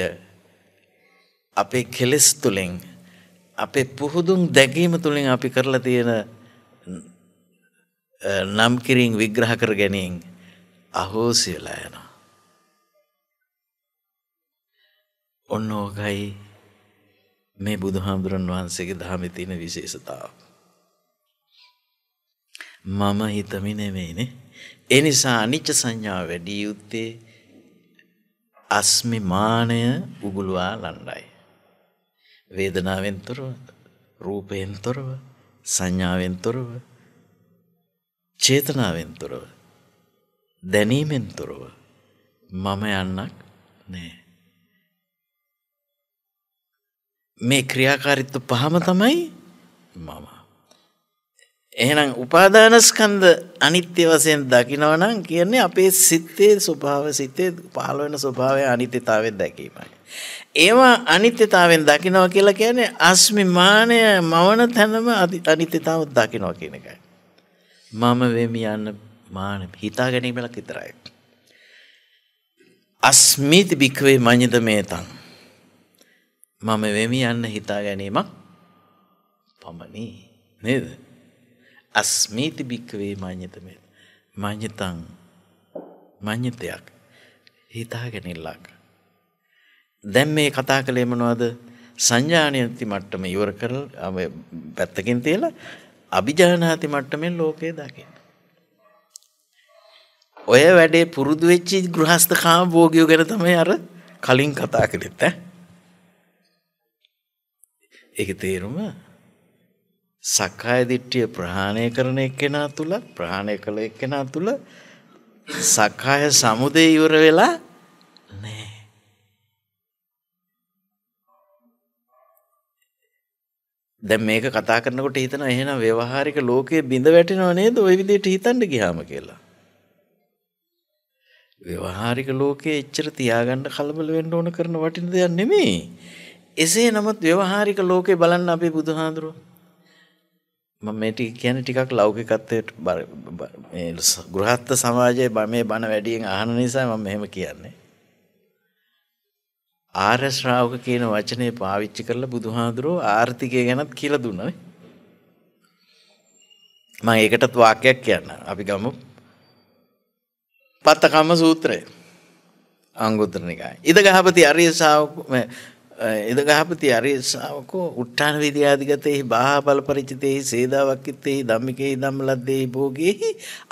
අපේ කෙලෙස් තුලින් අපේ පුහුදුන් දැකීම තුලින් අපි කරලා තියෙන නම් කිරින් විග්‍රහ කර ගැනීම අහෝසි වෙලා යනවා. ඔන්න ඕකයි මේ බුදුහාමුදුරන් වහන්සේගේ ධර්මයේ තියෙන විශේෂතාවය. මම හිතමි නෙමෙයිනේ. එනිසා අනිච්ච සංඥාව වැඩි යුත්තේ අස්මිමානය උගුලවා ලණ්ඩයි. වේදනාවෙන් තොරව, රූපයෙන් තොරව, සංඥාවෙන් තොරව, චේතනාවෙන් තොරව, දැනීමෙන් තොරව මම යන්නක් නෑ. මේ ක්‍රියාකාරීත්ව පහම තමයි මම. එහෙනම් උපාදානස්කන්ධ අනිත්‍ය වශයෙන් දකිනවනම් කියන්නේ අපේ සිත්තේ ස්වභාව සිතේ පහළ වෙන ස්වභාවය අනිත්‍යතාවයෙන් දැකීමයි. ඒවා අනිත්‍යතාවෙන් දකිනවා කියලා කියන්නේ අස්මිමානය මවන තැනම අනිත්‍යතාව දකිනවා කියන එකයි. මම වෙමි යන්න මාන හිතා ගැනීමලක් විතරයි. අස්මිත භික්වේ මඤ්ඤත මේතං මම වෙමි යන්න හිතා ගැනීමක් පමණි නේද? අස්මීති භික්කවේ මඤ්ඤතමේ මඤ්ඤතං මඤ්ඤතයක් හිතාගෙනilla දැන් මේ කතා කළේ මොනවද සංඥාණයති මට්ටම ඉවර කරලා පැත්තකින් තියලා අභිජානාති මට්ටමෙන් ලෝකය දකින්න ඔය වැඩේ පුරුදු වෙච්චි ගෘහස්ත කාම භෝගියෝ ගැන තමයි අර කලින් කතා කළෙත් ඈ ඒක තේරුම සක්කාය දිට්ඨිය ප්‍රහාණය කරන එක්කෙනා තුල ප්‍රහාණය කළ එක්කෙනා තුල සක්කාය සමුදේ ඉවර වෙලා නෑ. දැන් මේක කතා කරනකොට හිතනවා එහෙනම් ව්‍යවહાරික ලෝකයේ බිඳ වැටෙනව නේද ওই විදිහට හිතන්න ගියාම කියලා. ව්‍යවහාරික ලෝකයේ එච්චර තියාගන්න කලබල වෙන්න ඕන කරන වටින දෙයක් නෙමෙයි. එසේ නමුත් ව්‍යවහාරික ලෝකේ බලන්න අපේ බුදුහාඳුරෝ මම මේ ටික කියන්නේ ටිකක් ලෞකිකත්වයට මේ ගෘහස්ත සමාජයේ මේ බණ වැඩියෙන් අහන නිසා මම මෙහෙම කියන්නේ. ආර්ය ශ්‍රාවක කියන වචනේ පාවිච්චි කරලා බුදුහාඳුරෝ ආර්ථිකය ගැනත් කියලා දුන්නා මම ඒකටත් වාක්‍යයක් කියන්න. අපි ගමු. පත්තකම්ම සූත්‍රය. අංගුත්තර නිකාය. ඉදගහපති ආර්ය ශ්‍රාවක එදගහපති අරේසාාවකෝ උට්ටාන විදියාධිගතයෙහි බාහපල පරිචිතයෙහි සේදාවක්කිත්තෙහි දම්මිකෙහි දම්මලද්දෙහි බෝගෙහි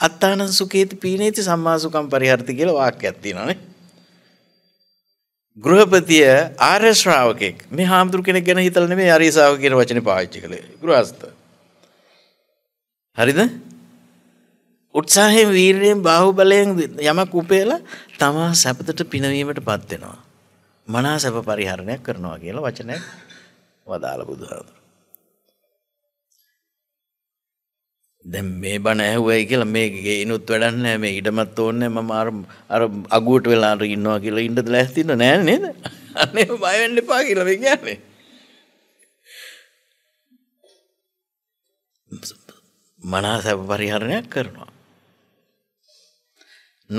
අත්තානන් සුකේති පීනේති සම්මාසුකම් පරිහර්ති කියල වාක් ඇත්ති නොන. ගෘහපතිය ආර්ශ්‍රාවකෙක් මේ හාමුදුර කෙන ගැන හිතලන මේ අරිසාාව කියෙන වචන පාච්චි කළ ගෘහස්ත. හරිද? උත්සාහයෙන් වීරයෙන් බාහු බලයෙන් යමක් උපේලා තමා සැපතට පිනවීමට පත්වෙනවා. මනාසප පරිහරණයක් කරනවා කියලා වචනයක් වදාළ බුදුහාමුදුරුවෝ. දැන් මේ බණ ඇහුවයි කියලා මේ ගේනුත් වැඩක් නැහැ මේ ඉඩමත් ඕනේ මම අර අර අගුවට වෙලා අර ඉන්නවා කියලා ඉන්නද ලෑස්ති ඉන්න නෑ නේද අනේ බය වෙන්න එපා කියලා මේ කියන්නේ මනස පරිහරණයක් කරනවා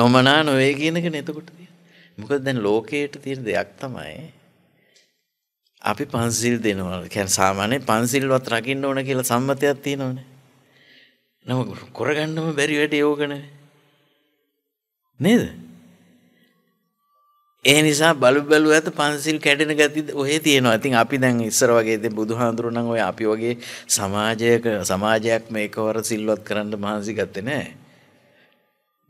නොමනා නොවේ කියන එකනේ එතකොට මොකද දැන් ලෝකයට තියෙන දෙයක් තමයි අපි පන්සිල් දෙනවා. කියන්නේ සාමාන්‍යයෙන් පන්සිල්වත් රකින්න ඕන කියලා සම්මතයක් තියෙනවනේ. නම කරගන්නම බැරි වැඩේ ඕකනේ. නේද? ඒ නිසා බලු බැලුව ඇත පන්සිල් කැඩෙන ගති ඔහේ තියෙනවා. ඉතින් අපි දැන් ඉස්සර වගේ ඉතින් බුදුහාඳුරු නම් ඔය අපි වගේ සමාජයක සමාජයක් මේකවර සිල්වත් කරන්න මහන්සි ගත්තේ නැහැ.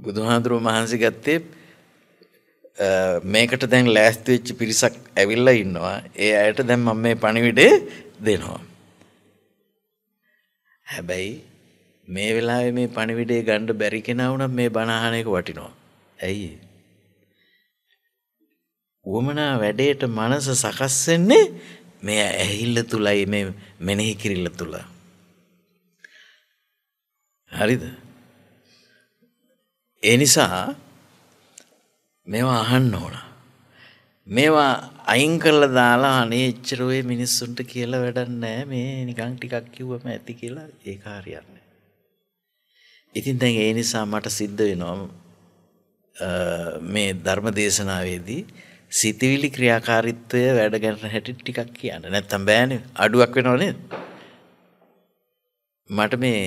බුදුහාඳුරු මහන්සි ගත්තේ මේකට දැන් ලෑස්ති වෙච්ච පිරිසක් ඇවිල්ලා ඉන්නවා. ඒ අයට දැන් මම මේ පණිවිඩේ දෙනවා. හැබැයි මේ වෙලාවේ මේ පණිවිඩේ ගන්න බැරි කෙනා වුණත් මේ බණ අහන එක වටිනවා. ඇයි? වමනා වැඩේට මනස සකස් වෙන්නේ මේ ඇහිල්ල තුලයි මේ මෙනෙහි කිරිල්ල තුල. හරිද? ඒ නිසා මේවා අහන්න ඕන. මේවා අයින් කරලා දාලා අනේ එච්චර ඔය මිනිස්සුන්ට කියලා වැඩක් නෑ මේ නිකන් ටිකක් කිව්වම ඇති කියලා ඒක හරියන්නේ. ඉතින් දැන් ඒ නිසා මට සිද්ධ වෙනවා මේ ධර්ම දේශනාවේදී සිතවිලි ක්‍රියාකාරීත්වය වැඩ ගන්න හැටි ටිකක් කියන්න. නැත්තම් බෑනේ අඩුවක් වෙනව නේද? මට මේ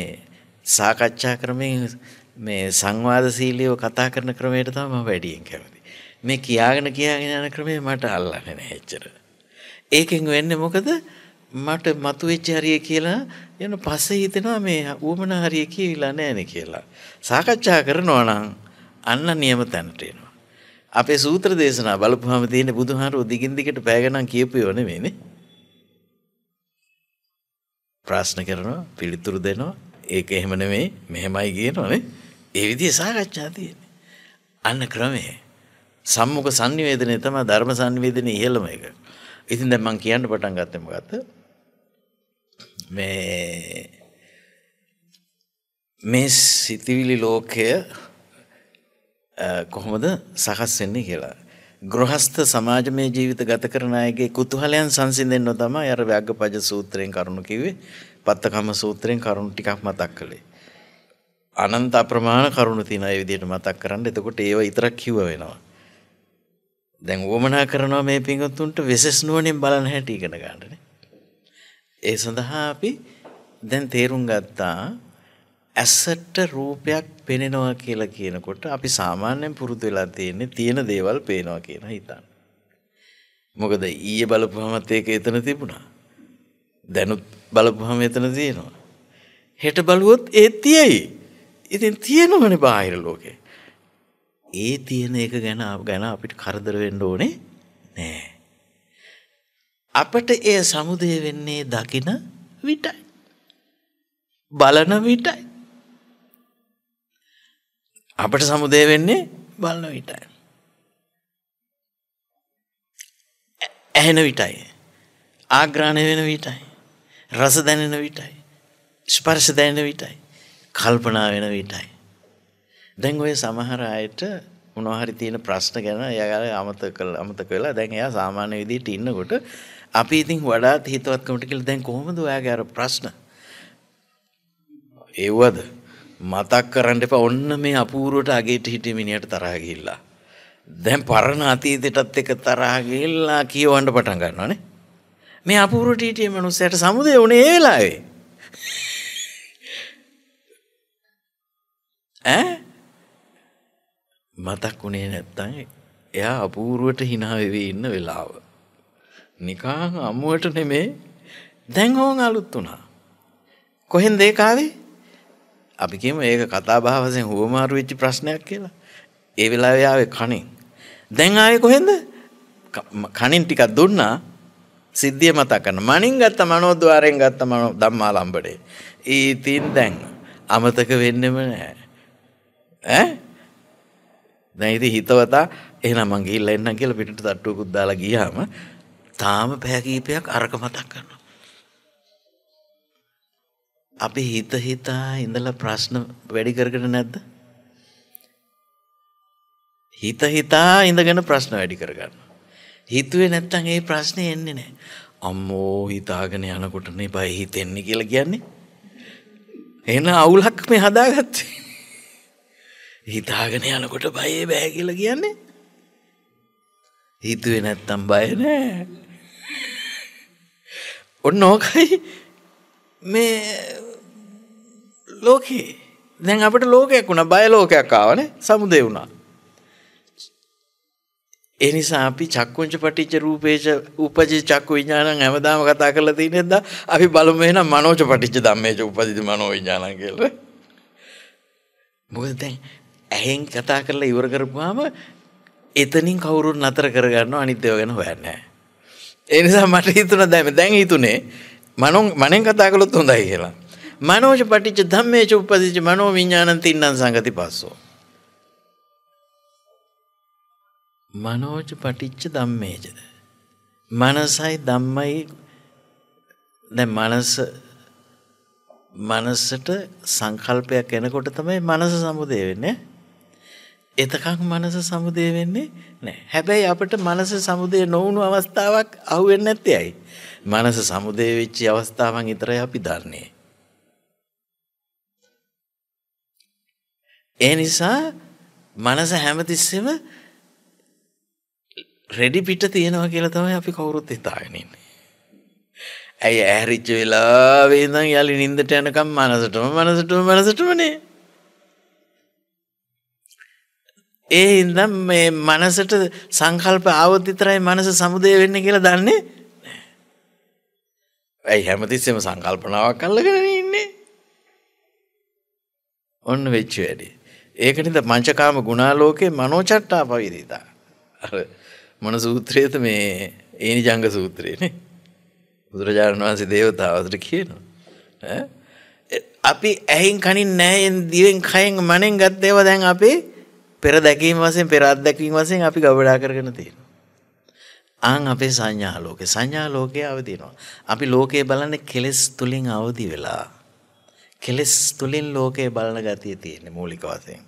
සාකච්ඡා ක්‍රමයෙන් මේ සංවාද සීලියව කතා කරන ක්‍රමයට තමයි මම වැඩියෙන් කැමති. මේ කියාගෙන කියාගෙන යන ක්‍රමේ මට අල්ලන්නේ නැහැ එච්චර. ඒකෙන් වෙන්නේ මොකද? මට මතුවෙච්ච හරිය කියලා යන පස්සේ හිතෙනවා මේ ඌමන හරිය කියලා නැහැනේ කියලා. සාකච්ඡා කරනවා නම් අන්න නියම තැනට එනවා. අපේ සූත්‍ර දේශනා බලපුවාම තියෙන බුදුහාරෝ දිගින් දිගට පය ගණන් කියපු ඒවා නෙමෙයිනේ. ප්‍රශ්න කරනවා පිළිතුරු දෙනවා ඒක එහෙම නෙමෙයි මෙහෙමයි කියනවනේ ඒ විදිහේ සාකච්ඡා තියෙන්නේ අන්න ක්‍රමයේ සම්මුඛ සංනිවේදනය තමයි ධර්ම සංනිවේදනයේ ඉහළම එක. ඉතින් දැන් මම කියන්න පටන් ගත්තේ මොකද්ද? මේ මේ සිතිවිලි ලෝකය කොහොමද සකස් වෙන්නේ කියලා. ගෘහස්ත සමාජමය ජීවිත ගත කරන අයගේ කුතුහලයන් සංසිඳෙන්න තමයි අර ව්‍යග්ගපජ සූත්‍රයෙන් කරුණු කිව්වේ. පත්තකම සූත්‍රයෙන් කරුණු ටිකක් මතක් කළේ. අනන්ත අප්‍රමාණ කරුණු තියෙන ඒ විදිහට මතක් කරන්න. එතකොට ඒව විතරක් කිව්ව වෙනවා. දැන් ඕමනා කරනවා මේ පිඟොත්තුන්ට වෙසෙස් නුවණින් බලන හැටි ඉගෙන ගන්නනේ. ඒ සඳහා අපි දැන් තේරුම් ගත්තා ඇසට රූපයක් පෙනෙනවා කියලා කියනකොට අපි සාමාන්‍යයෙන් පුරුදු වෙලා තියෙන්නේ තියෙන දේවල් පේනවා කියන හිතන්න. මොකද ඊයේ බලපුවමත් ඒක එතන තිබුණා. දැනුත් බලපුවම එතන තියෙනවා. හෙට බලුවොත් ඒ තියෙයි. ඉතින් තියෙනවනේ බාහිර ලෝකේ. ඒ තියෙන එක ගැන ගැන අපිට කරදර වෙන්න ඕනේ නෑ. අපට එය සමුදය වෙන්නේ දකින විටයි. බලන විටයි. අපට සමුදය වෙන්නේ බලන විටයි. ඇහෙන විටයි. ආග්‍රාණය වෙන විටයි. රස දැනෙන විටයි. ස්පර්ශ දැනෙන විටයි. කල්පනා වෙන විටයි. දැන් ඔය සමහර අයට මොනහරි තියෙන ප්‍රශ්න ගැන යගල අමත කළ අමතක වෙලා දැන් එයා සාමාන්‍ය විදිහට ඉන්නකොට අපි ඉතින් වඩාත් හිතවත්කමට කියලා දැන් කොහොමද ඔයාගේ අර ප්‍රශ්න ඒවද මතක් කරන්න එපා ඔන්න මේ අපූර්වට අගේට හිටිය මිනිහට තරහ ගිහිල්ලා දැන් පරණ අතීතයටත් එක තරහ ගිහිල්ලා කියවන්න පටන් ගන්නවානේ මේ අපූර්වට හිටිය මනුස්සයට සමුදේ උනේ ඒ වෙලාවේ ඈ මතක් වුණේ නැත්තං එයා අපූරුවට හිනාවෙවී ඉන්න වෙලාව. නිකාං අමුවට නෙමේ දැන් හෝන් අලුත් වුණා. කොහෙන් දේකාවේ අපිකම ඒක කතාභාවසෙන් හුවමාරු වෙච්චි ප්‍රශ්නයක් කියලා ඒ වෙලාවයාවේ කණින්. දැන් ආය කොහෙන්ද කණින් ටිකක් දුන්නා සිද්ධිය මතකන්න මනින් ගත්ත මනෝද්වාරයෙන් ගත්ත මනෝ දම්මා ලම්බඩේ ඊතින් දැන් අමතක වෙන්නෙම නෑ ඇ? දැන් ඉතින් හිතවතා එහෙනම් මං ගිහිල්ලා එන්නම් කියලා පිටට තට්ටුවකුත් දාලා ගියාම තාම පැය කීපයක් අරක මතක් කරනවා. අපි හිත හිතා ඉඳලා ප්‍රශ්න වැඩි කරගෙන නැද්ද? හිත හිතා ඉඳගෙන ප්‍රශ්න වැඩි කරගන්නවා. හිතුවේ නැත්තම් ඒ ප්‍රශ්නේ එන්නේ නැහැ. අම්මෝ හිතාගෙන යනකොට නේ බය හිතෙන්නේ කියලා කියන්නේ. එහෙනම් අවුලක් මේ හදාගත්තේ. හිතාගෙන යනකොට බයේ බෑ කියලා කියන්නේ හිතුවේ නැත්තම් බය නෑ ඔන්න ඕකයි මේ ලෝකේ දැන් අපට ලෝකයක් වුණා බය ලෝකයක් ආවනේ සමුදේ වුණා ඒ නිසා අපි චක්කුංච පටිච්ච රූපේච උපජි චක්කු විඥානං හැමදාම කතා කරලා තියෙන හින්දා අපි බලමු එහෙනම් මනෝච පටිච්ච ධම්මේච උපදිත මනෝ විඥානං කියලා. මොකද දැන් ඇහෙන් කතා කරලා ඉවර කරපුවාම එතනින් කවුරුත් නතර කරගන්න අනිත් ඒවා ගැන හොයන්නේ නැහැ. ඒ නිසා මට හිතුණා දැන් දැන් හිතුනේ මනෝ මනෙන් කතා කළොත් හොඳයි කියලා. මනෝජ පටිච්ච ධම්මේච උපදිච්ච මනෝ විඥානං තින්නම් සංගති පස්සෝ. මනෝජ පටිච්ච ධම්මේචද. මනසයි ධම්මයි දැන් මනස මනසට සංකල්පයක් එනකොට තමයි මනස සමුදේ වෙන්නේ. එතකක් මනස සමුදය වෙන්නේ නෑ. හැබැයි අපට මනස සමුදය නොවුණු අවස්ථාවක් අහුවෙන්නේ නැත්තේ ඇයි? මනස සමුදය වෙච්ච අවස්ථාවන් විතරයි අපි දන්නේ. ඒ නිසා මනස හැමතිස්සෙම රෙඩි පිට තියෙනවා කියලා තමයි අපි කවුරුත් හිතාගෙන ඉන්නේ. ඇයි ඇහැරිච්ච වෙලාවේ ඉඳන් යලි නිින්දට යනකම් මනසටම මනසටම මනසටමනේ. ඒ හින්දම් මේ මනසට සංකල්ප ආවොත් විතරයි මනස සමුදේ වෙන්නේ කියලා දන්නේ ඇයි හැමතිස්සෙම සංකල්පනාවක් අල්ලගෙන ඉන්නේ? ඔන්න වෙච්ච වැඩි. ඒකනින්ද පංචකාම ගුණාලෝකේ මනෝචට්ටා පවිරිතා. අර මොන සූත්‍රයේද මේ ඒනිජංග සූත්‍රයනේ. බුදුරජාණන් වහන්සේ දේවතාවට කියනවා. ඈ අපි ඇහෙන් කනින් නැහැ දිවෙන් කයෙන් මනෙන් ගත් ඒවා දැන් අපේ පෙර දැකීම වසෙන් පෙරත් දැකීම වසෙන් අපි ගබඩා කරගෙන තියෙන. ආං අපේ සංඥා ලෝකේ සංඥා ලෝකයේ අවදිනවා. අපි ලෝකයේ බලන්නේ කෙලෙස් තුලින් අවදි වෙලා. කෙලෙස් තුලින් ලෝකයේ බලන ගතිය තියෙන්නේ මූලික වශයෙන්.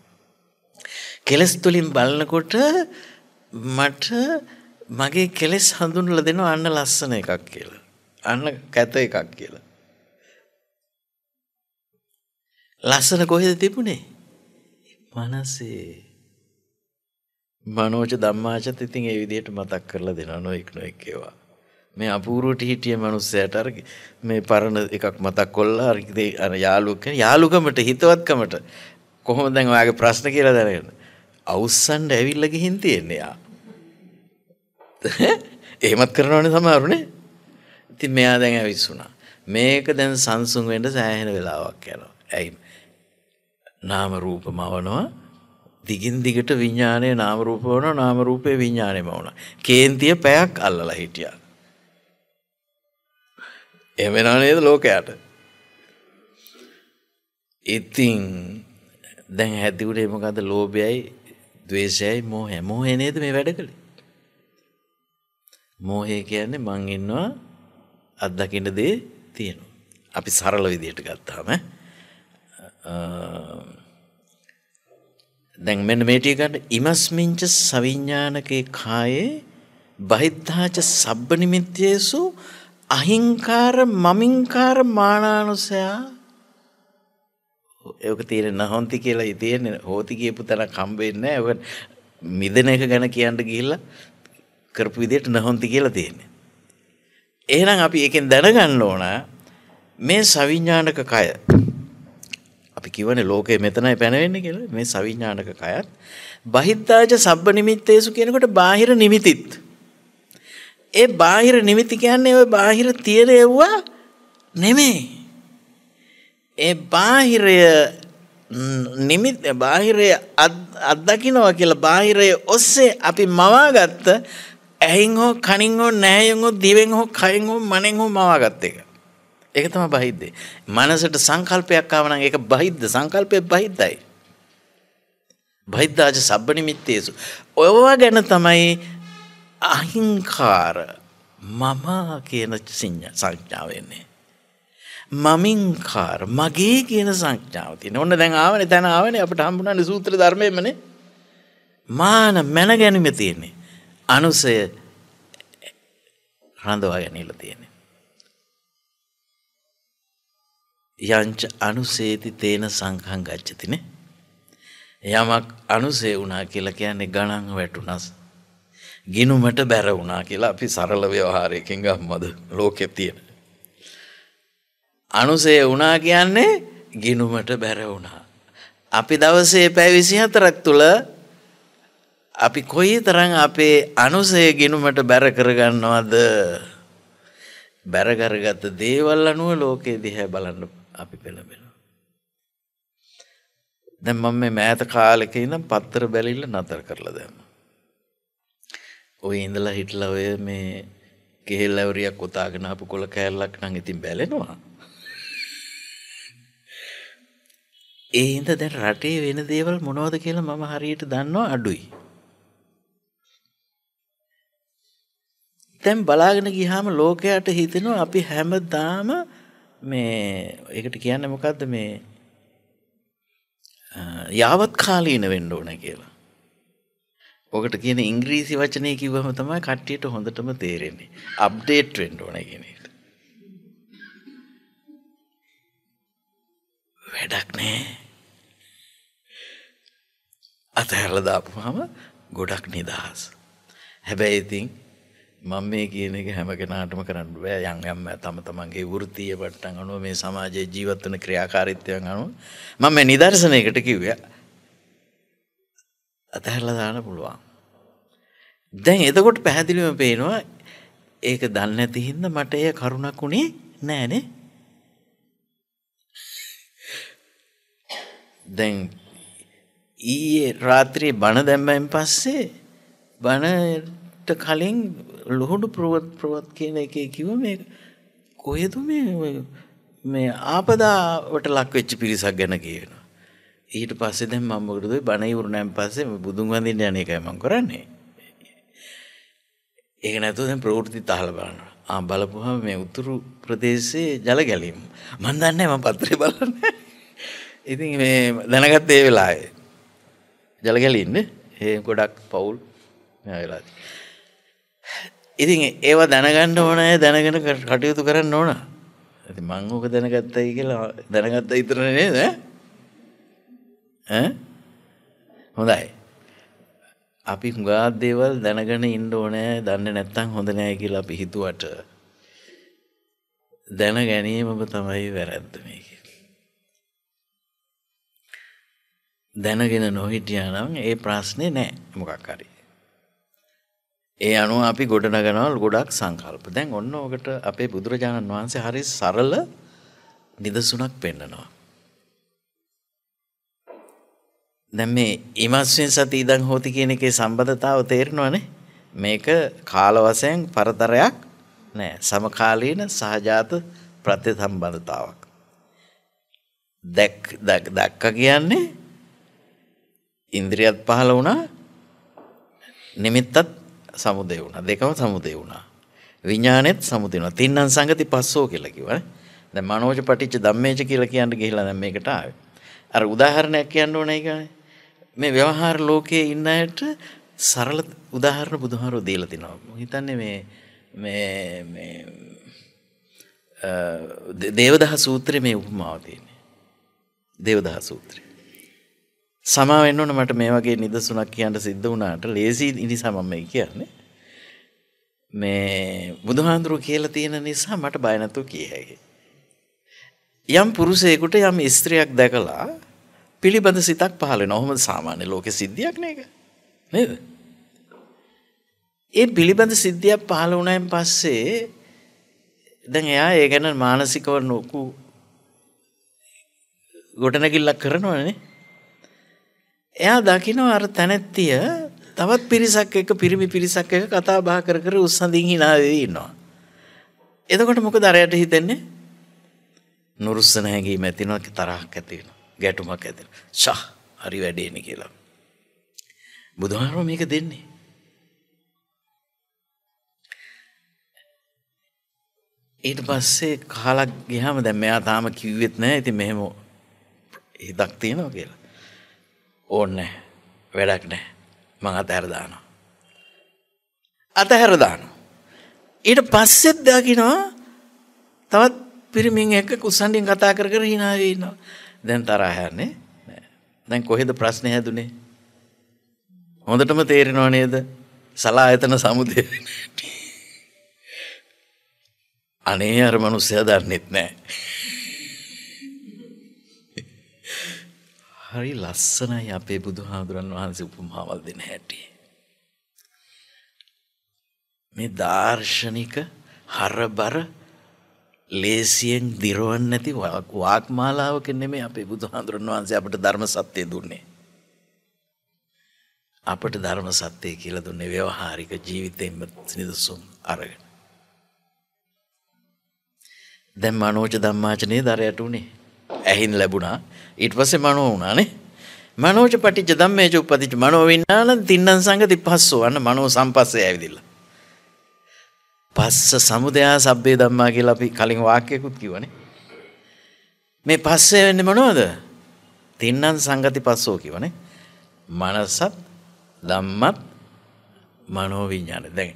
කෙලෙස් තුලින් බලනකොට මට මගේ කෙලෙස් හඳුන්වලා දෙනවා අන්න ලස්සන එකක් කියලා. අන්න කැත එකක් කියලා. ලස්සන කොහෙද තිබුණේ? මනසේ. මනෝජ ධම්මාචත් ඉතින් ඒ විදිහට මතක් කරලා දෙනවා නොඑක් නොඑක් ඒවා. මේ අපූර්වට හිටිය මනුස්සයට අර මේ පරණ එකක් මතක් කොල්ලා අර අර යාළුවෙක් යාළුකමට හිතවත්කමට කොහොමද දැන් ඔයාගේ ප්‍රශ්න කියලා දැනගෙන අවුස්සන්න ඇවිල්ලා ගිහින් තියන්නේ යා. එහෙමත් කරනවනේ සමහරුනේ. ඉතින් මෙයා දැන් ඇවිස්සුණා. මේක දැන් සංසුන් වෙන්න සෑහෙන වෙලාවක් යනවා. ඇයි? නාම රූප මවනවා දිගින් දිගට විඤ්ඥානය නාමරූප වන නාමරූපය විඤ්ඥානයම වුණ කේන්තිය පැයක් අල්ලල හිටිය එමෙනා නේද ලෝකයට ඉතිං දැන් හැදිවට එමකද ලෝබයයි දවේශයයි මෝ හැමෝ හනේද මේ වැඩ කළේ මෝහය කියන්නේ මං ඉන්නවා අත්දකින්න දේ තියෙනවා අපි සරල විදියට ගත්තාම දැන් මෙන්න මේ ටික ගන්න ඉමස්මින්ච සවිඥානකේ කායේ බහිද්ධාච සබ්බ නිමිත්තේසු අහිංකාර මමින්කාර මානානුසයා ඒක තියෙන නහොන්ති කියලා ඉතින් හෝති කියපු තැනක් හම්බෙන්නේ නැහැ. මිදෙන එක ගැන කියන්න ගිහිල්ලා කරපු විදිහට නහොන්ති කියලා තියෙන්නේ. එහෙනම් අපි එකෙන් දැනගන්න ඕන මේ සවිඥානික කය අපි කිවන ලෝකයේ මෙතනයි පැනවෙන්න කියල මේ සවිඥානක කයත් බහිත්තාජ සබ්බ නිමිත්තේසු කියනකොට බාහිර නිමිතිත්. ඒ බාහිර නිමිති කියන්නේ ඔය බාහිර තියෙන එව්වා නෙමේ. ඒ බාහිරය නිමිත් බාහිරය අත්දකිනවා කියලා බාහිරය ඔස්සේ අපි මවාගත්ත ඇහින් හෝ කනින් හෝ නෑයන් හෝ දිවෙන් හෝ කයින් හෝ මනෙන් හෝ මවාගත්ත එක. ඒක තමයි බහිද්දේ. මනසට සංකල්පයක් ආව නම් ඒක බහිද්ද සංකල්පය බහිද්දයි. බහිද්දාජ සබ්බ නිමිත්තේසු. ඔයව ගැන තමයි අහිංකාර මම කියන සංඥාව එන්නේ. මමින්කාර මගේ කියන සංඥාව තියෙන. ඔන්න දැන් ආවනේ තන ආවනේ අපිට හම්බුණානේ සූත්‍ර ධර්මයෙන්මනේ. මාන මැන ගැනීම තියෙන්නේ. අනුසය රඳවා ගැනීමලා තියෙන්නේ. යංච අනුසේති තේන සංකං ගච්ඡතිනේ. යමක් අනුසේ වුණා කියලා කියන්නේ ගණන් වැටුනස්. ගිනුමට බැර වුණා කියලා අපි සරල ව්‍යවහාරයකින් ගම්මද ලෝකෙ තියෙන. අනුසේ වුණා කියන්නේ ගිනුමට බැර වුණා. අපි දවසේ පැය 24ක් තුල අපි කොයි තරම් අපේ අනුසය ගිනුමට බැර කරගන්නවද? බැරකරගත දේවල් අනුව ලෝකයේ දිහැ බලන්න අපි පෙළඹෙනවා. දැන් මම මේ මෑත කාලෙක ඉඳන් පත්තර බැලිල්ල නතර කරලා දැම්මා. ඔය ඉඳලා හිටලා ඔය මේ කෙහෙල් ඇවරියක් ඔතාගෙන ආපු කොළ කෑල්ලක් නම් ඉතින් බැලෙනවා. ඒ හින්දා දැන් රටේ වෙන දේවල් මොනවද කියලා මම හරියට දන්නවා අඩුයි. දැන් බලාගෙන ගියාම ලෝකයට හිතෙනවා අපි හැමදාම මේ එකට කියන්න මොකක්ද මේ යාවත් කාලීන වෙන්න ඕන කියලා. ඔකට කියන ඉංග්‍රීසි වචනය කිවම තමයි කට්ටියට හොඳටම තේරෙන්නේ අප්ඩේට් වෙන්ඩ ඕන ගෙනට වැඩක් නෑ අතහැරලදාපුහම ගොඩක් නිදහස් හැබැයි ඉතින් මම මේ කියන එක හැම කෙනාටම කරන්න බෑ යම් යම් තම තමන්ගේ වෘත්තීය වට්ටම් අනුව මේ සමාජයේ ජීවත් වෙන ක්‍රියාකාරීත්වයන් අනුව මම මේ නිදර්ශනයකට කිව්වේ අතහැරලා දාන්න පුළුවන් දැන් එතකොට පැහැදිලිවම පේනවා ඒක දන්නේ නැති හින්දා මට ඒ කරුණක් උනේ නෑනේ දැන් ඊයේ රාත්‍රියේ බණ දැම්මෙන් පස්සේ බණ මීට කලින් ලොහුඩු ප්‍රුවත් ප්‍රවත් කියන එක කිව මේ කොහෙද මේ මේ ආපදාවට ලක්වෙච්චි පිරිසක් ගැන කියනවා. ඊට පස්සේ දැන් මම මොකටද බණයිවුරුණයන් පස්සේ බුදුන් වඳින්න යන එකයි මම කරන්නේ. ඒක නැතුව දැන් ප්‍රවෘත්ති තහලා බලනවා. ආ බලපුවම මේ උතුරු ප්‍රදේශයේ ජල ගැලීම. මම දන්නේ මම පත්‍රේ බලන්නේ. ඉතින් මේ දැනගත්ත ඒ වෙලාවේ ජල ගැලීන්නේ. ඒ ගොඩක් පවුල් මේ වෙලාවේ. ඉතින් ඒවා දැනගන්න ඕන අය දැනගෙන කටයුතු කරන්න ඕන. ඉතින් මං ඕක දැනගත්තයි කියලා දැනගත්තා විතරනේ නේද? ඈ? හොඳයි. අපි හුඟා දේවල් දැනගෙන ඉන්න ඕනේ දන්නේ නැත්නම් හොඳ නෑ කියලා අපි හිතුවට දැන ගැනීමම තමයි වැරද්ද මේක. දැනගෙන නොහිටියා නම් ඒ ප්‍රශ්නේ නෑ මොකක් හරි. ඒ අනුව අපි ගොඩනගනවල් ගොඩක් සංකල්ප දැන් ඔන්න ඕකට අපේ බුදුරජාණන් වහන්සේ හරි සරල නිදසුනක් පෙන්නනවා. දැන් මේ ඉමස්වෙන් සති ඉදන් හෝති කියන එකේ සම්බන්ධතාව තේරෙනවනේ. මේක කාල වශයෙන් පරතරයක් නෑ. සමකාලීන සහජාත ප්‍රතිසම්බන්ධතාවක්. දැක් දැක්ක කියන්නේ ඉන්ද්‍රියත් පහළ වුණා නිමිත්තත් සමුදය වුණා. දෙකම සමුදය වුණා. විඥානෙත් සමුදය වුණා. තින්නම් සංගති පස්සෝ කියලා කිව්වා. දැන් මනෝජ පටිච්ච ධම්මේච කියලා කියන්න ගිහිලා දැන් මේකට ආවේ. අර උදාහරණයක් කියන්න ඕනේ ඒකනේ. මේ ව්‍යවහාර ලෝකයේ ඉන්න අයට සරල උදාහරණ බුදුහාරෝ දීලා තිනවා. මම හිතන්නේ මේ මේ මේ දේවදහ සූත්‍රයේ මේ උපමාව තියෙන්නේ. දේවදහ සූත්‍රය. සමාවෙන්නවන මට මේ වගේ නිදසුනක් කියන්න සිද්ධ වුණාට ලේසි ඉනිසා මම කියන්නේ මේ බුදුහාන්දුරුව කියලා තියෙන නිසා මට බයනැතු කිය හැකි. යම් පුරුසයකුට යම් ස්ත්‍රයක් දැකලා පිළිබඳ සිතක් පහලෙන ඔහොම සාමාන්‍ය ලෝක සිද්ධියක් නේක නේද. ඒ පිළිබඳ සිද්ධියක් පහල වුණයින් පස්සේ දැන් එයා ඒ ගැන මානසිකව නොකු ගොඩනැගිල්ලක් කරනවනේ එයා දකිනව අර තැනැත්තිය තවත් පිරිසක් එක පිරිමි පිරිසක් එක කතා බා කර කර උත්සඳින් හිනාදී ඉන්නවා. එතකොට මොක දරයට හිතෙන්නේ නුරුස්සන හැඟීම ඇතිනවා තරහක් ඇතිවෙන ගැටුමක් ඇතිෙන ශහ හරි වැඩේන කියලා. බුදුහාරම මේක දෙන්නේ. ඊට පස්සේ කාලක් ගියාම දැන් මෙයා තාම කිව්වෙත් නැහැ. ඉතින් මෙහෙම හිතක් තියෙනවා කියලා. ඕන්නේ වැඩක් නැහැ. මං අතහැර දානවා. අතහැර දානවා. ඊට පස්සෙත් දකිනවා තවත් පිරිමින් එක්ක කුසන්ඩින් කතා කර කර hina වෙ ඉන්නවා. දැන් තරහ යන්නේ නැහැ. දැන් කොහෙද ප්‍රශ්නේ හැදුනේ? හොඳටම තේරෙනව නේද? සලායතන සමුදේ. අනේ අර මනුස්සයා දන්නෙත් නැහැ. හරි ලස්සනයි අපේ බුදුහාදුරන් වහන්සේ උපමාවල් දෙන හැටි. මේ දාර්ශනික හරබර ලේසියෙන් දිරවන්න නැති වාක්මාලාවක නෙමේ අපේ බුදුහාඳුරන් වහන්සේ අපට ධර්ම සත්‍යය දුන්නේ. අපට ධර්ම සත්‍යය කියලා දුන්නේ ව්‍යවහාරික ජීවිතයෙන්ම නිදසුම් අරගෙන. දැන් මනෝජ ධම්මාචනේ දරයට උනේ. ඇහින් ලැබුණා ඊට පස්සේ මනෝ වුණානේ. මනෝජ පටිච්ච ධම්මේජ උපදිච්ච මනෝ විඥාන තින්නං සංගති පස්සෝ අන්න මනෝ සම්පස්සේ ඇවිදilla. පස්ස සමුදයා සබ්බේ ධම්මා කියලා අපි කලින් වාක්‍යයකුත් කිව්වනේ. මේ පස්සේ වෙන්නේ මොනවද? තින්නං සංගති පස්සෝ කිව්වනේ. මනසත් ධම්මත් මනෝ විඥාන. දැන්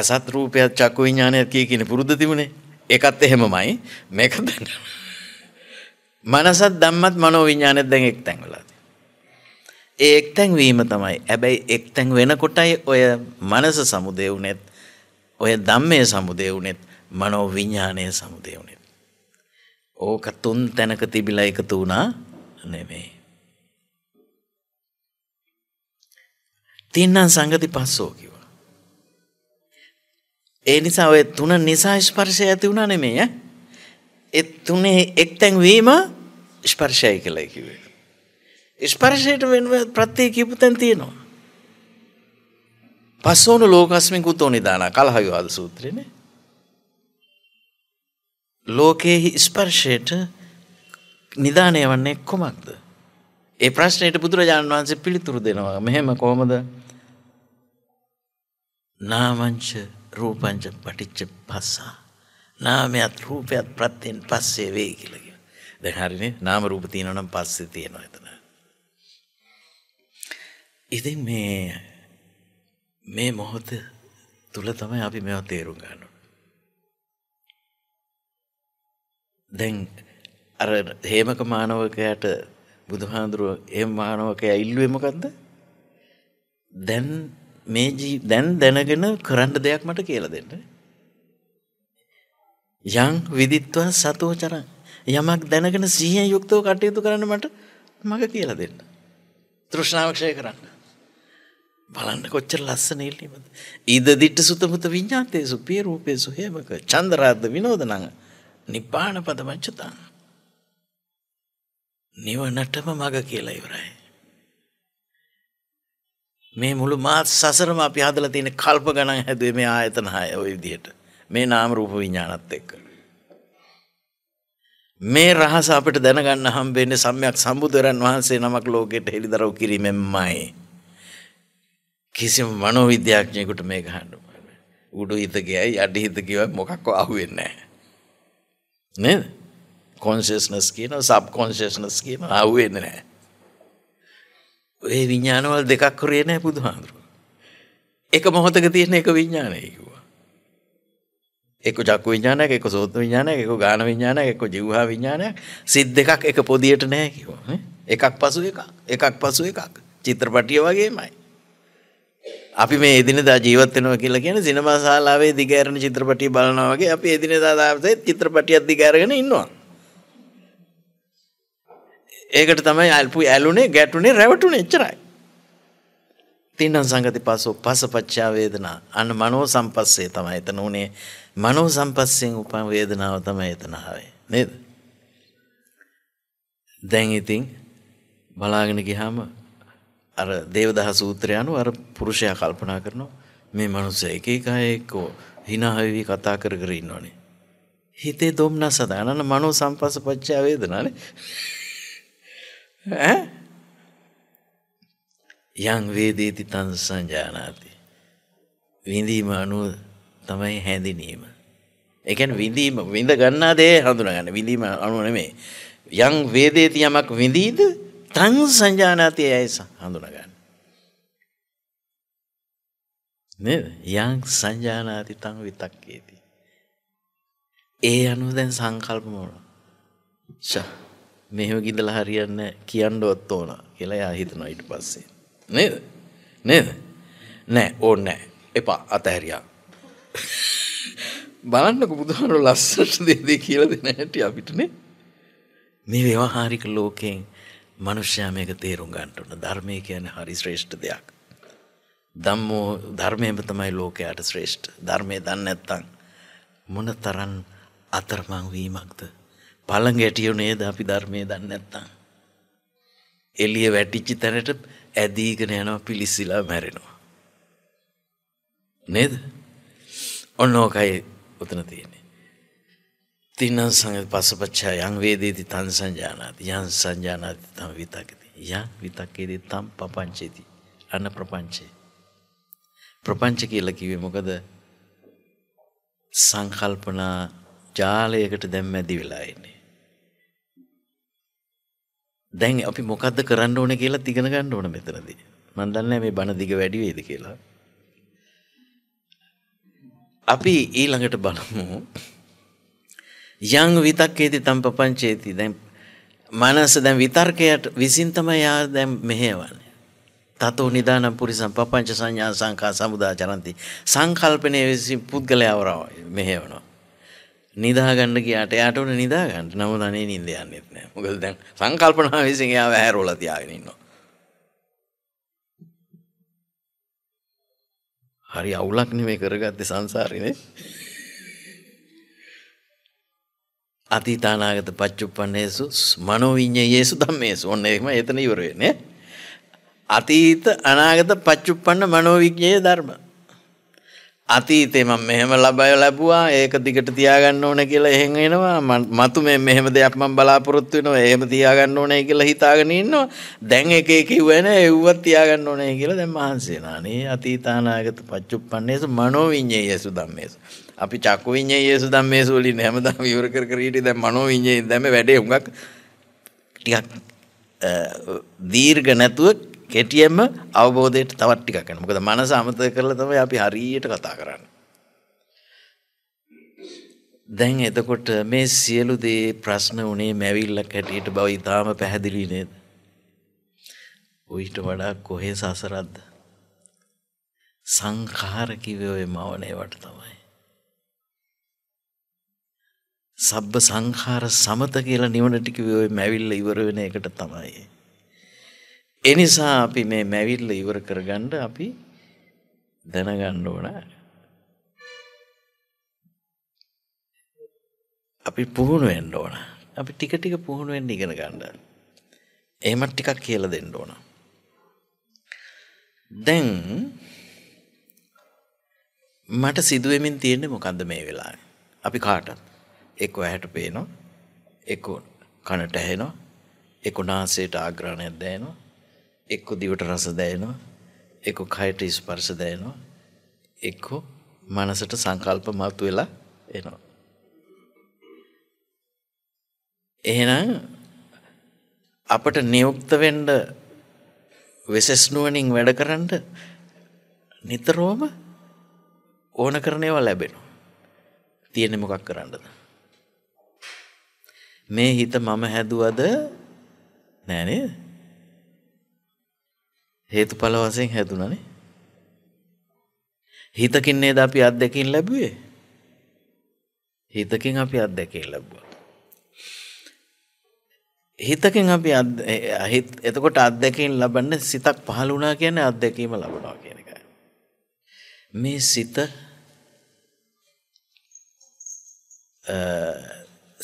ඇසත් රූපයත් චක්කු විඥානයත් කිය කියන පුරුද්ද තිබුණේ. ඒකත් එහෙමමයි. මේක දැන් මනසත් ධම්මත් මනෝ විඥානෙත් දැන් එක්තැන් වෙලා ඒ එක්තැන් වීම තමයි. හැබැයි එක්තැන් වෙනකොටයි ඔය මනස සමුදේ වුනේත් ඔය ධම්මයේ සමුදේ වුනේත් මනෝ විඥානයේ සමුදේ වුනේත්. ඕක තුන් තැනක තිබිලා එකතු වුණා නෙමෙයි. තින්නම් සංගති පස්සෝ කිව්වා. ඒ නිසා ඔය තුන නිසා ස්පර්ශය ඇති වුණා නෙමෙයි ඈ. ඒ තුනේ එක්තැන් වීම ස්පර්ශය කියලා කිව්වේ. ස්පර්ශයට වෙන ප්‍රත්‍ය කියපු තැන් තියෙනවා. පස්සෝන ලෝකස්මින් කුතෝ නිදාන කලහයවාද සූත්‍රයනේ. ලෝකයේ ස්පර්ශයට නිදානය වන්නේ කොමක්ද? ඒ ප්‍රශ්නයට බුදුරජාණන් වහන්සේ පිළිතුරු දෙනවා. මෙහෙම කොහොමද? නාමංච රූපංච පටිච්ච පස්සා නාමයත් රූපයත් ප්‍රත්යෙන් පස්සේ වෙයි කියලා කියනවා. දැන් හරිනේ නාම රූප තියෙනවා නම් පස්සේ තියෙනවා එතන. ඉතින් මේ මේ මොහොත තුල තමයි අපි මේවා තේරුම් ගන්න දැන් අර හේමක මානවකයාට බුදුහාඳුරුව එහෙම මානවකයා ඉල්ලුවේ මොකද්ද? දැන් මේ දැන් දැනගෙන කරන්න දෙයක් මට කියලා දෙන්න. යං විදිත්වා සතෝචරං යමක් දැනගෙන සිහියෙන් යුක්තව කටයුතු කරන්න මට මඟ කියලා දෙන්න. තෘෂ්ණාව ක්ෂය කරන්න. බලන්න කොච්චර ලස්සන ඉල්ලීමද. ඉද දිට්ඨ සුතමුත විඤ්ඤාතේසු පිය රූපේසු හේමක චන්ද්‍රාද්ද විනෝදනං නිබ්බාන පදමච්චතං. නිවනටම මඟ කියලා ඉවරයි. මේ මුළු මාත් සසරම අපි හදලා තියෙන කල්ප ගණන් හැදුවේ මේ ආයතන හය ওই විදිහට. මේ නාම රූප විඥානත් එක්ක. මේ රහස අපිට දැනගන්න හම්බෙන්නේ සම්්‍යක් සම්බුදුරන් වහන්සේ නමක් ලෝකෙට හෙළිදරව් කිරීමෙන්මයි. කිසිම මනෝවිද්‍යාඥයෙකුට මේක හඳු උඩු හිත ගියයි යටි හිත ගියයි මොකක්ව අහුවෙන්නේ නැහැ. නේද? කොන්ෂස්නස් කියනවා සබ් කොන්ෂස්නස් කියනවා අහුවෙන්නේ නැහැ. ඔය විඥානවල දෙකක් හොරේ නැහැ බුදුහාඳුරු. එක මොහොතක තියෙන එක විඥානයයි කිව්වා. එක චක්කු විඥානයක් එක සෝත විඥානයක් එක ගාන විඥානයක් එක ජීවහා විඥානයක් සිත් දෙකක් එක පොදියට නැහැ කිව්වා එකක් පසු එකක් එකක් පසු එකක් චිත්‍රපටිය වගේමයි අපි මේ එදිනෙදා ජීවත් වෙනවා කියලා කියන්නේ සිනමා ශාලාවේ දිගහැරෙන චිත්‍රපටිය බලනවා වගේ අපි එදිනෙදා දාපසේ චිත්‍රපටියක් දිගහැරගෙන ඉන්නවා ඒකට තමයි අල්පු ඇලුනේ ගැටුනේ රැවටුනේ එච්චරයි තින්න සංගති පසෝ පසපච්චා වේදනා අන්න මනෝ සම්පස්සේ තමයි එතන උනේ මනෝ සම්පස්සයෙන් උපන් වේදනාව තමයි එතනාවේ නේද දැන් ඉතින් බලාගෙන ගිහාම අර දේවදහ සූත්‍රය අනුව අර පුරුෂයා කල්පනා කරනවා මේ මනුස්සය එක එක අය එක්ක හිනාහවි කතා කර කර ඉන්නෝනේ හිතේ දොම්නස දානන මනෝ සම්පස්ස පච්චය වේදනානේ ඈ යං වේදේති තං සංජානාති විඳීම අනුව තමයි හැඳිනීම. එකන් විඳීම විඳ ගන්නා දේ හඳුනගන්න විඳීම අනුවනමේ. යං වේදේති යමක් විඳීද තං සංජානාතිය ඇයි හඳුනගන්න. යං සංජානාති තං විතක්කේති. ඒ අනුව දැන් සංකල්පමෝන මෙහෙම ගිදල හරියන්න කියන්නඩුවත් ඕන කියලා යා හිතනවා ඉට පස්සේ නේද නේද නෑ ඕ නෑ එපා අතහැරයා බලන්නක බුදුහාරු ලස්සට දේදේ කියල දෙන හැටි අපිටනේ මේ ව්‍යවහාරික ලෝකයෙන් මනුෂ්‍යයා මේක තේරුම් ගන්නටන ධර්මය කියන හරි ශ්‍රේෂ්ඨ දෙයක්. දම්මෝ ධර්මයම තමයි ලෝකයාට ශ්‍රේෂ්ඨ ධර්මය දන්න ඇත්තං. මොන තරන් අතරමං වීමක්ද. පළඟ ඇටියු නේද අපි ධර්මය දන්න ඇත්තං. එලිය වැටිච්චි තැනට ඇදීගෙන යනවා පිලිස්සිලා මැරෙනවා. නේද? ඔන්න ඕකයි උතන තියෙන්නේ. තින්නං සංගත පසපච්චා යං වේදේති තං සංජානාති යං සංජානාති තං විතක්කති යං විතක්කේදී තං පපංචේති අන ප්‍රපංචේ. ප්‍රපංච කියලා කිව්වේ මොකද? සංකල්පනා ජාලයකට දැන් මැදි වෙලා ඉන්නේ. දැන් අපි මොකද්ද කරන්න ඕනේ කියලා ඉගෙන ගන්න ඕන මෙතනදී. මම දන්නේ මේ බණ දිග වැඩි වේද කියලා. අපි ඊළඟට බලමු යං විතක්කේති තම් පපංචේති දැන් මනස දැන් විතර්කයට විසින් තමයි යා දැන් මෙහෙවන්නේ තතෝ නිදානම් පුරිසම් පපංච සංඥා සංකා සමුදා චරಂತಿ සංකල්පනේ විසින් පුද්ගලයා වරව මෙහෙවනවා නිදා ගන්න කියාට එයාට උන නිදා ගන්න නමුත් අනේ නිින්ද යන්නේත් නැහැ මොකද දැන් සංකල්පනා විසින් එයාව ඇහැරවලා තියාගෙන ඉන්නවා හරි අවුලක් නෙමේ කරගත්තේ සංසාරේනේ. අතීතානාගත පච්චුප්පන්නේසු මනෝවිඤ්ඤයේසු ධම්මේසු. ඔන්න එහෙම එතන ඉවර වෙන්නේ. අතීත අනාගත පච්චුප්පන්න මනෝවිඤ්ඤයේ ධර්ම. අතීතේ මම මෙහෙම ලබය ලැබුවා ඒක දිගට තියාගන්න ඕන කියලා එහෙන් එනවා මතු මේ මෙහෙම දෙයක් මම බලාපොරොත්තු වෙනවා එහෙම තියාගන්න ඕනේ කියලා හිතාගෙන ඉන්නවා දැන් එක එක කිව්වනේ එව්වත් තියාගන්න ඕනේ කියලා දැන් මහන්සි වෙනවා නේ අතීතානාගත පච්චුප්පන්නේසු මනෝවිඤ්ඤේයසු ධම්මේසු අපි චක්කු විඤ්ඤේයසු ධම්මේසු වලින් හැමදාම විවර කර කර හිටියේ දැන් මනෝවිඤ්ඤේ දැන් මේ වැඩේ හුඟක් ටිකක් දීර්ඝ නැතුව කෙටියෙන්ම අවබෝධයට තවත් ටිකක් යනවා. මොකද මනස අමතක කරලා තමයි අපි හරියට කතා කරන්නේ. දැන් එතකොට මේ සියලු දේ ප්‍රශ්න උනේ මැවිල්ලක් හැටියට බව ඉතාම පැහැදිලි නේද? උහිට වඩා කොහේ සසරක්ද? සංඛාර කිව්වේ ඔය මවණේවට තමයි. සබ්බ සංඛාර සමත කියලා නිවනට කිව්වේ ඔය මැවිල්ල ඉවර වෙන එකට තමයි. එනිසා අපි මේ මැවිල්ල ඉවර කරගණ්ඩ අපි දැනගන්න ඕන අපි පුහුණු වෙන්න ඕන අපි ටික ටික පුහුණුවෙන් ඉගෙන ගණ්ඩ ඒමත් ටිකක් කියල දෙන්න ඕන දැන් මට සිදුවමින් තියෙන්නේ මොකන්ද මේ වෙලා අපි කාටත් එක්ක ඇහැට පේනවා එක කණට ඇහෙනවා එක නාසේට ආග්‍රහණයක් දෑනවා එක්ක දිවට රස දැනෙනවා එක්ක කයට ස්පර්ශ දැනෙනවා එක්ක මනසට සංකල්ප මතුවලා එනවා එහෙනම් අපට නියුක්ත වෙන්න වෙසස් නුවණින් වැඩ කරන්න නිතරම ඕන කරන ඒවා ලැබෙනවා තියෙන්නේ මොකක් කරන්නද මේ හිත මම හැදුවද නෑ නේද හේතුඵල වශයෙන් හැදුණනේ. හිතකින් නේද අපි අත්දැකීම් ලැබුවේ? හිතකින් අපි අත්දැකීම් ලැබුවා. හිතකින් අපි එතකොට අත්දැකීම් ලබන්න සිතක් පහළ වුණා කියන්නේ අත්දැකීම ලබනවා කියන එකයි. මේ සිත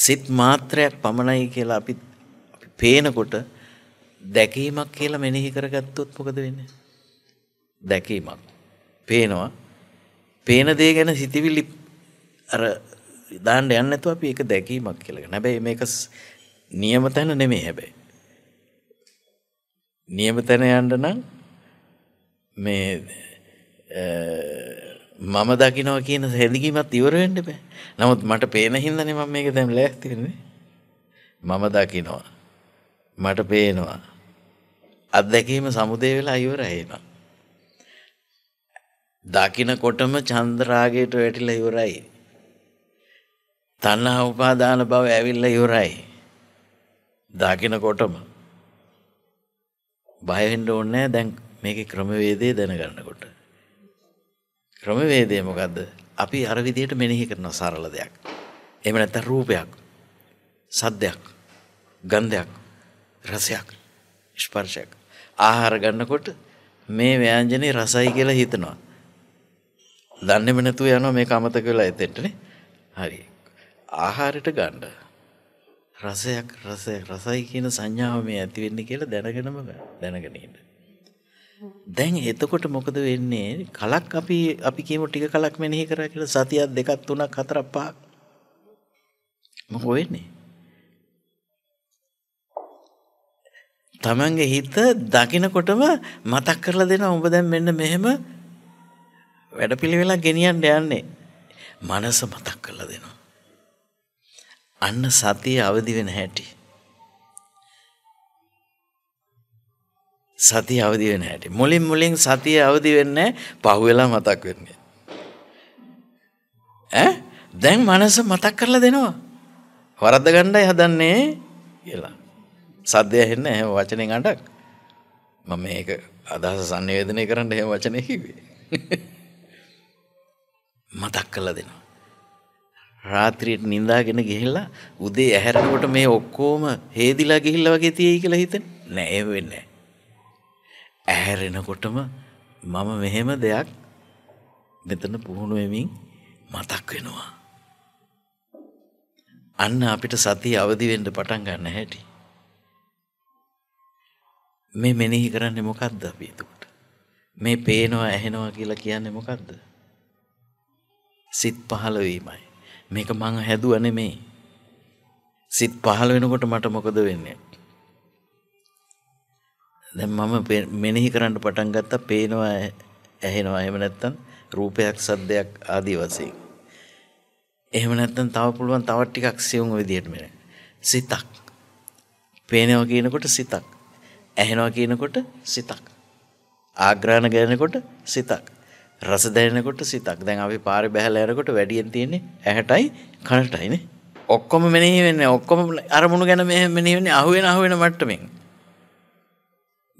සිත් මාත්‍රයක් පමණයි කියලා අපි පේනකොට දැකීමක් කියලා මෙනෙහි කරගත්තොත් මොකද වෙන්නේ? දැකීමක්. පේනවා. පේන දේ ගැන සිතවිලි අර දාන්න යන්න නැතුව අපි ඒක දැකීමක් කියලා ගන්න. හැබැයි මේක නියම තැන නෙමෙයි හැබැයි. නියම තැන යන්න නම් මේ මම දකිනවා කියන හැඳගීමත් ඉවර වෙන්න බෑ. නමුත් මට පේන හින්දානේ මම මේක දැන් ලෑස්ති වෙන්නේ. මම දකිනවා. මට පේනවා. අත්දැකීම සමුදේ වෙලා ඉවරයි එනවා. දකින්නකොටම චන්ද්‍රාගයට වැටිලා ඉවරයි. තණ්හා උපාදාන භව ඇවිල්ලා ඉවරයි. දකින්නකොටම බය වෙන්න ඕනේ දැන් මේකේ ක්‍රමවේදය දැනගන්නකොට. ක්‍රමවේදය මොකද්ද? අපි අර විදිහට මෙනෙහි කරන සරල දෙයක්. එහෙම නැත්නම් රූපයක්, සද්දයක්, ගන්ධයක්, රසයක් ස්පර්ශයක්. ආහාර ගන්නකොට මේ ව්‍යංජනේ රසයි කියලා හිතනවා. දන්නේම නැතුව යනවා මේක අමතක වෙලා එතෙන්ටනේ. හරි. ආහාරයට ගන්න. රසයක් රසය රසයි කියන සංඥාව මේ ඇති වෙන්නේ කියලා දැනගෙනම දැනගෙන ඉන්න. දැන් එතකොට මොකද වෙන්නේ? කලක් අපි අපි කියමු ටික කලක් මෙනෙහි කරා කියලා සතියක් දෙකක් තුනක් හතරක් පහක්. මොකෝ වෙන්නේ? තමන්ගේ හිත දකිනකොටම මතක් කරලා දෙන ඔබ දැන් මෙන්න මෙහෙම වැඩපිළිවෙලා ගෙනියන්න යන්නේ. මනස මතක් කරලා දෙනවා. අන්න සතිය අවදි වෙන හැටි. සතිය අවදි වෙන හැටි. මුලින් මුලින් සතිය අවදි වෙන්නේ පහුවෙලා මතක් වෙන්නේ. ඈ දැන් මනස මතක් කරලා දෙනවා. වරද්ද ගන්නයි හදන්නේ කියලා. සද්දය ඇහෙන්නේ නැහැ වචනෙන් අඬක්. මම මේක අදහස සංවේදනය කරන්න එහෙම වචනේ කිව්වේ. මතක් කළා දෙනවා. රාත්‍රියට නිදාගෙන ගිහිල්ලා උදේ ඇහැරෙනකොට මේ ඔක්කොම හේදිලා ගිහිල්ලා වගේ තියෙයි කියලා හිතෙන්නේ නෑ එහෙම වෙන්නේ නෑ ඇහැරෙනකොටම මම මෙහෙම දෙයක් මෙතන පුහුණු වෙමින් මතක් වෙනවා අන්න අපිට සතිය අවදි වෙන්න පටන් ගන්න හැටි මේ මෙනෙහි කරන්නේ මොකක්ද අපි එතකොට? මේ පේනවා ඇහෙනවා කියලා කියන්නේ මොකක්ද? සිත් පහළ වීමයි. මේක මං හැදුවා නෙමේ. සිත් පහළ වෙනකොට මට මොකද වෙන්නේ? දැන් මම මෙනෙහි කරන්න පටන් ගත්තා පේනවා ඇහෙනවා එහෙම නැත්නම් රූපයක් සද්දයක් ආදී වශයෙන්. එහෙම නැත්නම් තව පුළුවන් තව ටිකක් සියුම් විදියට මෙන්න. සිතක්. පේනවා කියනකොට සිතක්. ඇහෙනවා කියනකොට සිතක්. ආග්‍රහණ ගැනකොට සිතක්. රස දැනෙනකොට සිතක්. දැන් අපි පාරේ බැහැලා යනකොට වැඩියෙන් තියෙන්නේ ඇහැටයි කනටයිනේ. ඔක්කොම මෙනෙහි වෙන්නේ ඔක්කොම අරමුණු ගැන මෙහෙම මෙනෙහි වෙන්නේ අහුවෙන අහුවෙන මට්ටමින්.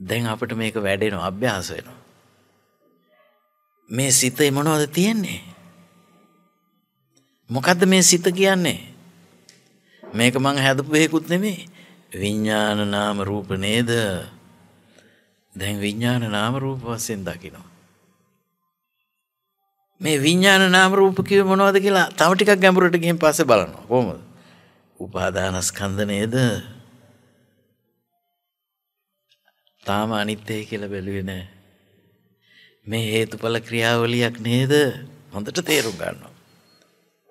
දැන් අපිට මේක වැඩෙනවා අභ්‍යාස වෙනවා. මේ සිතේ මොනවද තියෙන්නේ? මොකද්ද මේ සිත කියන්නේ? මේක මං හැදපු එකකුත් නෙමෙයි. විඤ්ඥාන නාම රූප නේද දැන් විඤ්ඥාන නාම රූප වස්සෙන් දකිනවා. මේ විඤ්ඥාන නාම රූපකිව මොනවද කියලා තවටිකක් ගැඹුරට ගින් පස බලනවා කොම උපාදානස්කන්ද නේද තාම අනිත්තය කියලා බැලුවෙන මේ හේතුඵල ක්‍රියාවලියක් නේද හොඳට තේරුම් ගන්නවා.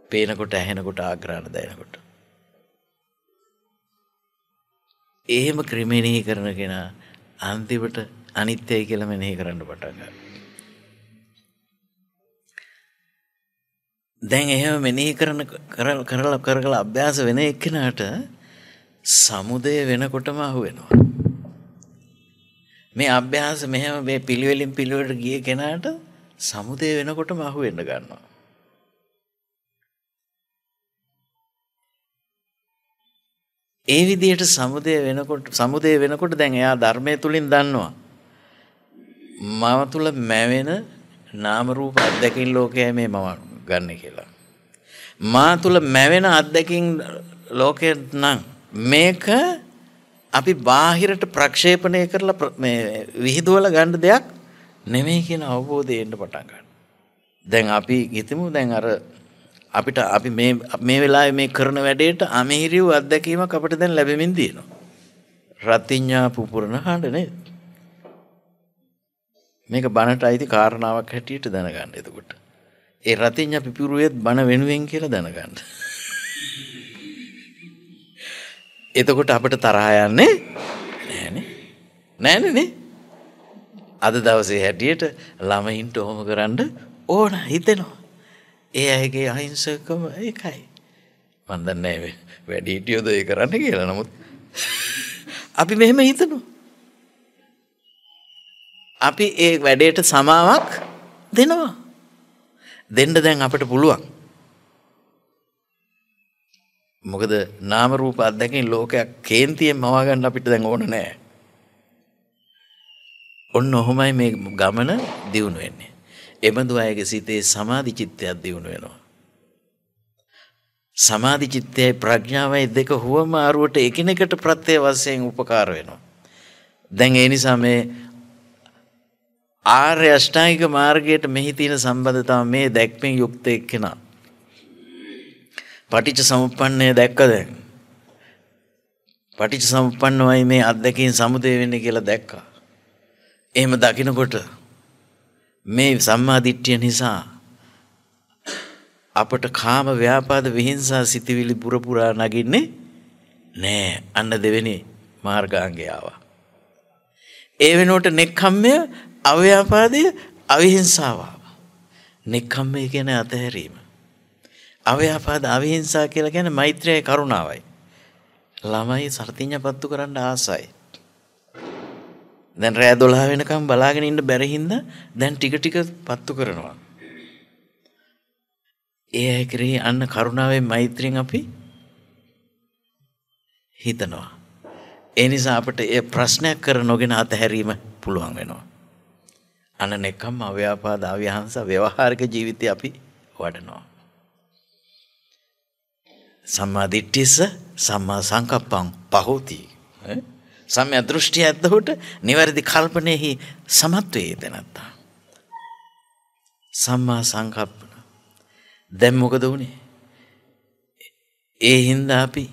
පේනකොට ඇහෙනකොට ආග්‍රාණ දැනකොට එහෙම ක්‍රමෙනෙහි කරන කෙනා අන්තිමට අනිත්‍යයි කියලා මෙනෙහි කරන්න පටන් දැන් එහෙම මෙනෙහි කරන කරලා කරලා අභ්‍යාස වෙන එක්කෙනාට සමුදය වෙනකොටම අහුවෙනවා. මේ අභ්‍යාස මෙහෙම මේ පිළිවෙලින් පිළිවෙලට ගිය කෙනාට සමුදය වෙනකොටම අහුවෙන්න ගන්නවා. ඒ විදිහට සමුදය වෙනකොට සමුදය වෙනකොට දැන් එයා ධර්මය තුළින් දන්නවා. මම තුළ මැවෙන නාමරූප අත්දැකින් ලෝකය මේ මම ගන්න කියලා. මා තුළ මැවෙන අත්දැකින් ලෝකය නම් මේක අපි බාහිරට ප්‍රක්ෂේපණය කරලා විහිදුවල ගණ්ඩ දෙයක් නෙමෙයි කියන අවබෝධයෙන්ට පටන් ගන්න. දැන් අපි ගිතමු දැන් අර අපිට අපි මේ වෙලා මේ කරන වැඩේට අමිහිරිව් අත්දැකීමක් අපට දැන් ලැබෙමින් තියෙනවා. රතිඥා පුපුරණ හඬනේ. මේක බණට අයිති කාරණාවක් හැටියට දැනගන්න එතකොට. ඒ රතිඥා පිපුරුවෙත් බණ වෙනුවෙන් කියලා දැනගන්න. එතකොට අපට තරහ යන්නේ නෑනේ. නෑනේ නේ. අද දවසේ හැටියට ළමයින්ට ඔහොම කරන්න ඕන හිතෙනවා. ඒ අයගේ අහිංසකම ඒකයි. මන් දන්නේ වැඩි හිටියොද ඒ කරන්න කියලා. නමුත් අපි මෙහෙම හිතනවා. අපි ඒ වැඩේට සමාවක් දෙනවා. දෙන්න දැන් අපට පුළුවන්. මොකද නාම රූප අත්දැකීම් ලෝකයක් කේන්තියෙන් මවා ගන්න අපිට දැන් ඕන නැහැ. ඔන්න ඔහොමයි මේ ගමන දියුණු වෙන්නේ. එබඳු අයගේ සිතේ සමාධි චිත්තයක් දියුණු වෙනවා. සමාධි චිත්තයයි ප්‍රඥාවයි දෙක හුවමාරුවට එකිනෙකට ප්‍රත්‍ය වශයෙන් උපකාර වෙනවා. දැන් ඒ නිසා මේ ආර්ය අෂ්ටාංගික මාර්ගයට මෙහි තියෙන සම්බන්ධතාව මේ දැක්මෙන් යුක්ත එක්කෙනා. පටිච්ච සමුප්පන්නය දැක්ක දැන්. පටිච්ච සමුප්පන්නවයි මේ අත්දැකීම් සමුදේ වෙන්නේ කියලා දැක්කා. එහෙම දකිනකොට මේ සම්මාදිට්ඨිය නිසා අපට කාම ව්‍යාපාද විහිංසා සිතිවිලි පුරපුරා නගින්නේ නෑ අන්න දෙවෙනි මාර්ගාංගය ආවා. ඒ වෙනුවට නෙක්ඛම්මය අව්‍යාපාදය අවිහිංසාව ආවා. නෙක්ඛම්මය කියන්නේ අතහැරීම. අව්‍යාපාද අවිහිංසා කියලා කියන්නේ මෛත්‍රියයි කරුණාවයි. ළමයි සර්තිඤ්ඤපත්තු කරන්න ආසයි. දැන් රෑ දොලා වෙනකම් බලාගෙන ඉන්න බැරහින්ද දැන් ටික ටික පත්තු කරනවා. ඒ අය කරෙහි අන්න කරුණාවෙන් මෛත්‍රියෙන් අපි හිතනවා. ඒ නිසා අපට ඒ ප්‍රශ්නයක් කර නොගෙන අතහැරීම පුළුවන් වෙනවා. අන නෙකම් අව්‍යාපාද අව්‍යහන්ස ව්‍යවහාරික ජීවිතය අපි වඩනවා. සම්මා දිට්ඨිස සම්මා සංකප්පං පහෝති. ඈ සම්ය දෘෂ්ටිය ඇද්දහුට නිවැරදි කල්පනයෙහි සමත්වයේ තැනැත්තා. සම්මා සංකප්පන දැම්මොකද වුණේ. ඒ හින්ද අපි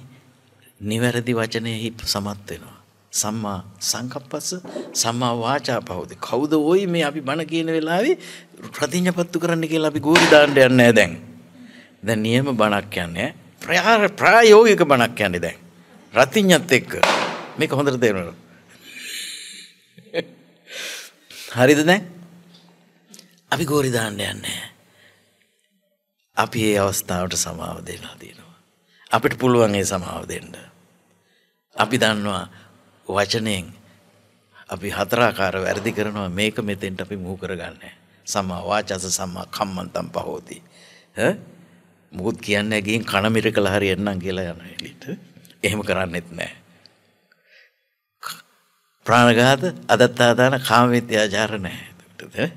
නිවැරදි වචනයහි සමත්වෙනවා. සම්මා සංකප්පස්ස සම්මා වාචා පහුද කවුද ඕයි මේ අපි බණ කියන වෙලාවේ ප්‍රතිඥපත්තු කරන්න කියලා අපි ගෝරි දාණ්ඩ යන්නේ දැන්. දැන් නියම බණක් යන්නේ ප්‍රයාර ප්‍රායෝගික බණක් යන්නේ දැන්. රතිඥත් එක්ක මේක හොඳට තේරෙනවා. හරිද දැන්? අපි ගෝරි දාන්න යන්නේ අපි ඒ අවස්ථාවට සමාව දෙලා දෙනවා. අපිට පුළුවන් ඒ සමාව දෙන්න. අපි දන්නවා වචනයෙන් අපි හතරාකාර වැරදි කරනවා මේක මෙතෙන්ට අපි මුහු කරගන්නේ. සම්මා වාචස සම්මා කම්මන්තම් පහෝති. ඈ මොකද කියන්නේ ගින් කන මිර කළ හරියන්නම් කියලා යන එළිට. එහෙම කරන්නෙත් නැහැ. ප්‍රාණඝාත අදත්තාදාන කාමවිත්‍යාචාර නැහැ. එතකොටද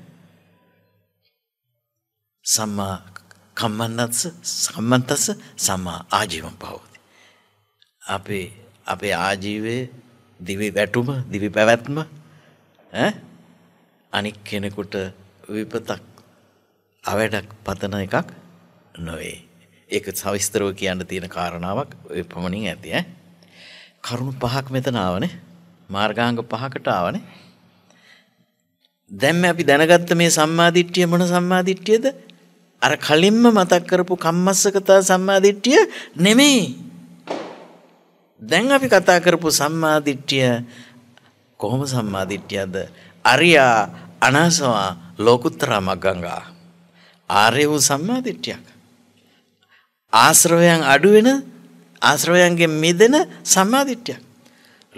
සම්මා කම්මන්නත්ස සම්මන්තස්ස සම්මා ආජීවම් පවති. අපේ අපේ ආජීවයේ දිවි වැටුම දිවි පැවැත්ම අනික් කෙනෙකුට විපතක් අවැඩක් පතන එකක් නොවේ. ඒක සවිස්තරව කියන්න තියෙන කාරණාවක් ඔය පමණින් ඇති ඈ. කරුණු පහක් මෙතන ආවනේ. මාර්ගාංග පහකට ආවනේ. දැන් අපි දැනගත්ත මේ සම්මාදිට්ඨිය මොන සම්මාදිට්ඨියද? අර කලින්ම මතක් කරපු කම්මස්සකතා සම්මාදිට්ඨිය නෙමෙයි. දැන් අපි කතා කරපු සම්මාදිට්ඨිය කොහොම සම්මාදිට්ඨියද? අරියා අනාසවා ලෝකුත්තර මග්ගංගා. ආර්ය වූ සම්මාදිට්ඨියක්. ආශ්‍රවයන් අඩු වෙන ආශ්‍රවයන්ගෙන් මිදෙන සම්මාදිට්ඨියක්.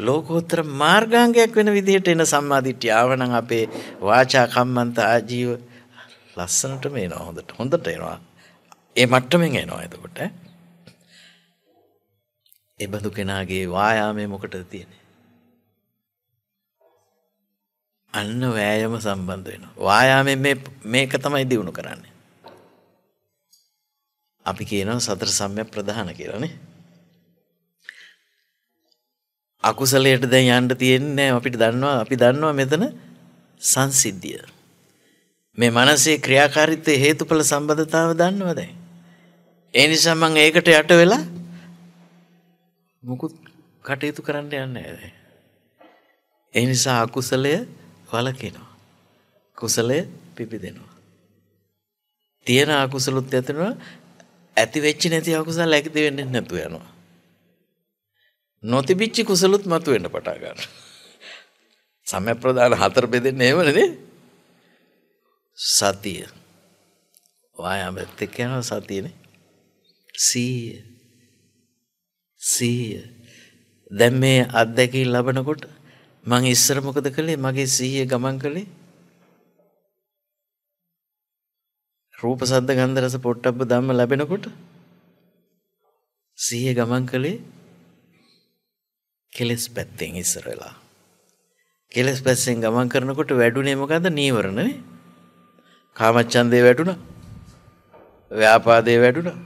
ලෝකෝත්තර මාර්ගාංගයක් වෙන විදිහට එන සම්මාදිට්ඨිය ආවනම් අපේ වාචා කම්මන්ත ආජීව ලස්සනටම එනවා හොඳට හොඳට එනවා ඒ මට්ටමින් එනවා එතකොට ඒ බඳු කෙනාගේ වායාමය මොකටද තියෙන්නේ අන්න වෑයම සම්බන්ධ වෙනවා වායාමයෙන් මේ මේක තමයි දිනු කරන්නේ අපි කියනවා සතර සම්‍යක් ප්‍රධාන කියලානේ අකුසලයට දැන් යන්න තියෙන්නේ අපිට දන්නවා අපි දන්නවා මෙතන සංසිද්ධිය. මේ මනසේ ක්‍රියාකාරීත්වයේ හේතුඵල සම්බන්ධතාව දන්නවා දැන්. ඒ නිසා මම ඒකට යට වෙලා මුකුත් කටයුතු කරන්න යන්නේ නැහැ ඒ නිසා අකුසලය වලකිනවා. කුසලය පිපිදෙනවා. තියෙන අකුසලුත් ඇතිනවා ඇති වෙච්ච නැති අකුසල් ඇති වෙන්නේ නැතුව යනවා. නොතිබිච්චි කුසලුත් මතු වෙන්න පටා ගන්න. සම්ප්‍රදාන හතර බෙදෙන්නේ එහෙමනේ සතිය. වායාමෙත් කියන සතියනේ. සීය. සීය. දැන් මේ අත්දැකීම් ලැබනකොට මම ඉස්සර මොකද කළේ? මගේ සීය ගමන් කළේ රූප සද්ද ගන්ධ රස පොට්ටබ්බ ධම්ම ලැබෙනකොට සීය ගමන් කළේ කෙලස් පැත්තෙන් ඉස්සර වෙලා. කෙලස් පැත්තෙන් ගමන් කරනකොට වැඩුණේ මොකද්ද? නීවරණනේ. කාමච්ඡන්දේ වැටුණා. ව්‍යාපාදේ වැටුණා.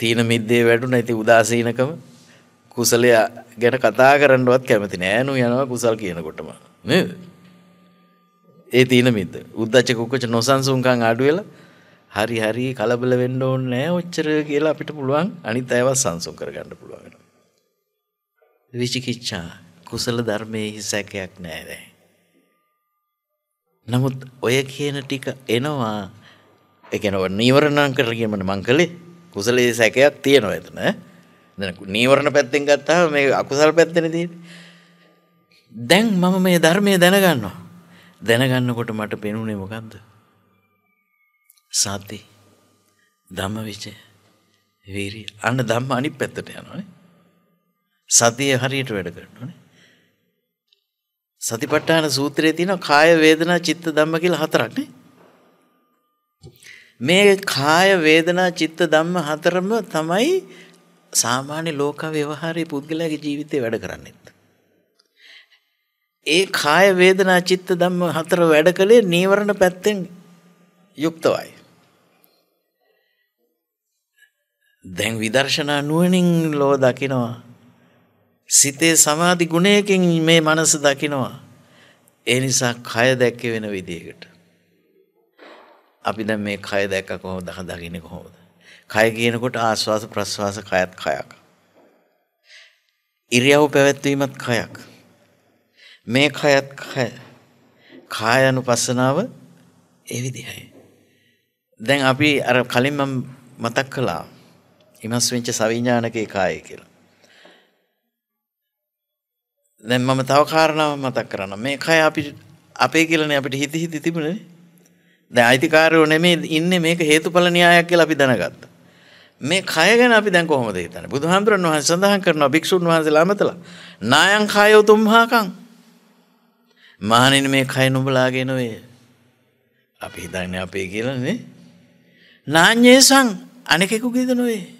තීන මිද්දේ වැටුණා. ඉතින් උදාසීනකම කුසලය ගැන කතා කරන්නවත් කැමති නෑ. නු යනවා කුසල් කියනකොටම. නේද? ඒ තීන මිද්ද. උද්දච්ච කුක්කච නොසන්සුන්කම් අඩු වෙලා හරි හරි කලබල වෙන්න ඕනේ නෑ ඔච්චර කියලා අපිට පුළුවන් අනිත් අයව සංසුන් කරගන්න පුළුවන්. විචිකිච්ඡා කුසල ධර්මයේ හිසැකයක් නැහැ දැන්. නමුත් ඔය කියන ටික එනවා ඒ කියන්නේ ඔය නීවරණම් කරගෙන මම කළේ කුසලයේ සැකයක් තියෙනවා එතන. දැන් නීවරණ පැත්තෙන් ගත්තාම මේ අකුසල පැත්තනේ තියෙන්නේ. දැන් මම මේ ධර්මයේ දැනගන්නවා. දැනගන්නකොට මට පෙනුනේ මොකද්ද? සති ධම්මවිචය විරි අන්න ධම්ම අනිත් පැත්තට යනවානේ. සතිය හරියට වැඩ කරනවානේ. සතිපට්ඨාන සූත්‍රයේ තියෙන කාය වේදනා චිත්ත ධම්ම කියලා හතරක් නේ. මේ කාය වේදනා චිත්ත ධම්ම හතරම තමයි සාමාන්‍ය ලෝක ව්‍යවහාරයේ පුද්ගලයාගේ ජීවිතේ වැඩ කරන්නේ. ඒ කාය වේදනා චිත්ත ධම්ම හතර වැඩ කලේ නීවරණ පැත්තෙන් යුක්තවයි. දැන් විදර්ශනා නුවණින් ලෝ දකිනවා සිතේ සමාධි ගුණයකින් මේ මනස දකිනවා. ඒ නිසා කය දැක්ක වෙන විදියකට. අපි දැන් මේ කය දැක්ක කොහොමද දකින්නේ කොහොමද? කය කියනකොට ආස්වාස ප්‍රස්වාස කයත් කයක්. ඉරියව් පැවැත්වීමත් කයක්. මේ කයත් කය. කායනුපස්සනාව ඒ විදිහයි. දැන් අපි අර කලින් මම මතක් කළා. ඉමස්වෙන්ච සවිඥානකේ කායය කියලා. දැන් මම තව කාරණාවක් මතක් කරන්න. මේ කය අපිට අපේ කියලානේ අපිට හිත හිත තිබුණේ. දැන් අයිතිකාරයෝ නෙමෙයි ඉන්නේ මේක හේතුඵල න්‍යායක් කියලා අපි දැනගත්තා. මේ කය ගැන අපි දැන් කොහොමද හිතන්නේ? බුදුහාමුදුරන් වහන්සේ සඳහන් කරනවා භික්ෂුන් වහන්සේලා අමතලා නායං කායෝ තුම්හාකං. මහණෙනි මේ කය නුඹලාගේ නෙවෙයි. අපි හිතන්නේ අපේ කියලානේ. නාඤ්ඤේසං අනෙකෙකුගේද නෙවෙයි.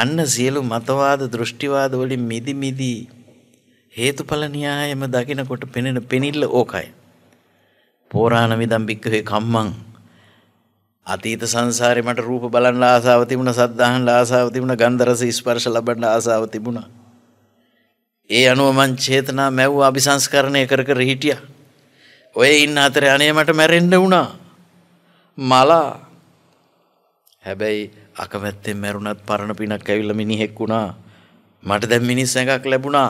අන්න සියලු මතවාද දෘෂ්ටිවාද වලින් මිදි මිදි හේතුඵල න්‍යායම දකිනකොට පෙනෙන පෙනිල්ල ඕකයි. පෝරාණ විදම් බික්කවේ කම්මං අතීත සංසාරේ මට රූප බලන්න ආසාව තිබුණා සද්ධාහන්න ආසාව තිබුණා ගන්ධ රස ස්පර්ශ ලබන්න ආසාව තිබුණා. ඒ අනුව මං චේතනා මැව්ව අபிසංස්කරණය කර කර හිටියා. ඔය ඉන්න අතරේ අනේ මට මැරෙන්න වුණා. මලා හැබැයි අකමැත්තෙන් මැරුණත් පරණ පිනක් ඇවිල්ල මිනිහෙක් වුණා මට දැම් මිනිස් ඇඟක් ලැබුණා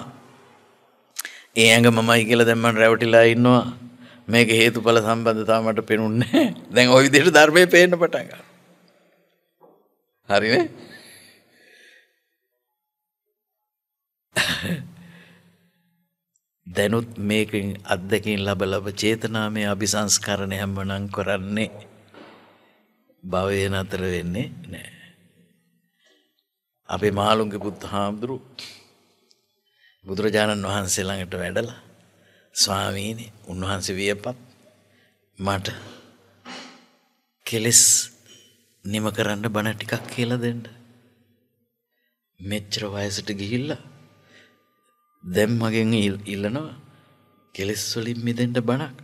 ඒ ඇඟ මමයි කියල දැම්මන් රැවටිලා ඉන්නවා මේක හේතු පල සම්බන්ධතා මට පෙනුන්නේ දැන් ඔය විදියට ධර්මය පේන පටග හරිනේ දැනුත් මේකින් අත්දැකින් ලබ ලබ චේතනාමය අභිසංස්කරණය හැම්මනං කරන්නේ භවය නතර වෙන්නේ නෑ අපේ මාළුන්ගේ පුත් හාමුදුරු බුදුරජාණන් වහන්සේ ළඟට වැඩලා ස්වාමීනි උන්වහන්සේ වියපත් මට කෙලෙස් නිම කරන්න බණ ටිකක් කියලා දෙන්න. මෙච්චර වයසට ගිහිල්ලා දැන් මගෙන් ඉල්ලනවා කෙලෙස් වලින් මිදෙන්න බණක්.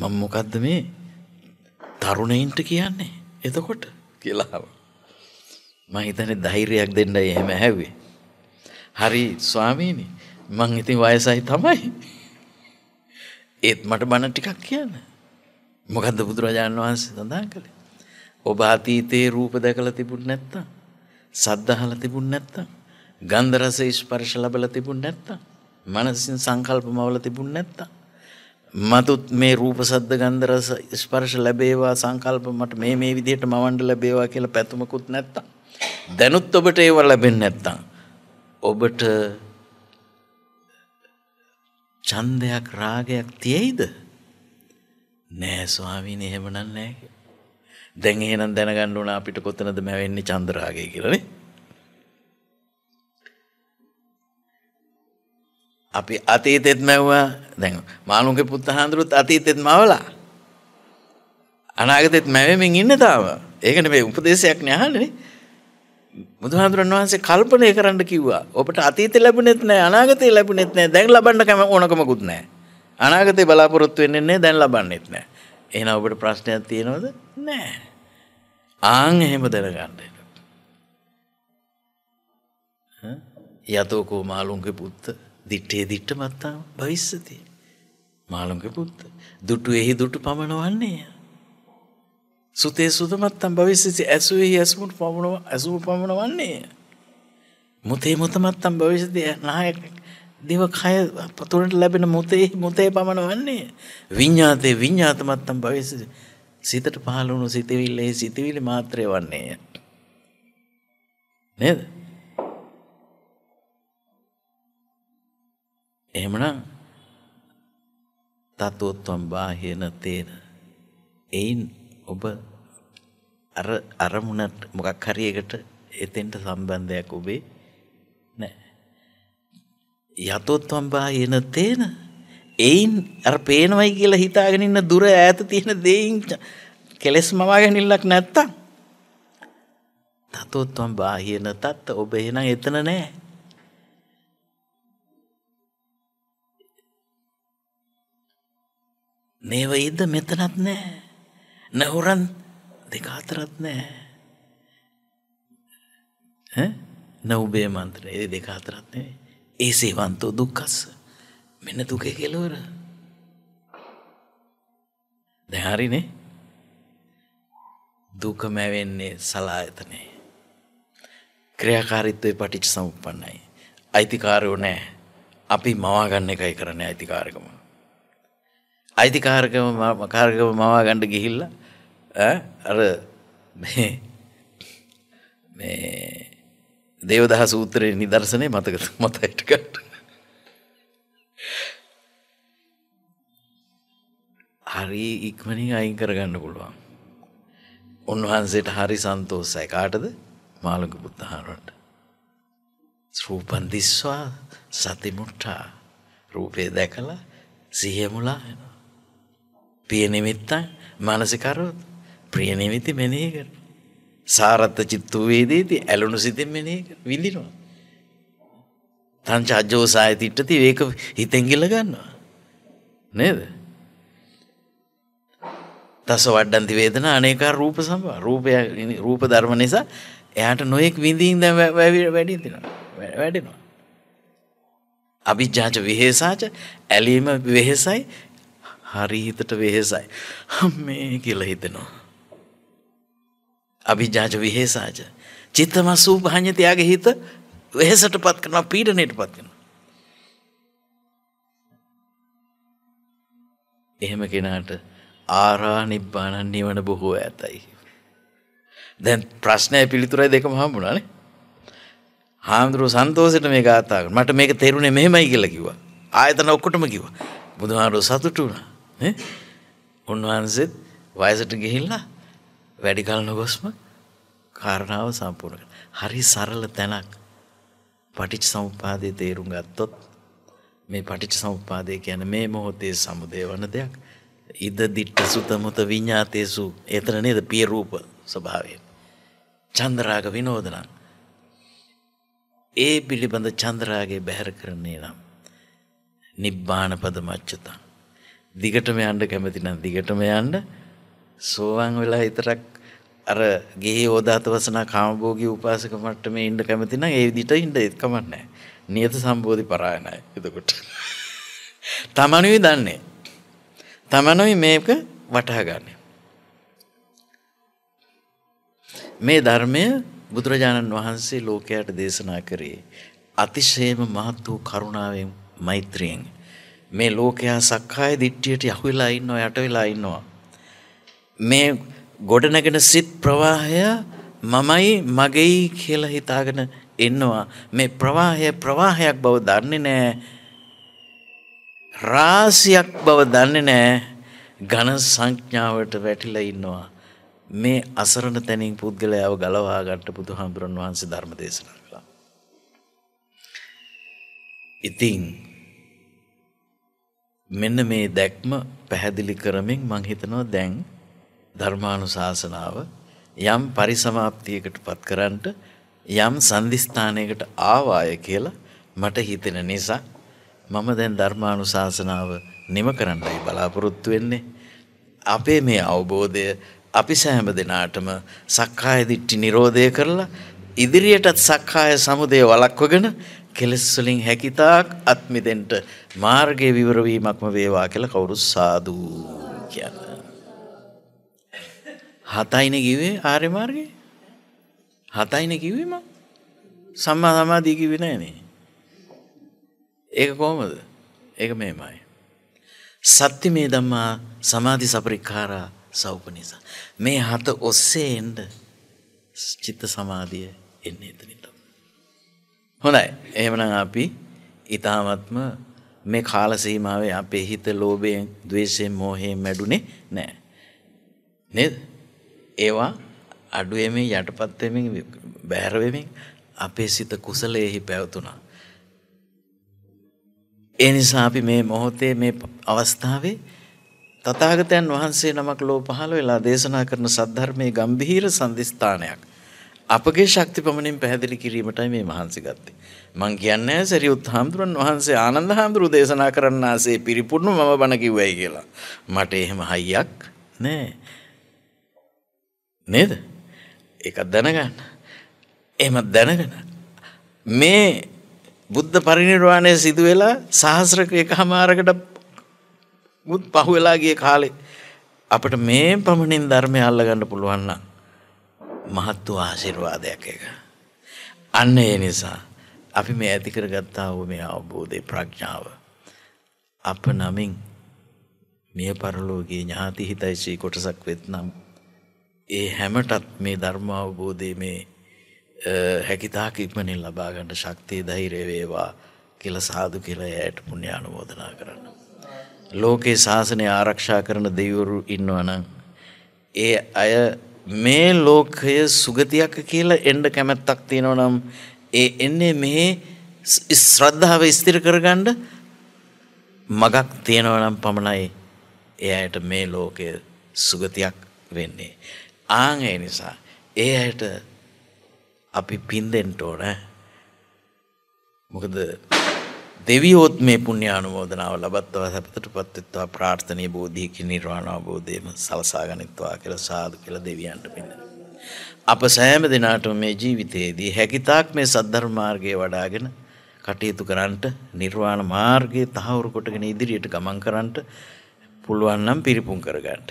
මම මොකද්ද මේ තරුණයින්ට කියන්නේ? එතකොට කියලා ආවා. මම හිතන්නේ ධෛර්යයක් දෙන්නයි එහෙම ඇහුවේ. හරි ස්වාමීනි මං ඉතින් වයසයි තමයි. ඒත් මට බණ ටිකක් කියන්න. මොකද්ද බුදුරජාණන් වහන්සේ සඳහන් කළේ? ඔබ අතීතයේ රූප දැකලා තිබුණ නැත්තම්, සද්ද අහලා තිබුණ නැත්තම්, ගන්ධ රස ස්පර්ශ ලැබලා තිබුණ නැත්තම්, මනසින් සංකල්පමවල තිබුණ නැත්තම්, මතුත් මේ රූප සද්ද ගන්ධ රස ස්පර්ශ ලැබේවා සංකල්ප මට මේ මේ විදිහට මවන්න ලැබේවා කියලා පැතුමකුත් නැත්තම් දැනුත් ඔබට ඒව ලැබෙන්නේ නැත්තම් ඔබට ඡන්දයක් රාගයක් තියෙයිද? නෑ ස්වාමීනි එහෙම නෑ. දැන් එහෙනම් දැනගන්න ඕන අපිට කොතනද මැවෙන්නේ ඡන්ද රාගය කියලානේ. අපි අතීතෙත් මැව්වා. දැන් මාළුන්ගේ පුත්තහඳුරුත් අතීතෙත් මවලා. අනාගතෙත් මැවෙමින් ඉන්න තාම. ඒක නෙමෙයි උපදේශයක් නේ අහන්නේ නේ. බුදුහාඳුරන් වහන්සේ කල්පනය කරන්න කිව්වා. ඔබට අතීතේ ලැබුණෙත් නැහැ, අනාගතේ ලැබුණෙත් නැහැ, දැන් ලබන්න කැම ඕනකමකුත් නැහැ. අනාගතේ බලාපොරොත්තු වෙන්නේ නැහැ, දැන් ලබන්නෙත් නැහැ. එහෙනම් ඔබට ප්‍රශ්නයක් තියෙනවද? නැහැ. ආන් එහෙම දැනගන්න. යතෝකෝ මාළුන්ගේ පුත්ත, දිත්තේ දිට්ට මත්තා භවිස්සති. මාළුන්ගේ පුත්ත, දුටු එහි දුටු පමණවන්නේ. සුතේ සුතමත්තම් භවිස්සති ඇසුවෙහි ඇසුමුට පමුණුව ඇසුව පමණ වන්නේ. මුතේ මුතමත්තම් භවිෂති නාය දිව කය පතුරට ලැබෙන මුතේ මුතේ පමණ වන්නේ. විඤ්ඥාතය විඤ්ඥාතමත්තම් භවිස සිතට පහලුණු සිතවිල්ල එහි සිතවිලි මාත්‍රය වන්නේය. නේද. එහෙමනම් තත්වොත්වම් බාහින තේන එයින් ඔබ අර අරමුණට මොකක් හරි එකට එතෙන්ට සම්බන්ධයක් ඔබේ නැහැ. යතොත්වම් බායන තේන එයින් අර පේනවයි කියලා හිතාගෙන ඉන්න දුර ඈත තියෙන දෙයින් කෙලස් මවාගෙන ඉල්ලක් නැත්තම් තතොත්වම් බායන තත් ඔබ එහෙනම් එතන නැහැ. මේව ඉද මෙතනත් නැහැ. නැවුරන් දෙක අතරත් නෑ නැව්බේ මන්ත්‍රය ඒ දෙක අතරත් නෙවේ ඒ සේවන්තෝ දුක්කස්ස මෙන්න දුකේ කෙලවර දැහරිනේ දුක මැවෙන්නේ සලායතනේ ක්‍රියාකාරීත්වය පටිච්ච සමුප්පන්නයි අයිතිකාරයෝ නෑ අපි මවාගන්න එකයි කරන්නේ අයිතිකාරකම අයිතිකාරකම කාරකම මවා ගණ්ඩ ගිහිල්ල අර මේ දේවදහ සූත්‍රයේ නිදර්ශනය මතක මතයිටකට හරි ඉක්මනින් අයින් කරගන්න පුළුවන් උන්වහන්සේට හරි සන්තෝසයි කාටද මාළක බුද්ධහාරන්ට රූපන් දිස්වා සතිමුට්ටා රූපය දැකලා සියමුලා එනවා පිය නිමිත්තන් මානසිකරොත් ප්‍රිය නිමිති මෙනෙහි කර. සාරත්ත චිත්තු වේදේති ඇලුණු සිතෙන් මෙනෙහි කර විඳිනවා. තංචාජ්ජෝසාය තිට්ටති ඒක හිතෙන් ගිල්ල ගන්නවා. නේද? තස වඩන්ති වේදනා අනේකා රූප සම්බ රූපය රූප ධර්ම නිසා එයාට නොයෙක් විඳින් දැන් වැඩි වෙනවා. වැඩෙනවා. අභිජ්ජාච විහෙසාච ඇලීම වෙහෙසයි හරි හිතට වෙහෙසයි. මේ කියලා හිතෙනවා. අභිජාජ විහෙසාජ. චිත්තමසූ භාඤ්‍යතයාගේ හිත වෙහෙසටපත් කරනවා පීඩණයටපත් කරනවා. එහෙම කෙනාට ආරා නිබ්බාන නිවන බොහෝ ඇතයි. දැන් ප්‍රශ්නය පිළිතුරයි දෙකම හම්බුණානේ. හාමුදුරුවෝ සන්තෝෂෙට මේ ගාථා කරා. මට මේක තේරුනේ මෙහෙමයි කියලා කිව්වා. ආයතන ඔක්කොටම කිව්වා. බුදුහාමුදුරුවෝ සතුටු වුණා. උන්වහන්සේත් වයසට ගිහිල්ලා වැඩි කල නොගොස්ම කාරණාව සම්පූර්ණ හරි සරල තැනක් පටිච්ච සමුපාදයේ තේරුම් ගත්තොත් මේ පටිච්ච සමුපාදය කියන්නේ මේ මොහොතේ සමුදේ වන දෙයක්. ඉද දිට්ඨ සුතමුත විඤ්ඤාතේසු එතන නේද පිය රූප ස්වභාවය. චන්ද්‍රාග විනෝදනං. ඒ පිළිබඳ චන්ද්‍රාගේ බැහැර කරන්නේ නම් නිබ්බාන පද මච්චතං. දිගටම යන්න කැමති නම් දිගටම යන්න සෝවාන් වෙලා විතරක් අර ගේ ඕදාතවසනා කාමභෝගී උපාසක මට්ටමේ ඉන්න කැමති නම් ඒ විදිහට ඉන්න එකමක් නැහැ. නියත සම්බෝධි පරායනයි. එතකොට තමනුයි දන්නේ. තමනුයි මේක වටහා ගන්න. මේ ධර්මය බුදුරජාණන් වහන්සේ ලෝකයට දේශනා කරේ අතිශයම මහත් වූ කරුණාවෙන් මෛත්‍රියෙන් මේ ලෝකයා සක්කාය දිට්ඨියට යහු වෙලා ඉන්නවා යට වෙලා ඉන්නවා. මේ ගොඩනගෙන සිත් ප්‍රවාහය මමයි මගේයි කියලා හිතාගෙන ඉන්නවා. මේ ප්‍රවාහය ප්‍රවාහයක් බව දන්නේ නැහැ. රාසියක් බව දන්නේ නැහැ. ඝන සංඥාවට වැටිලා ඉන්නවා. මේ අසරණ තැනින් පුද්ගලයාව ගලවා ගන්න බුදුහාමුදුරන් වහන්සේ ධර්ම දේශනා කළා. ඉතින් මෙන්න මේ දැක්ම පැහැදිලි කරමින් මං හිතනවා දැන් ධර්මානුශාසනාව යම් පරිසමාප්තියකට පත් කරන්නට යම් සංදිස්ථානයකට ආවාය කියලා මට හිතෙන නිසා මම දැන් ධර්මානුශාසනාව නිම කරන්නයි බලාපොරොත්තු වෙන්නේ. අපේ මේ අවබෝධය අපි සෑම දෙනාටම සක්කාය දිට්ඨි නිරෝධය කරලා ඉදිරියටත් සක්කාය සමුදය වළක්වගෙන කෙලෙස් වලින් හැකිතාක් අත් මිදෙන්න මාර්ගයේ විවර වීමක්ම වේවා කියලා කවුරු සාදු කියන. හතයිනේ කිව්වේ ආර්ය මාර්ගේ. හතයිනේ කිව්වේ මම. සම්මා සමාධිය කිව්වේ නෑනේ. ඒක කොහොමද? ඒක මෙහෙමයි. සත්‍ය මේ ධම්මා සමාධි සපරික්ඛාරා සෞපනිසා. මේ හත ඔස්සේ එන්න චිත්ත සමාධිය එන්නේ එතනින්. හොඳයි. එහෙමනම් අපි ඊ타වත්ම මේ කාල සීමාවේ අපේ හිත ලෝභයෙන්, ద్వේෂයෙන්, මෝහයෙන් මැඩුනේ නැහැ. නේද? ඒවා අඩු වෙමින් යටපත් වෙමින් බැහැර වෙමින් අපේ සිත කුසලයේහි පැවතුණා. ඒ නිසා අපි මේ මොහොතේ මේ අවස්ථාවේ තථාගතයන් වහන්සේ නමක් ලෝ පහළ වෙලා දේශනා කරන සද්ධර්මයේ ගම්භීර සම්දිස්ථානයක් අපගේ ශක්ති පමණින් පැහැදිලි කිරීමටයි මේ මහන්සි ගත්තේ. මං කියන්නේ සරියුත් හාමුදුරන් වහන්සේ ආනන්ද හාමුදුරුව දේශනා කරන්න ආසේ පිරිපුර්ණු මම බණ කිව්වයි කියලා. මට එහෙම හයියක් නෑ. නේද? ඒකත් දැනගන්න. එහෙම දැනගෙන මේ බුද්ධ පරිනිර්වාණය සිදු වෙලා සහස්‍රක එකමාරකට පහු වෙලා ගිය කාලේ අපිට මේ පමණින් ධර්මය අල්ලගන්න පුළුවන් නම් මහත් වූ ආශිර්වාදයක් එක. අන්න ඒ නිසා අපි මේ ඇති කරගත්තා වූ මේ අවබෝධය ප්‍රඥාව අප නමින් මිය පරලෝකයේ ඥාති හිතයිසී කොටසක් වෙත්නම් ඒ හැමටත් මේ ධර්ම අවබෝධයේ මේ හැකිතාක් ඉක්මනින් ලබා ගන්න ශක්තිය ධෛර්ය වේවා කියලා සාදු කියලා එයාට පුණ්‍ය අනුමෝදනා කරන්න. ලෝකේ ශාසනය ආරක්ෂා කරන දෙවිවරු ඉන්නවනම් ඒ අය මේ ලෝකය සුගතියක් කියලා එන්ඩ කැමැත්තක් තියෙනව නම් ඒ එන්නේ මෙහි ශ්‍රද්ධාව ස්තිර කරගණ්ඩ මගක් තියෙනව නම් පමණයි එයට මේ ලෝකය සුගතියක් වෙන්නේ. ආංය නිසා ඒ අයට අපි පින්දෙන්ට ඕන මොකද දෙවියෝත් මේ පුණ්‍ය ආනුමෝදනාව ලබත්වා සැපතට පත්වෙත්වා ප්‍රාර්ථනීය බෝධියකින් නිර්වාණ අවබෝධයම සලසා ගනිත්වා කියලා සාදු කියලා දෙවියන්ට පින්නනවා. අප සෑම දෙනාටම මේ ජීවිතයේදී හැකිතාක් මේ සද්ධර්ම මාර්ගයේ වඩාගෙන කටයුතු කරන්නට නිර්වාණ මාර්ගයේ තහවුරු කොටගෙන ඉදිරියට ගමන් කරන්නට පුළුවන් නම් පිරිපුන් කරගන්න.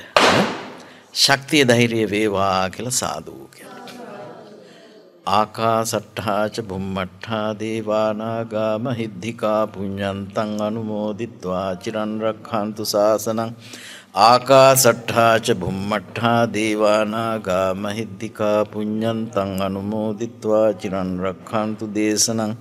ශක්තිය ධෛර්යය වේවා කියලා සාදු කියලා. ආකාසට්ඨාච බුම්මට්ඨා දේවානාගා මහිද්దికා පුඤ්ඤන්තං අනුමෝදිත්වා චිරන් රක්ඛන්තු සාසනං ආකාසට්ඨාච බුම්මට්ඨා දේවානාගා මහිද්దికා පුඤ්ඤන්තං අනුමෝදිත්වා චිරන් රක්ඛන්තු දේශනං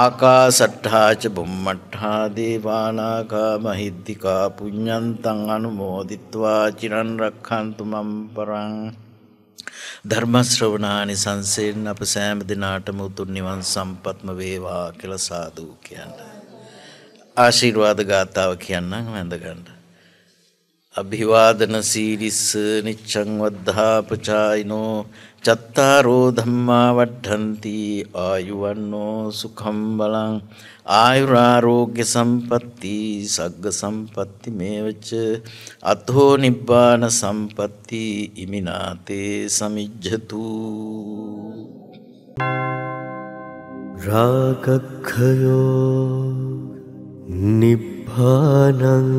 ආකාසට්ඨාච බුම්මට්ඨා දේවානාගා මහිද්దికා පුඤ්ඤන්තං අනුමෝදිත්වා චිරන් රක්ඛන්තු මම් පරං ධර්ම ශ්‍රවණානි සංසයෙන් අප සෑම දිනාටම උතුම් නිවන් සම්පත්ම වේවා කියලා සාදු කියන්න. ආශිර්වාද ගාතාව කියන්නම් වැඳ ගන්න. අභිවාදන සීලිස නිච්ඡං වද්ධා පචායිනෝ චත්තාරෝ ධම්මා වඩ්ඩಂತಿ ආයුවන්නෝ සුඛම් බලං ආයුරාරෝග්‍ය සම්පත්ති සග්ග සම්පත්ති මේවච අතෝ නිබ්බාන සම්පත්ති ඉමිනාතේ සමිජ්ජතු රාගක්ඛයෝ නිබ්බානං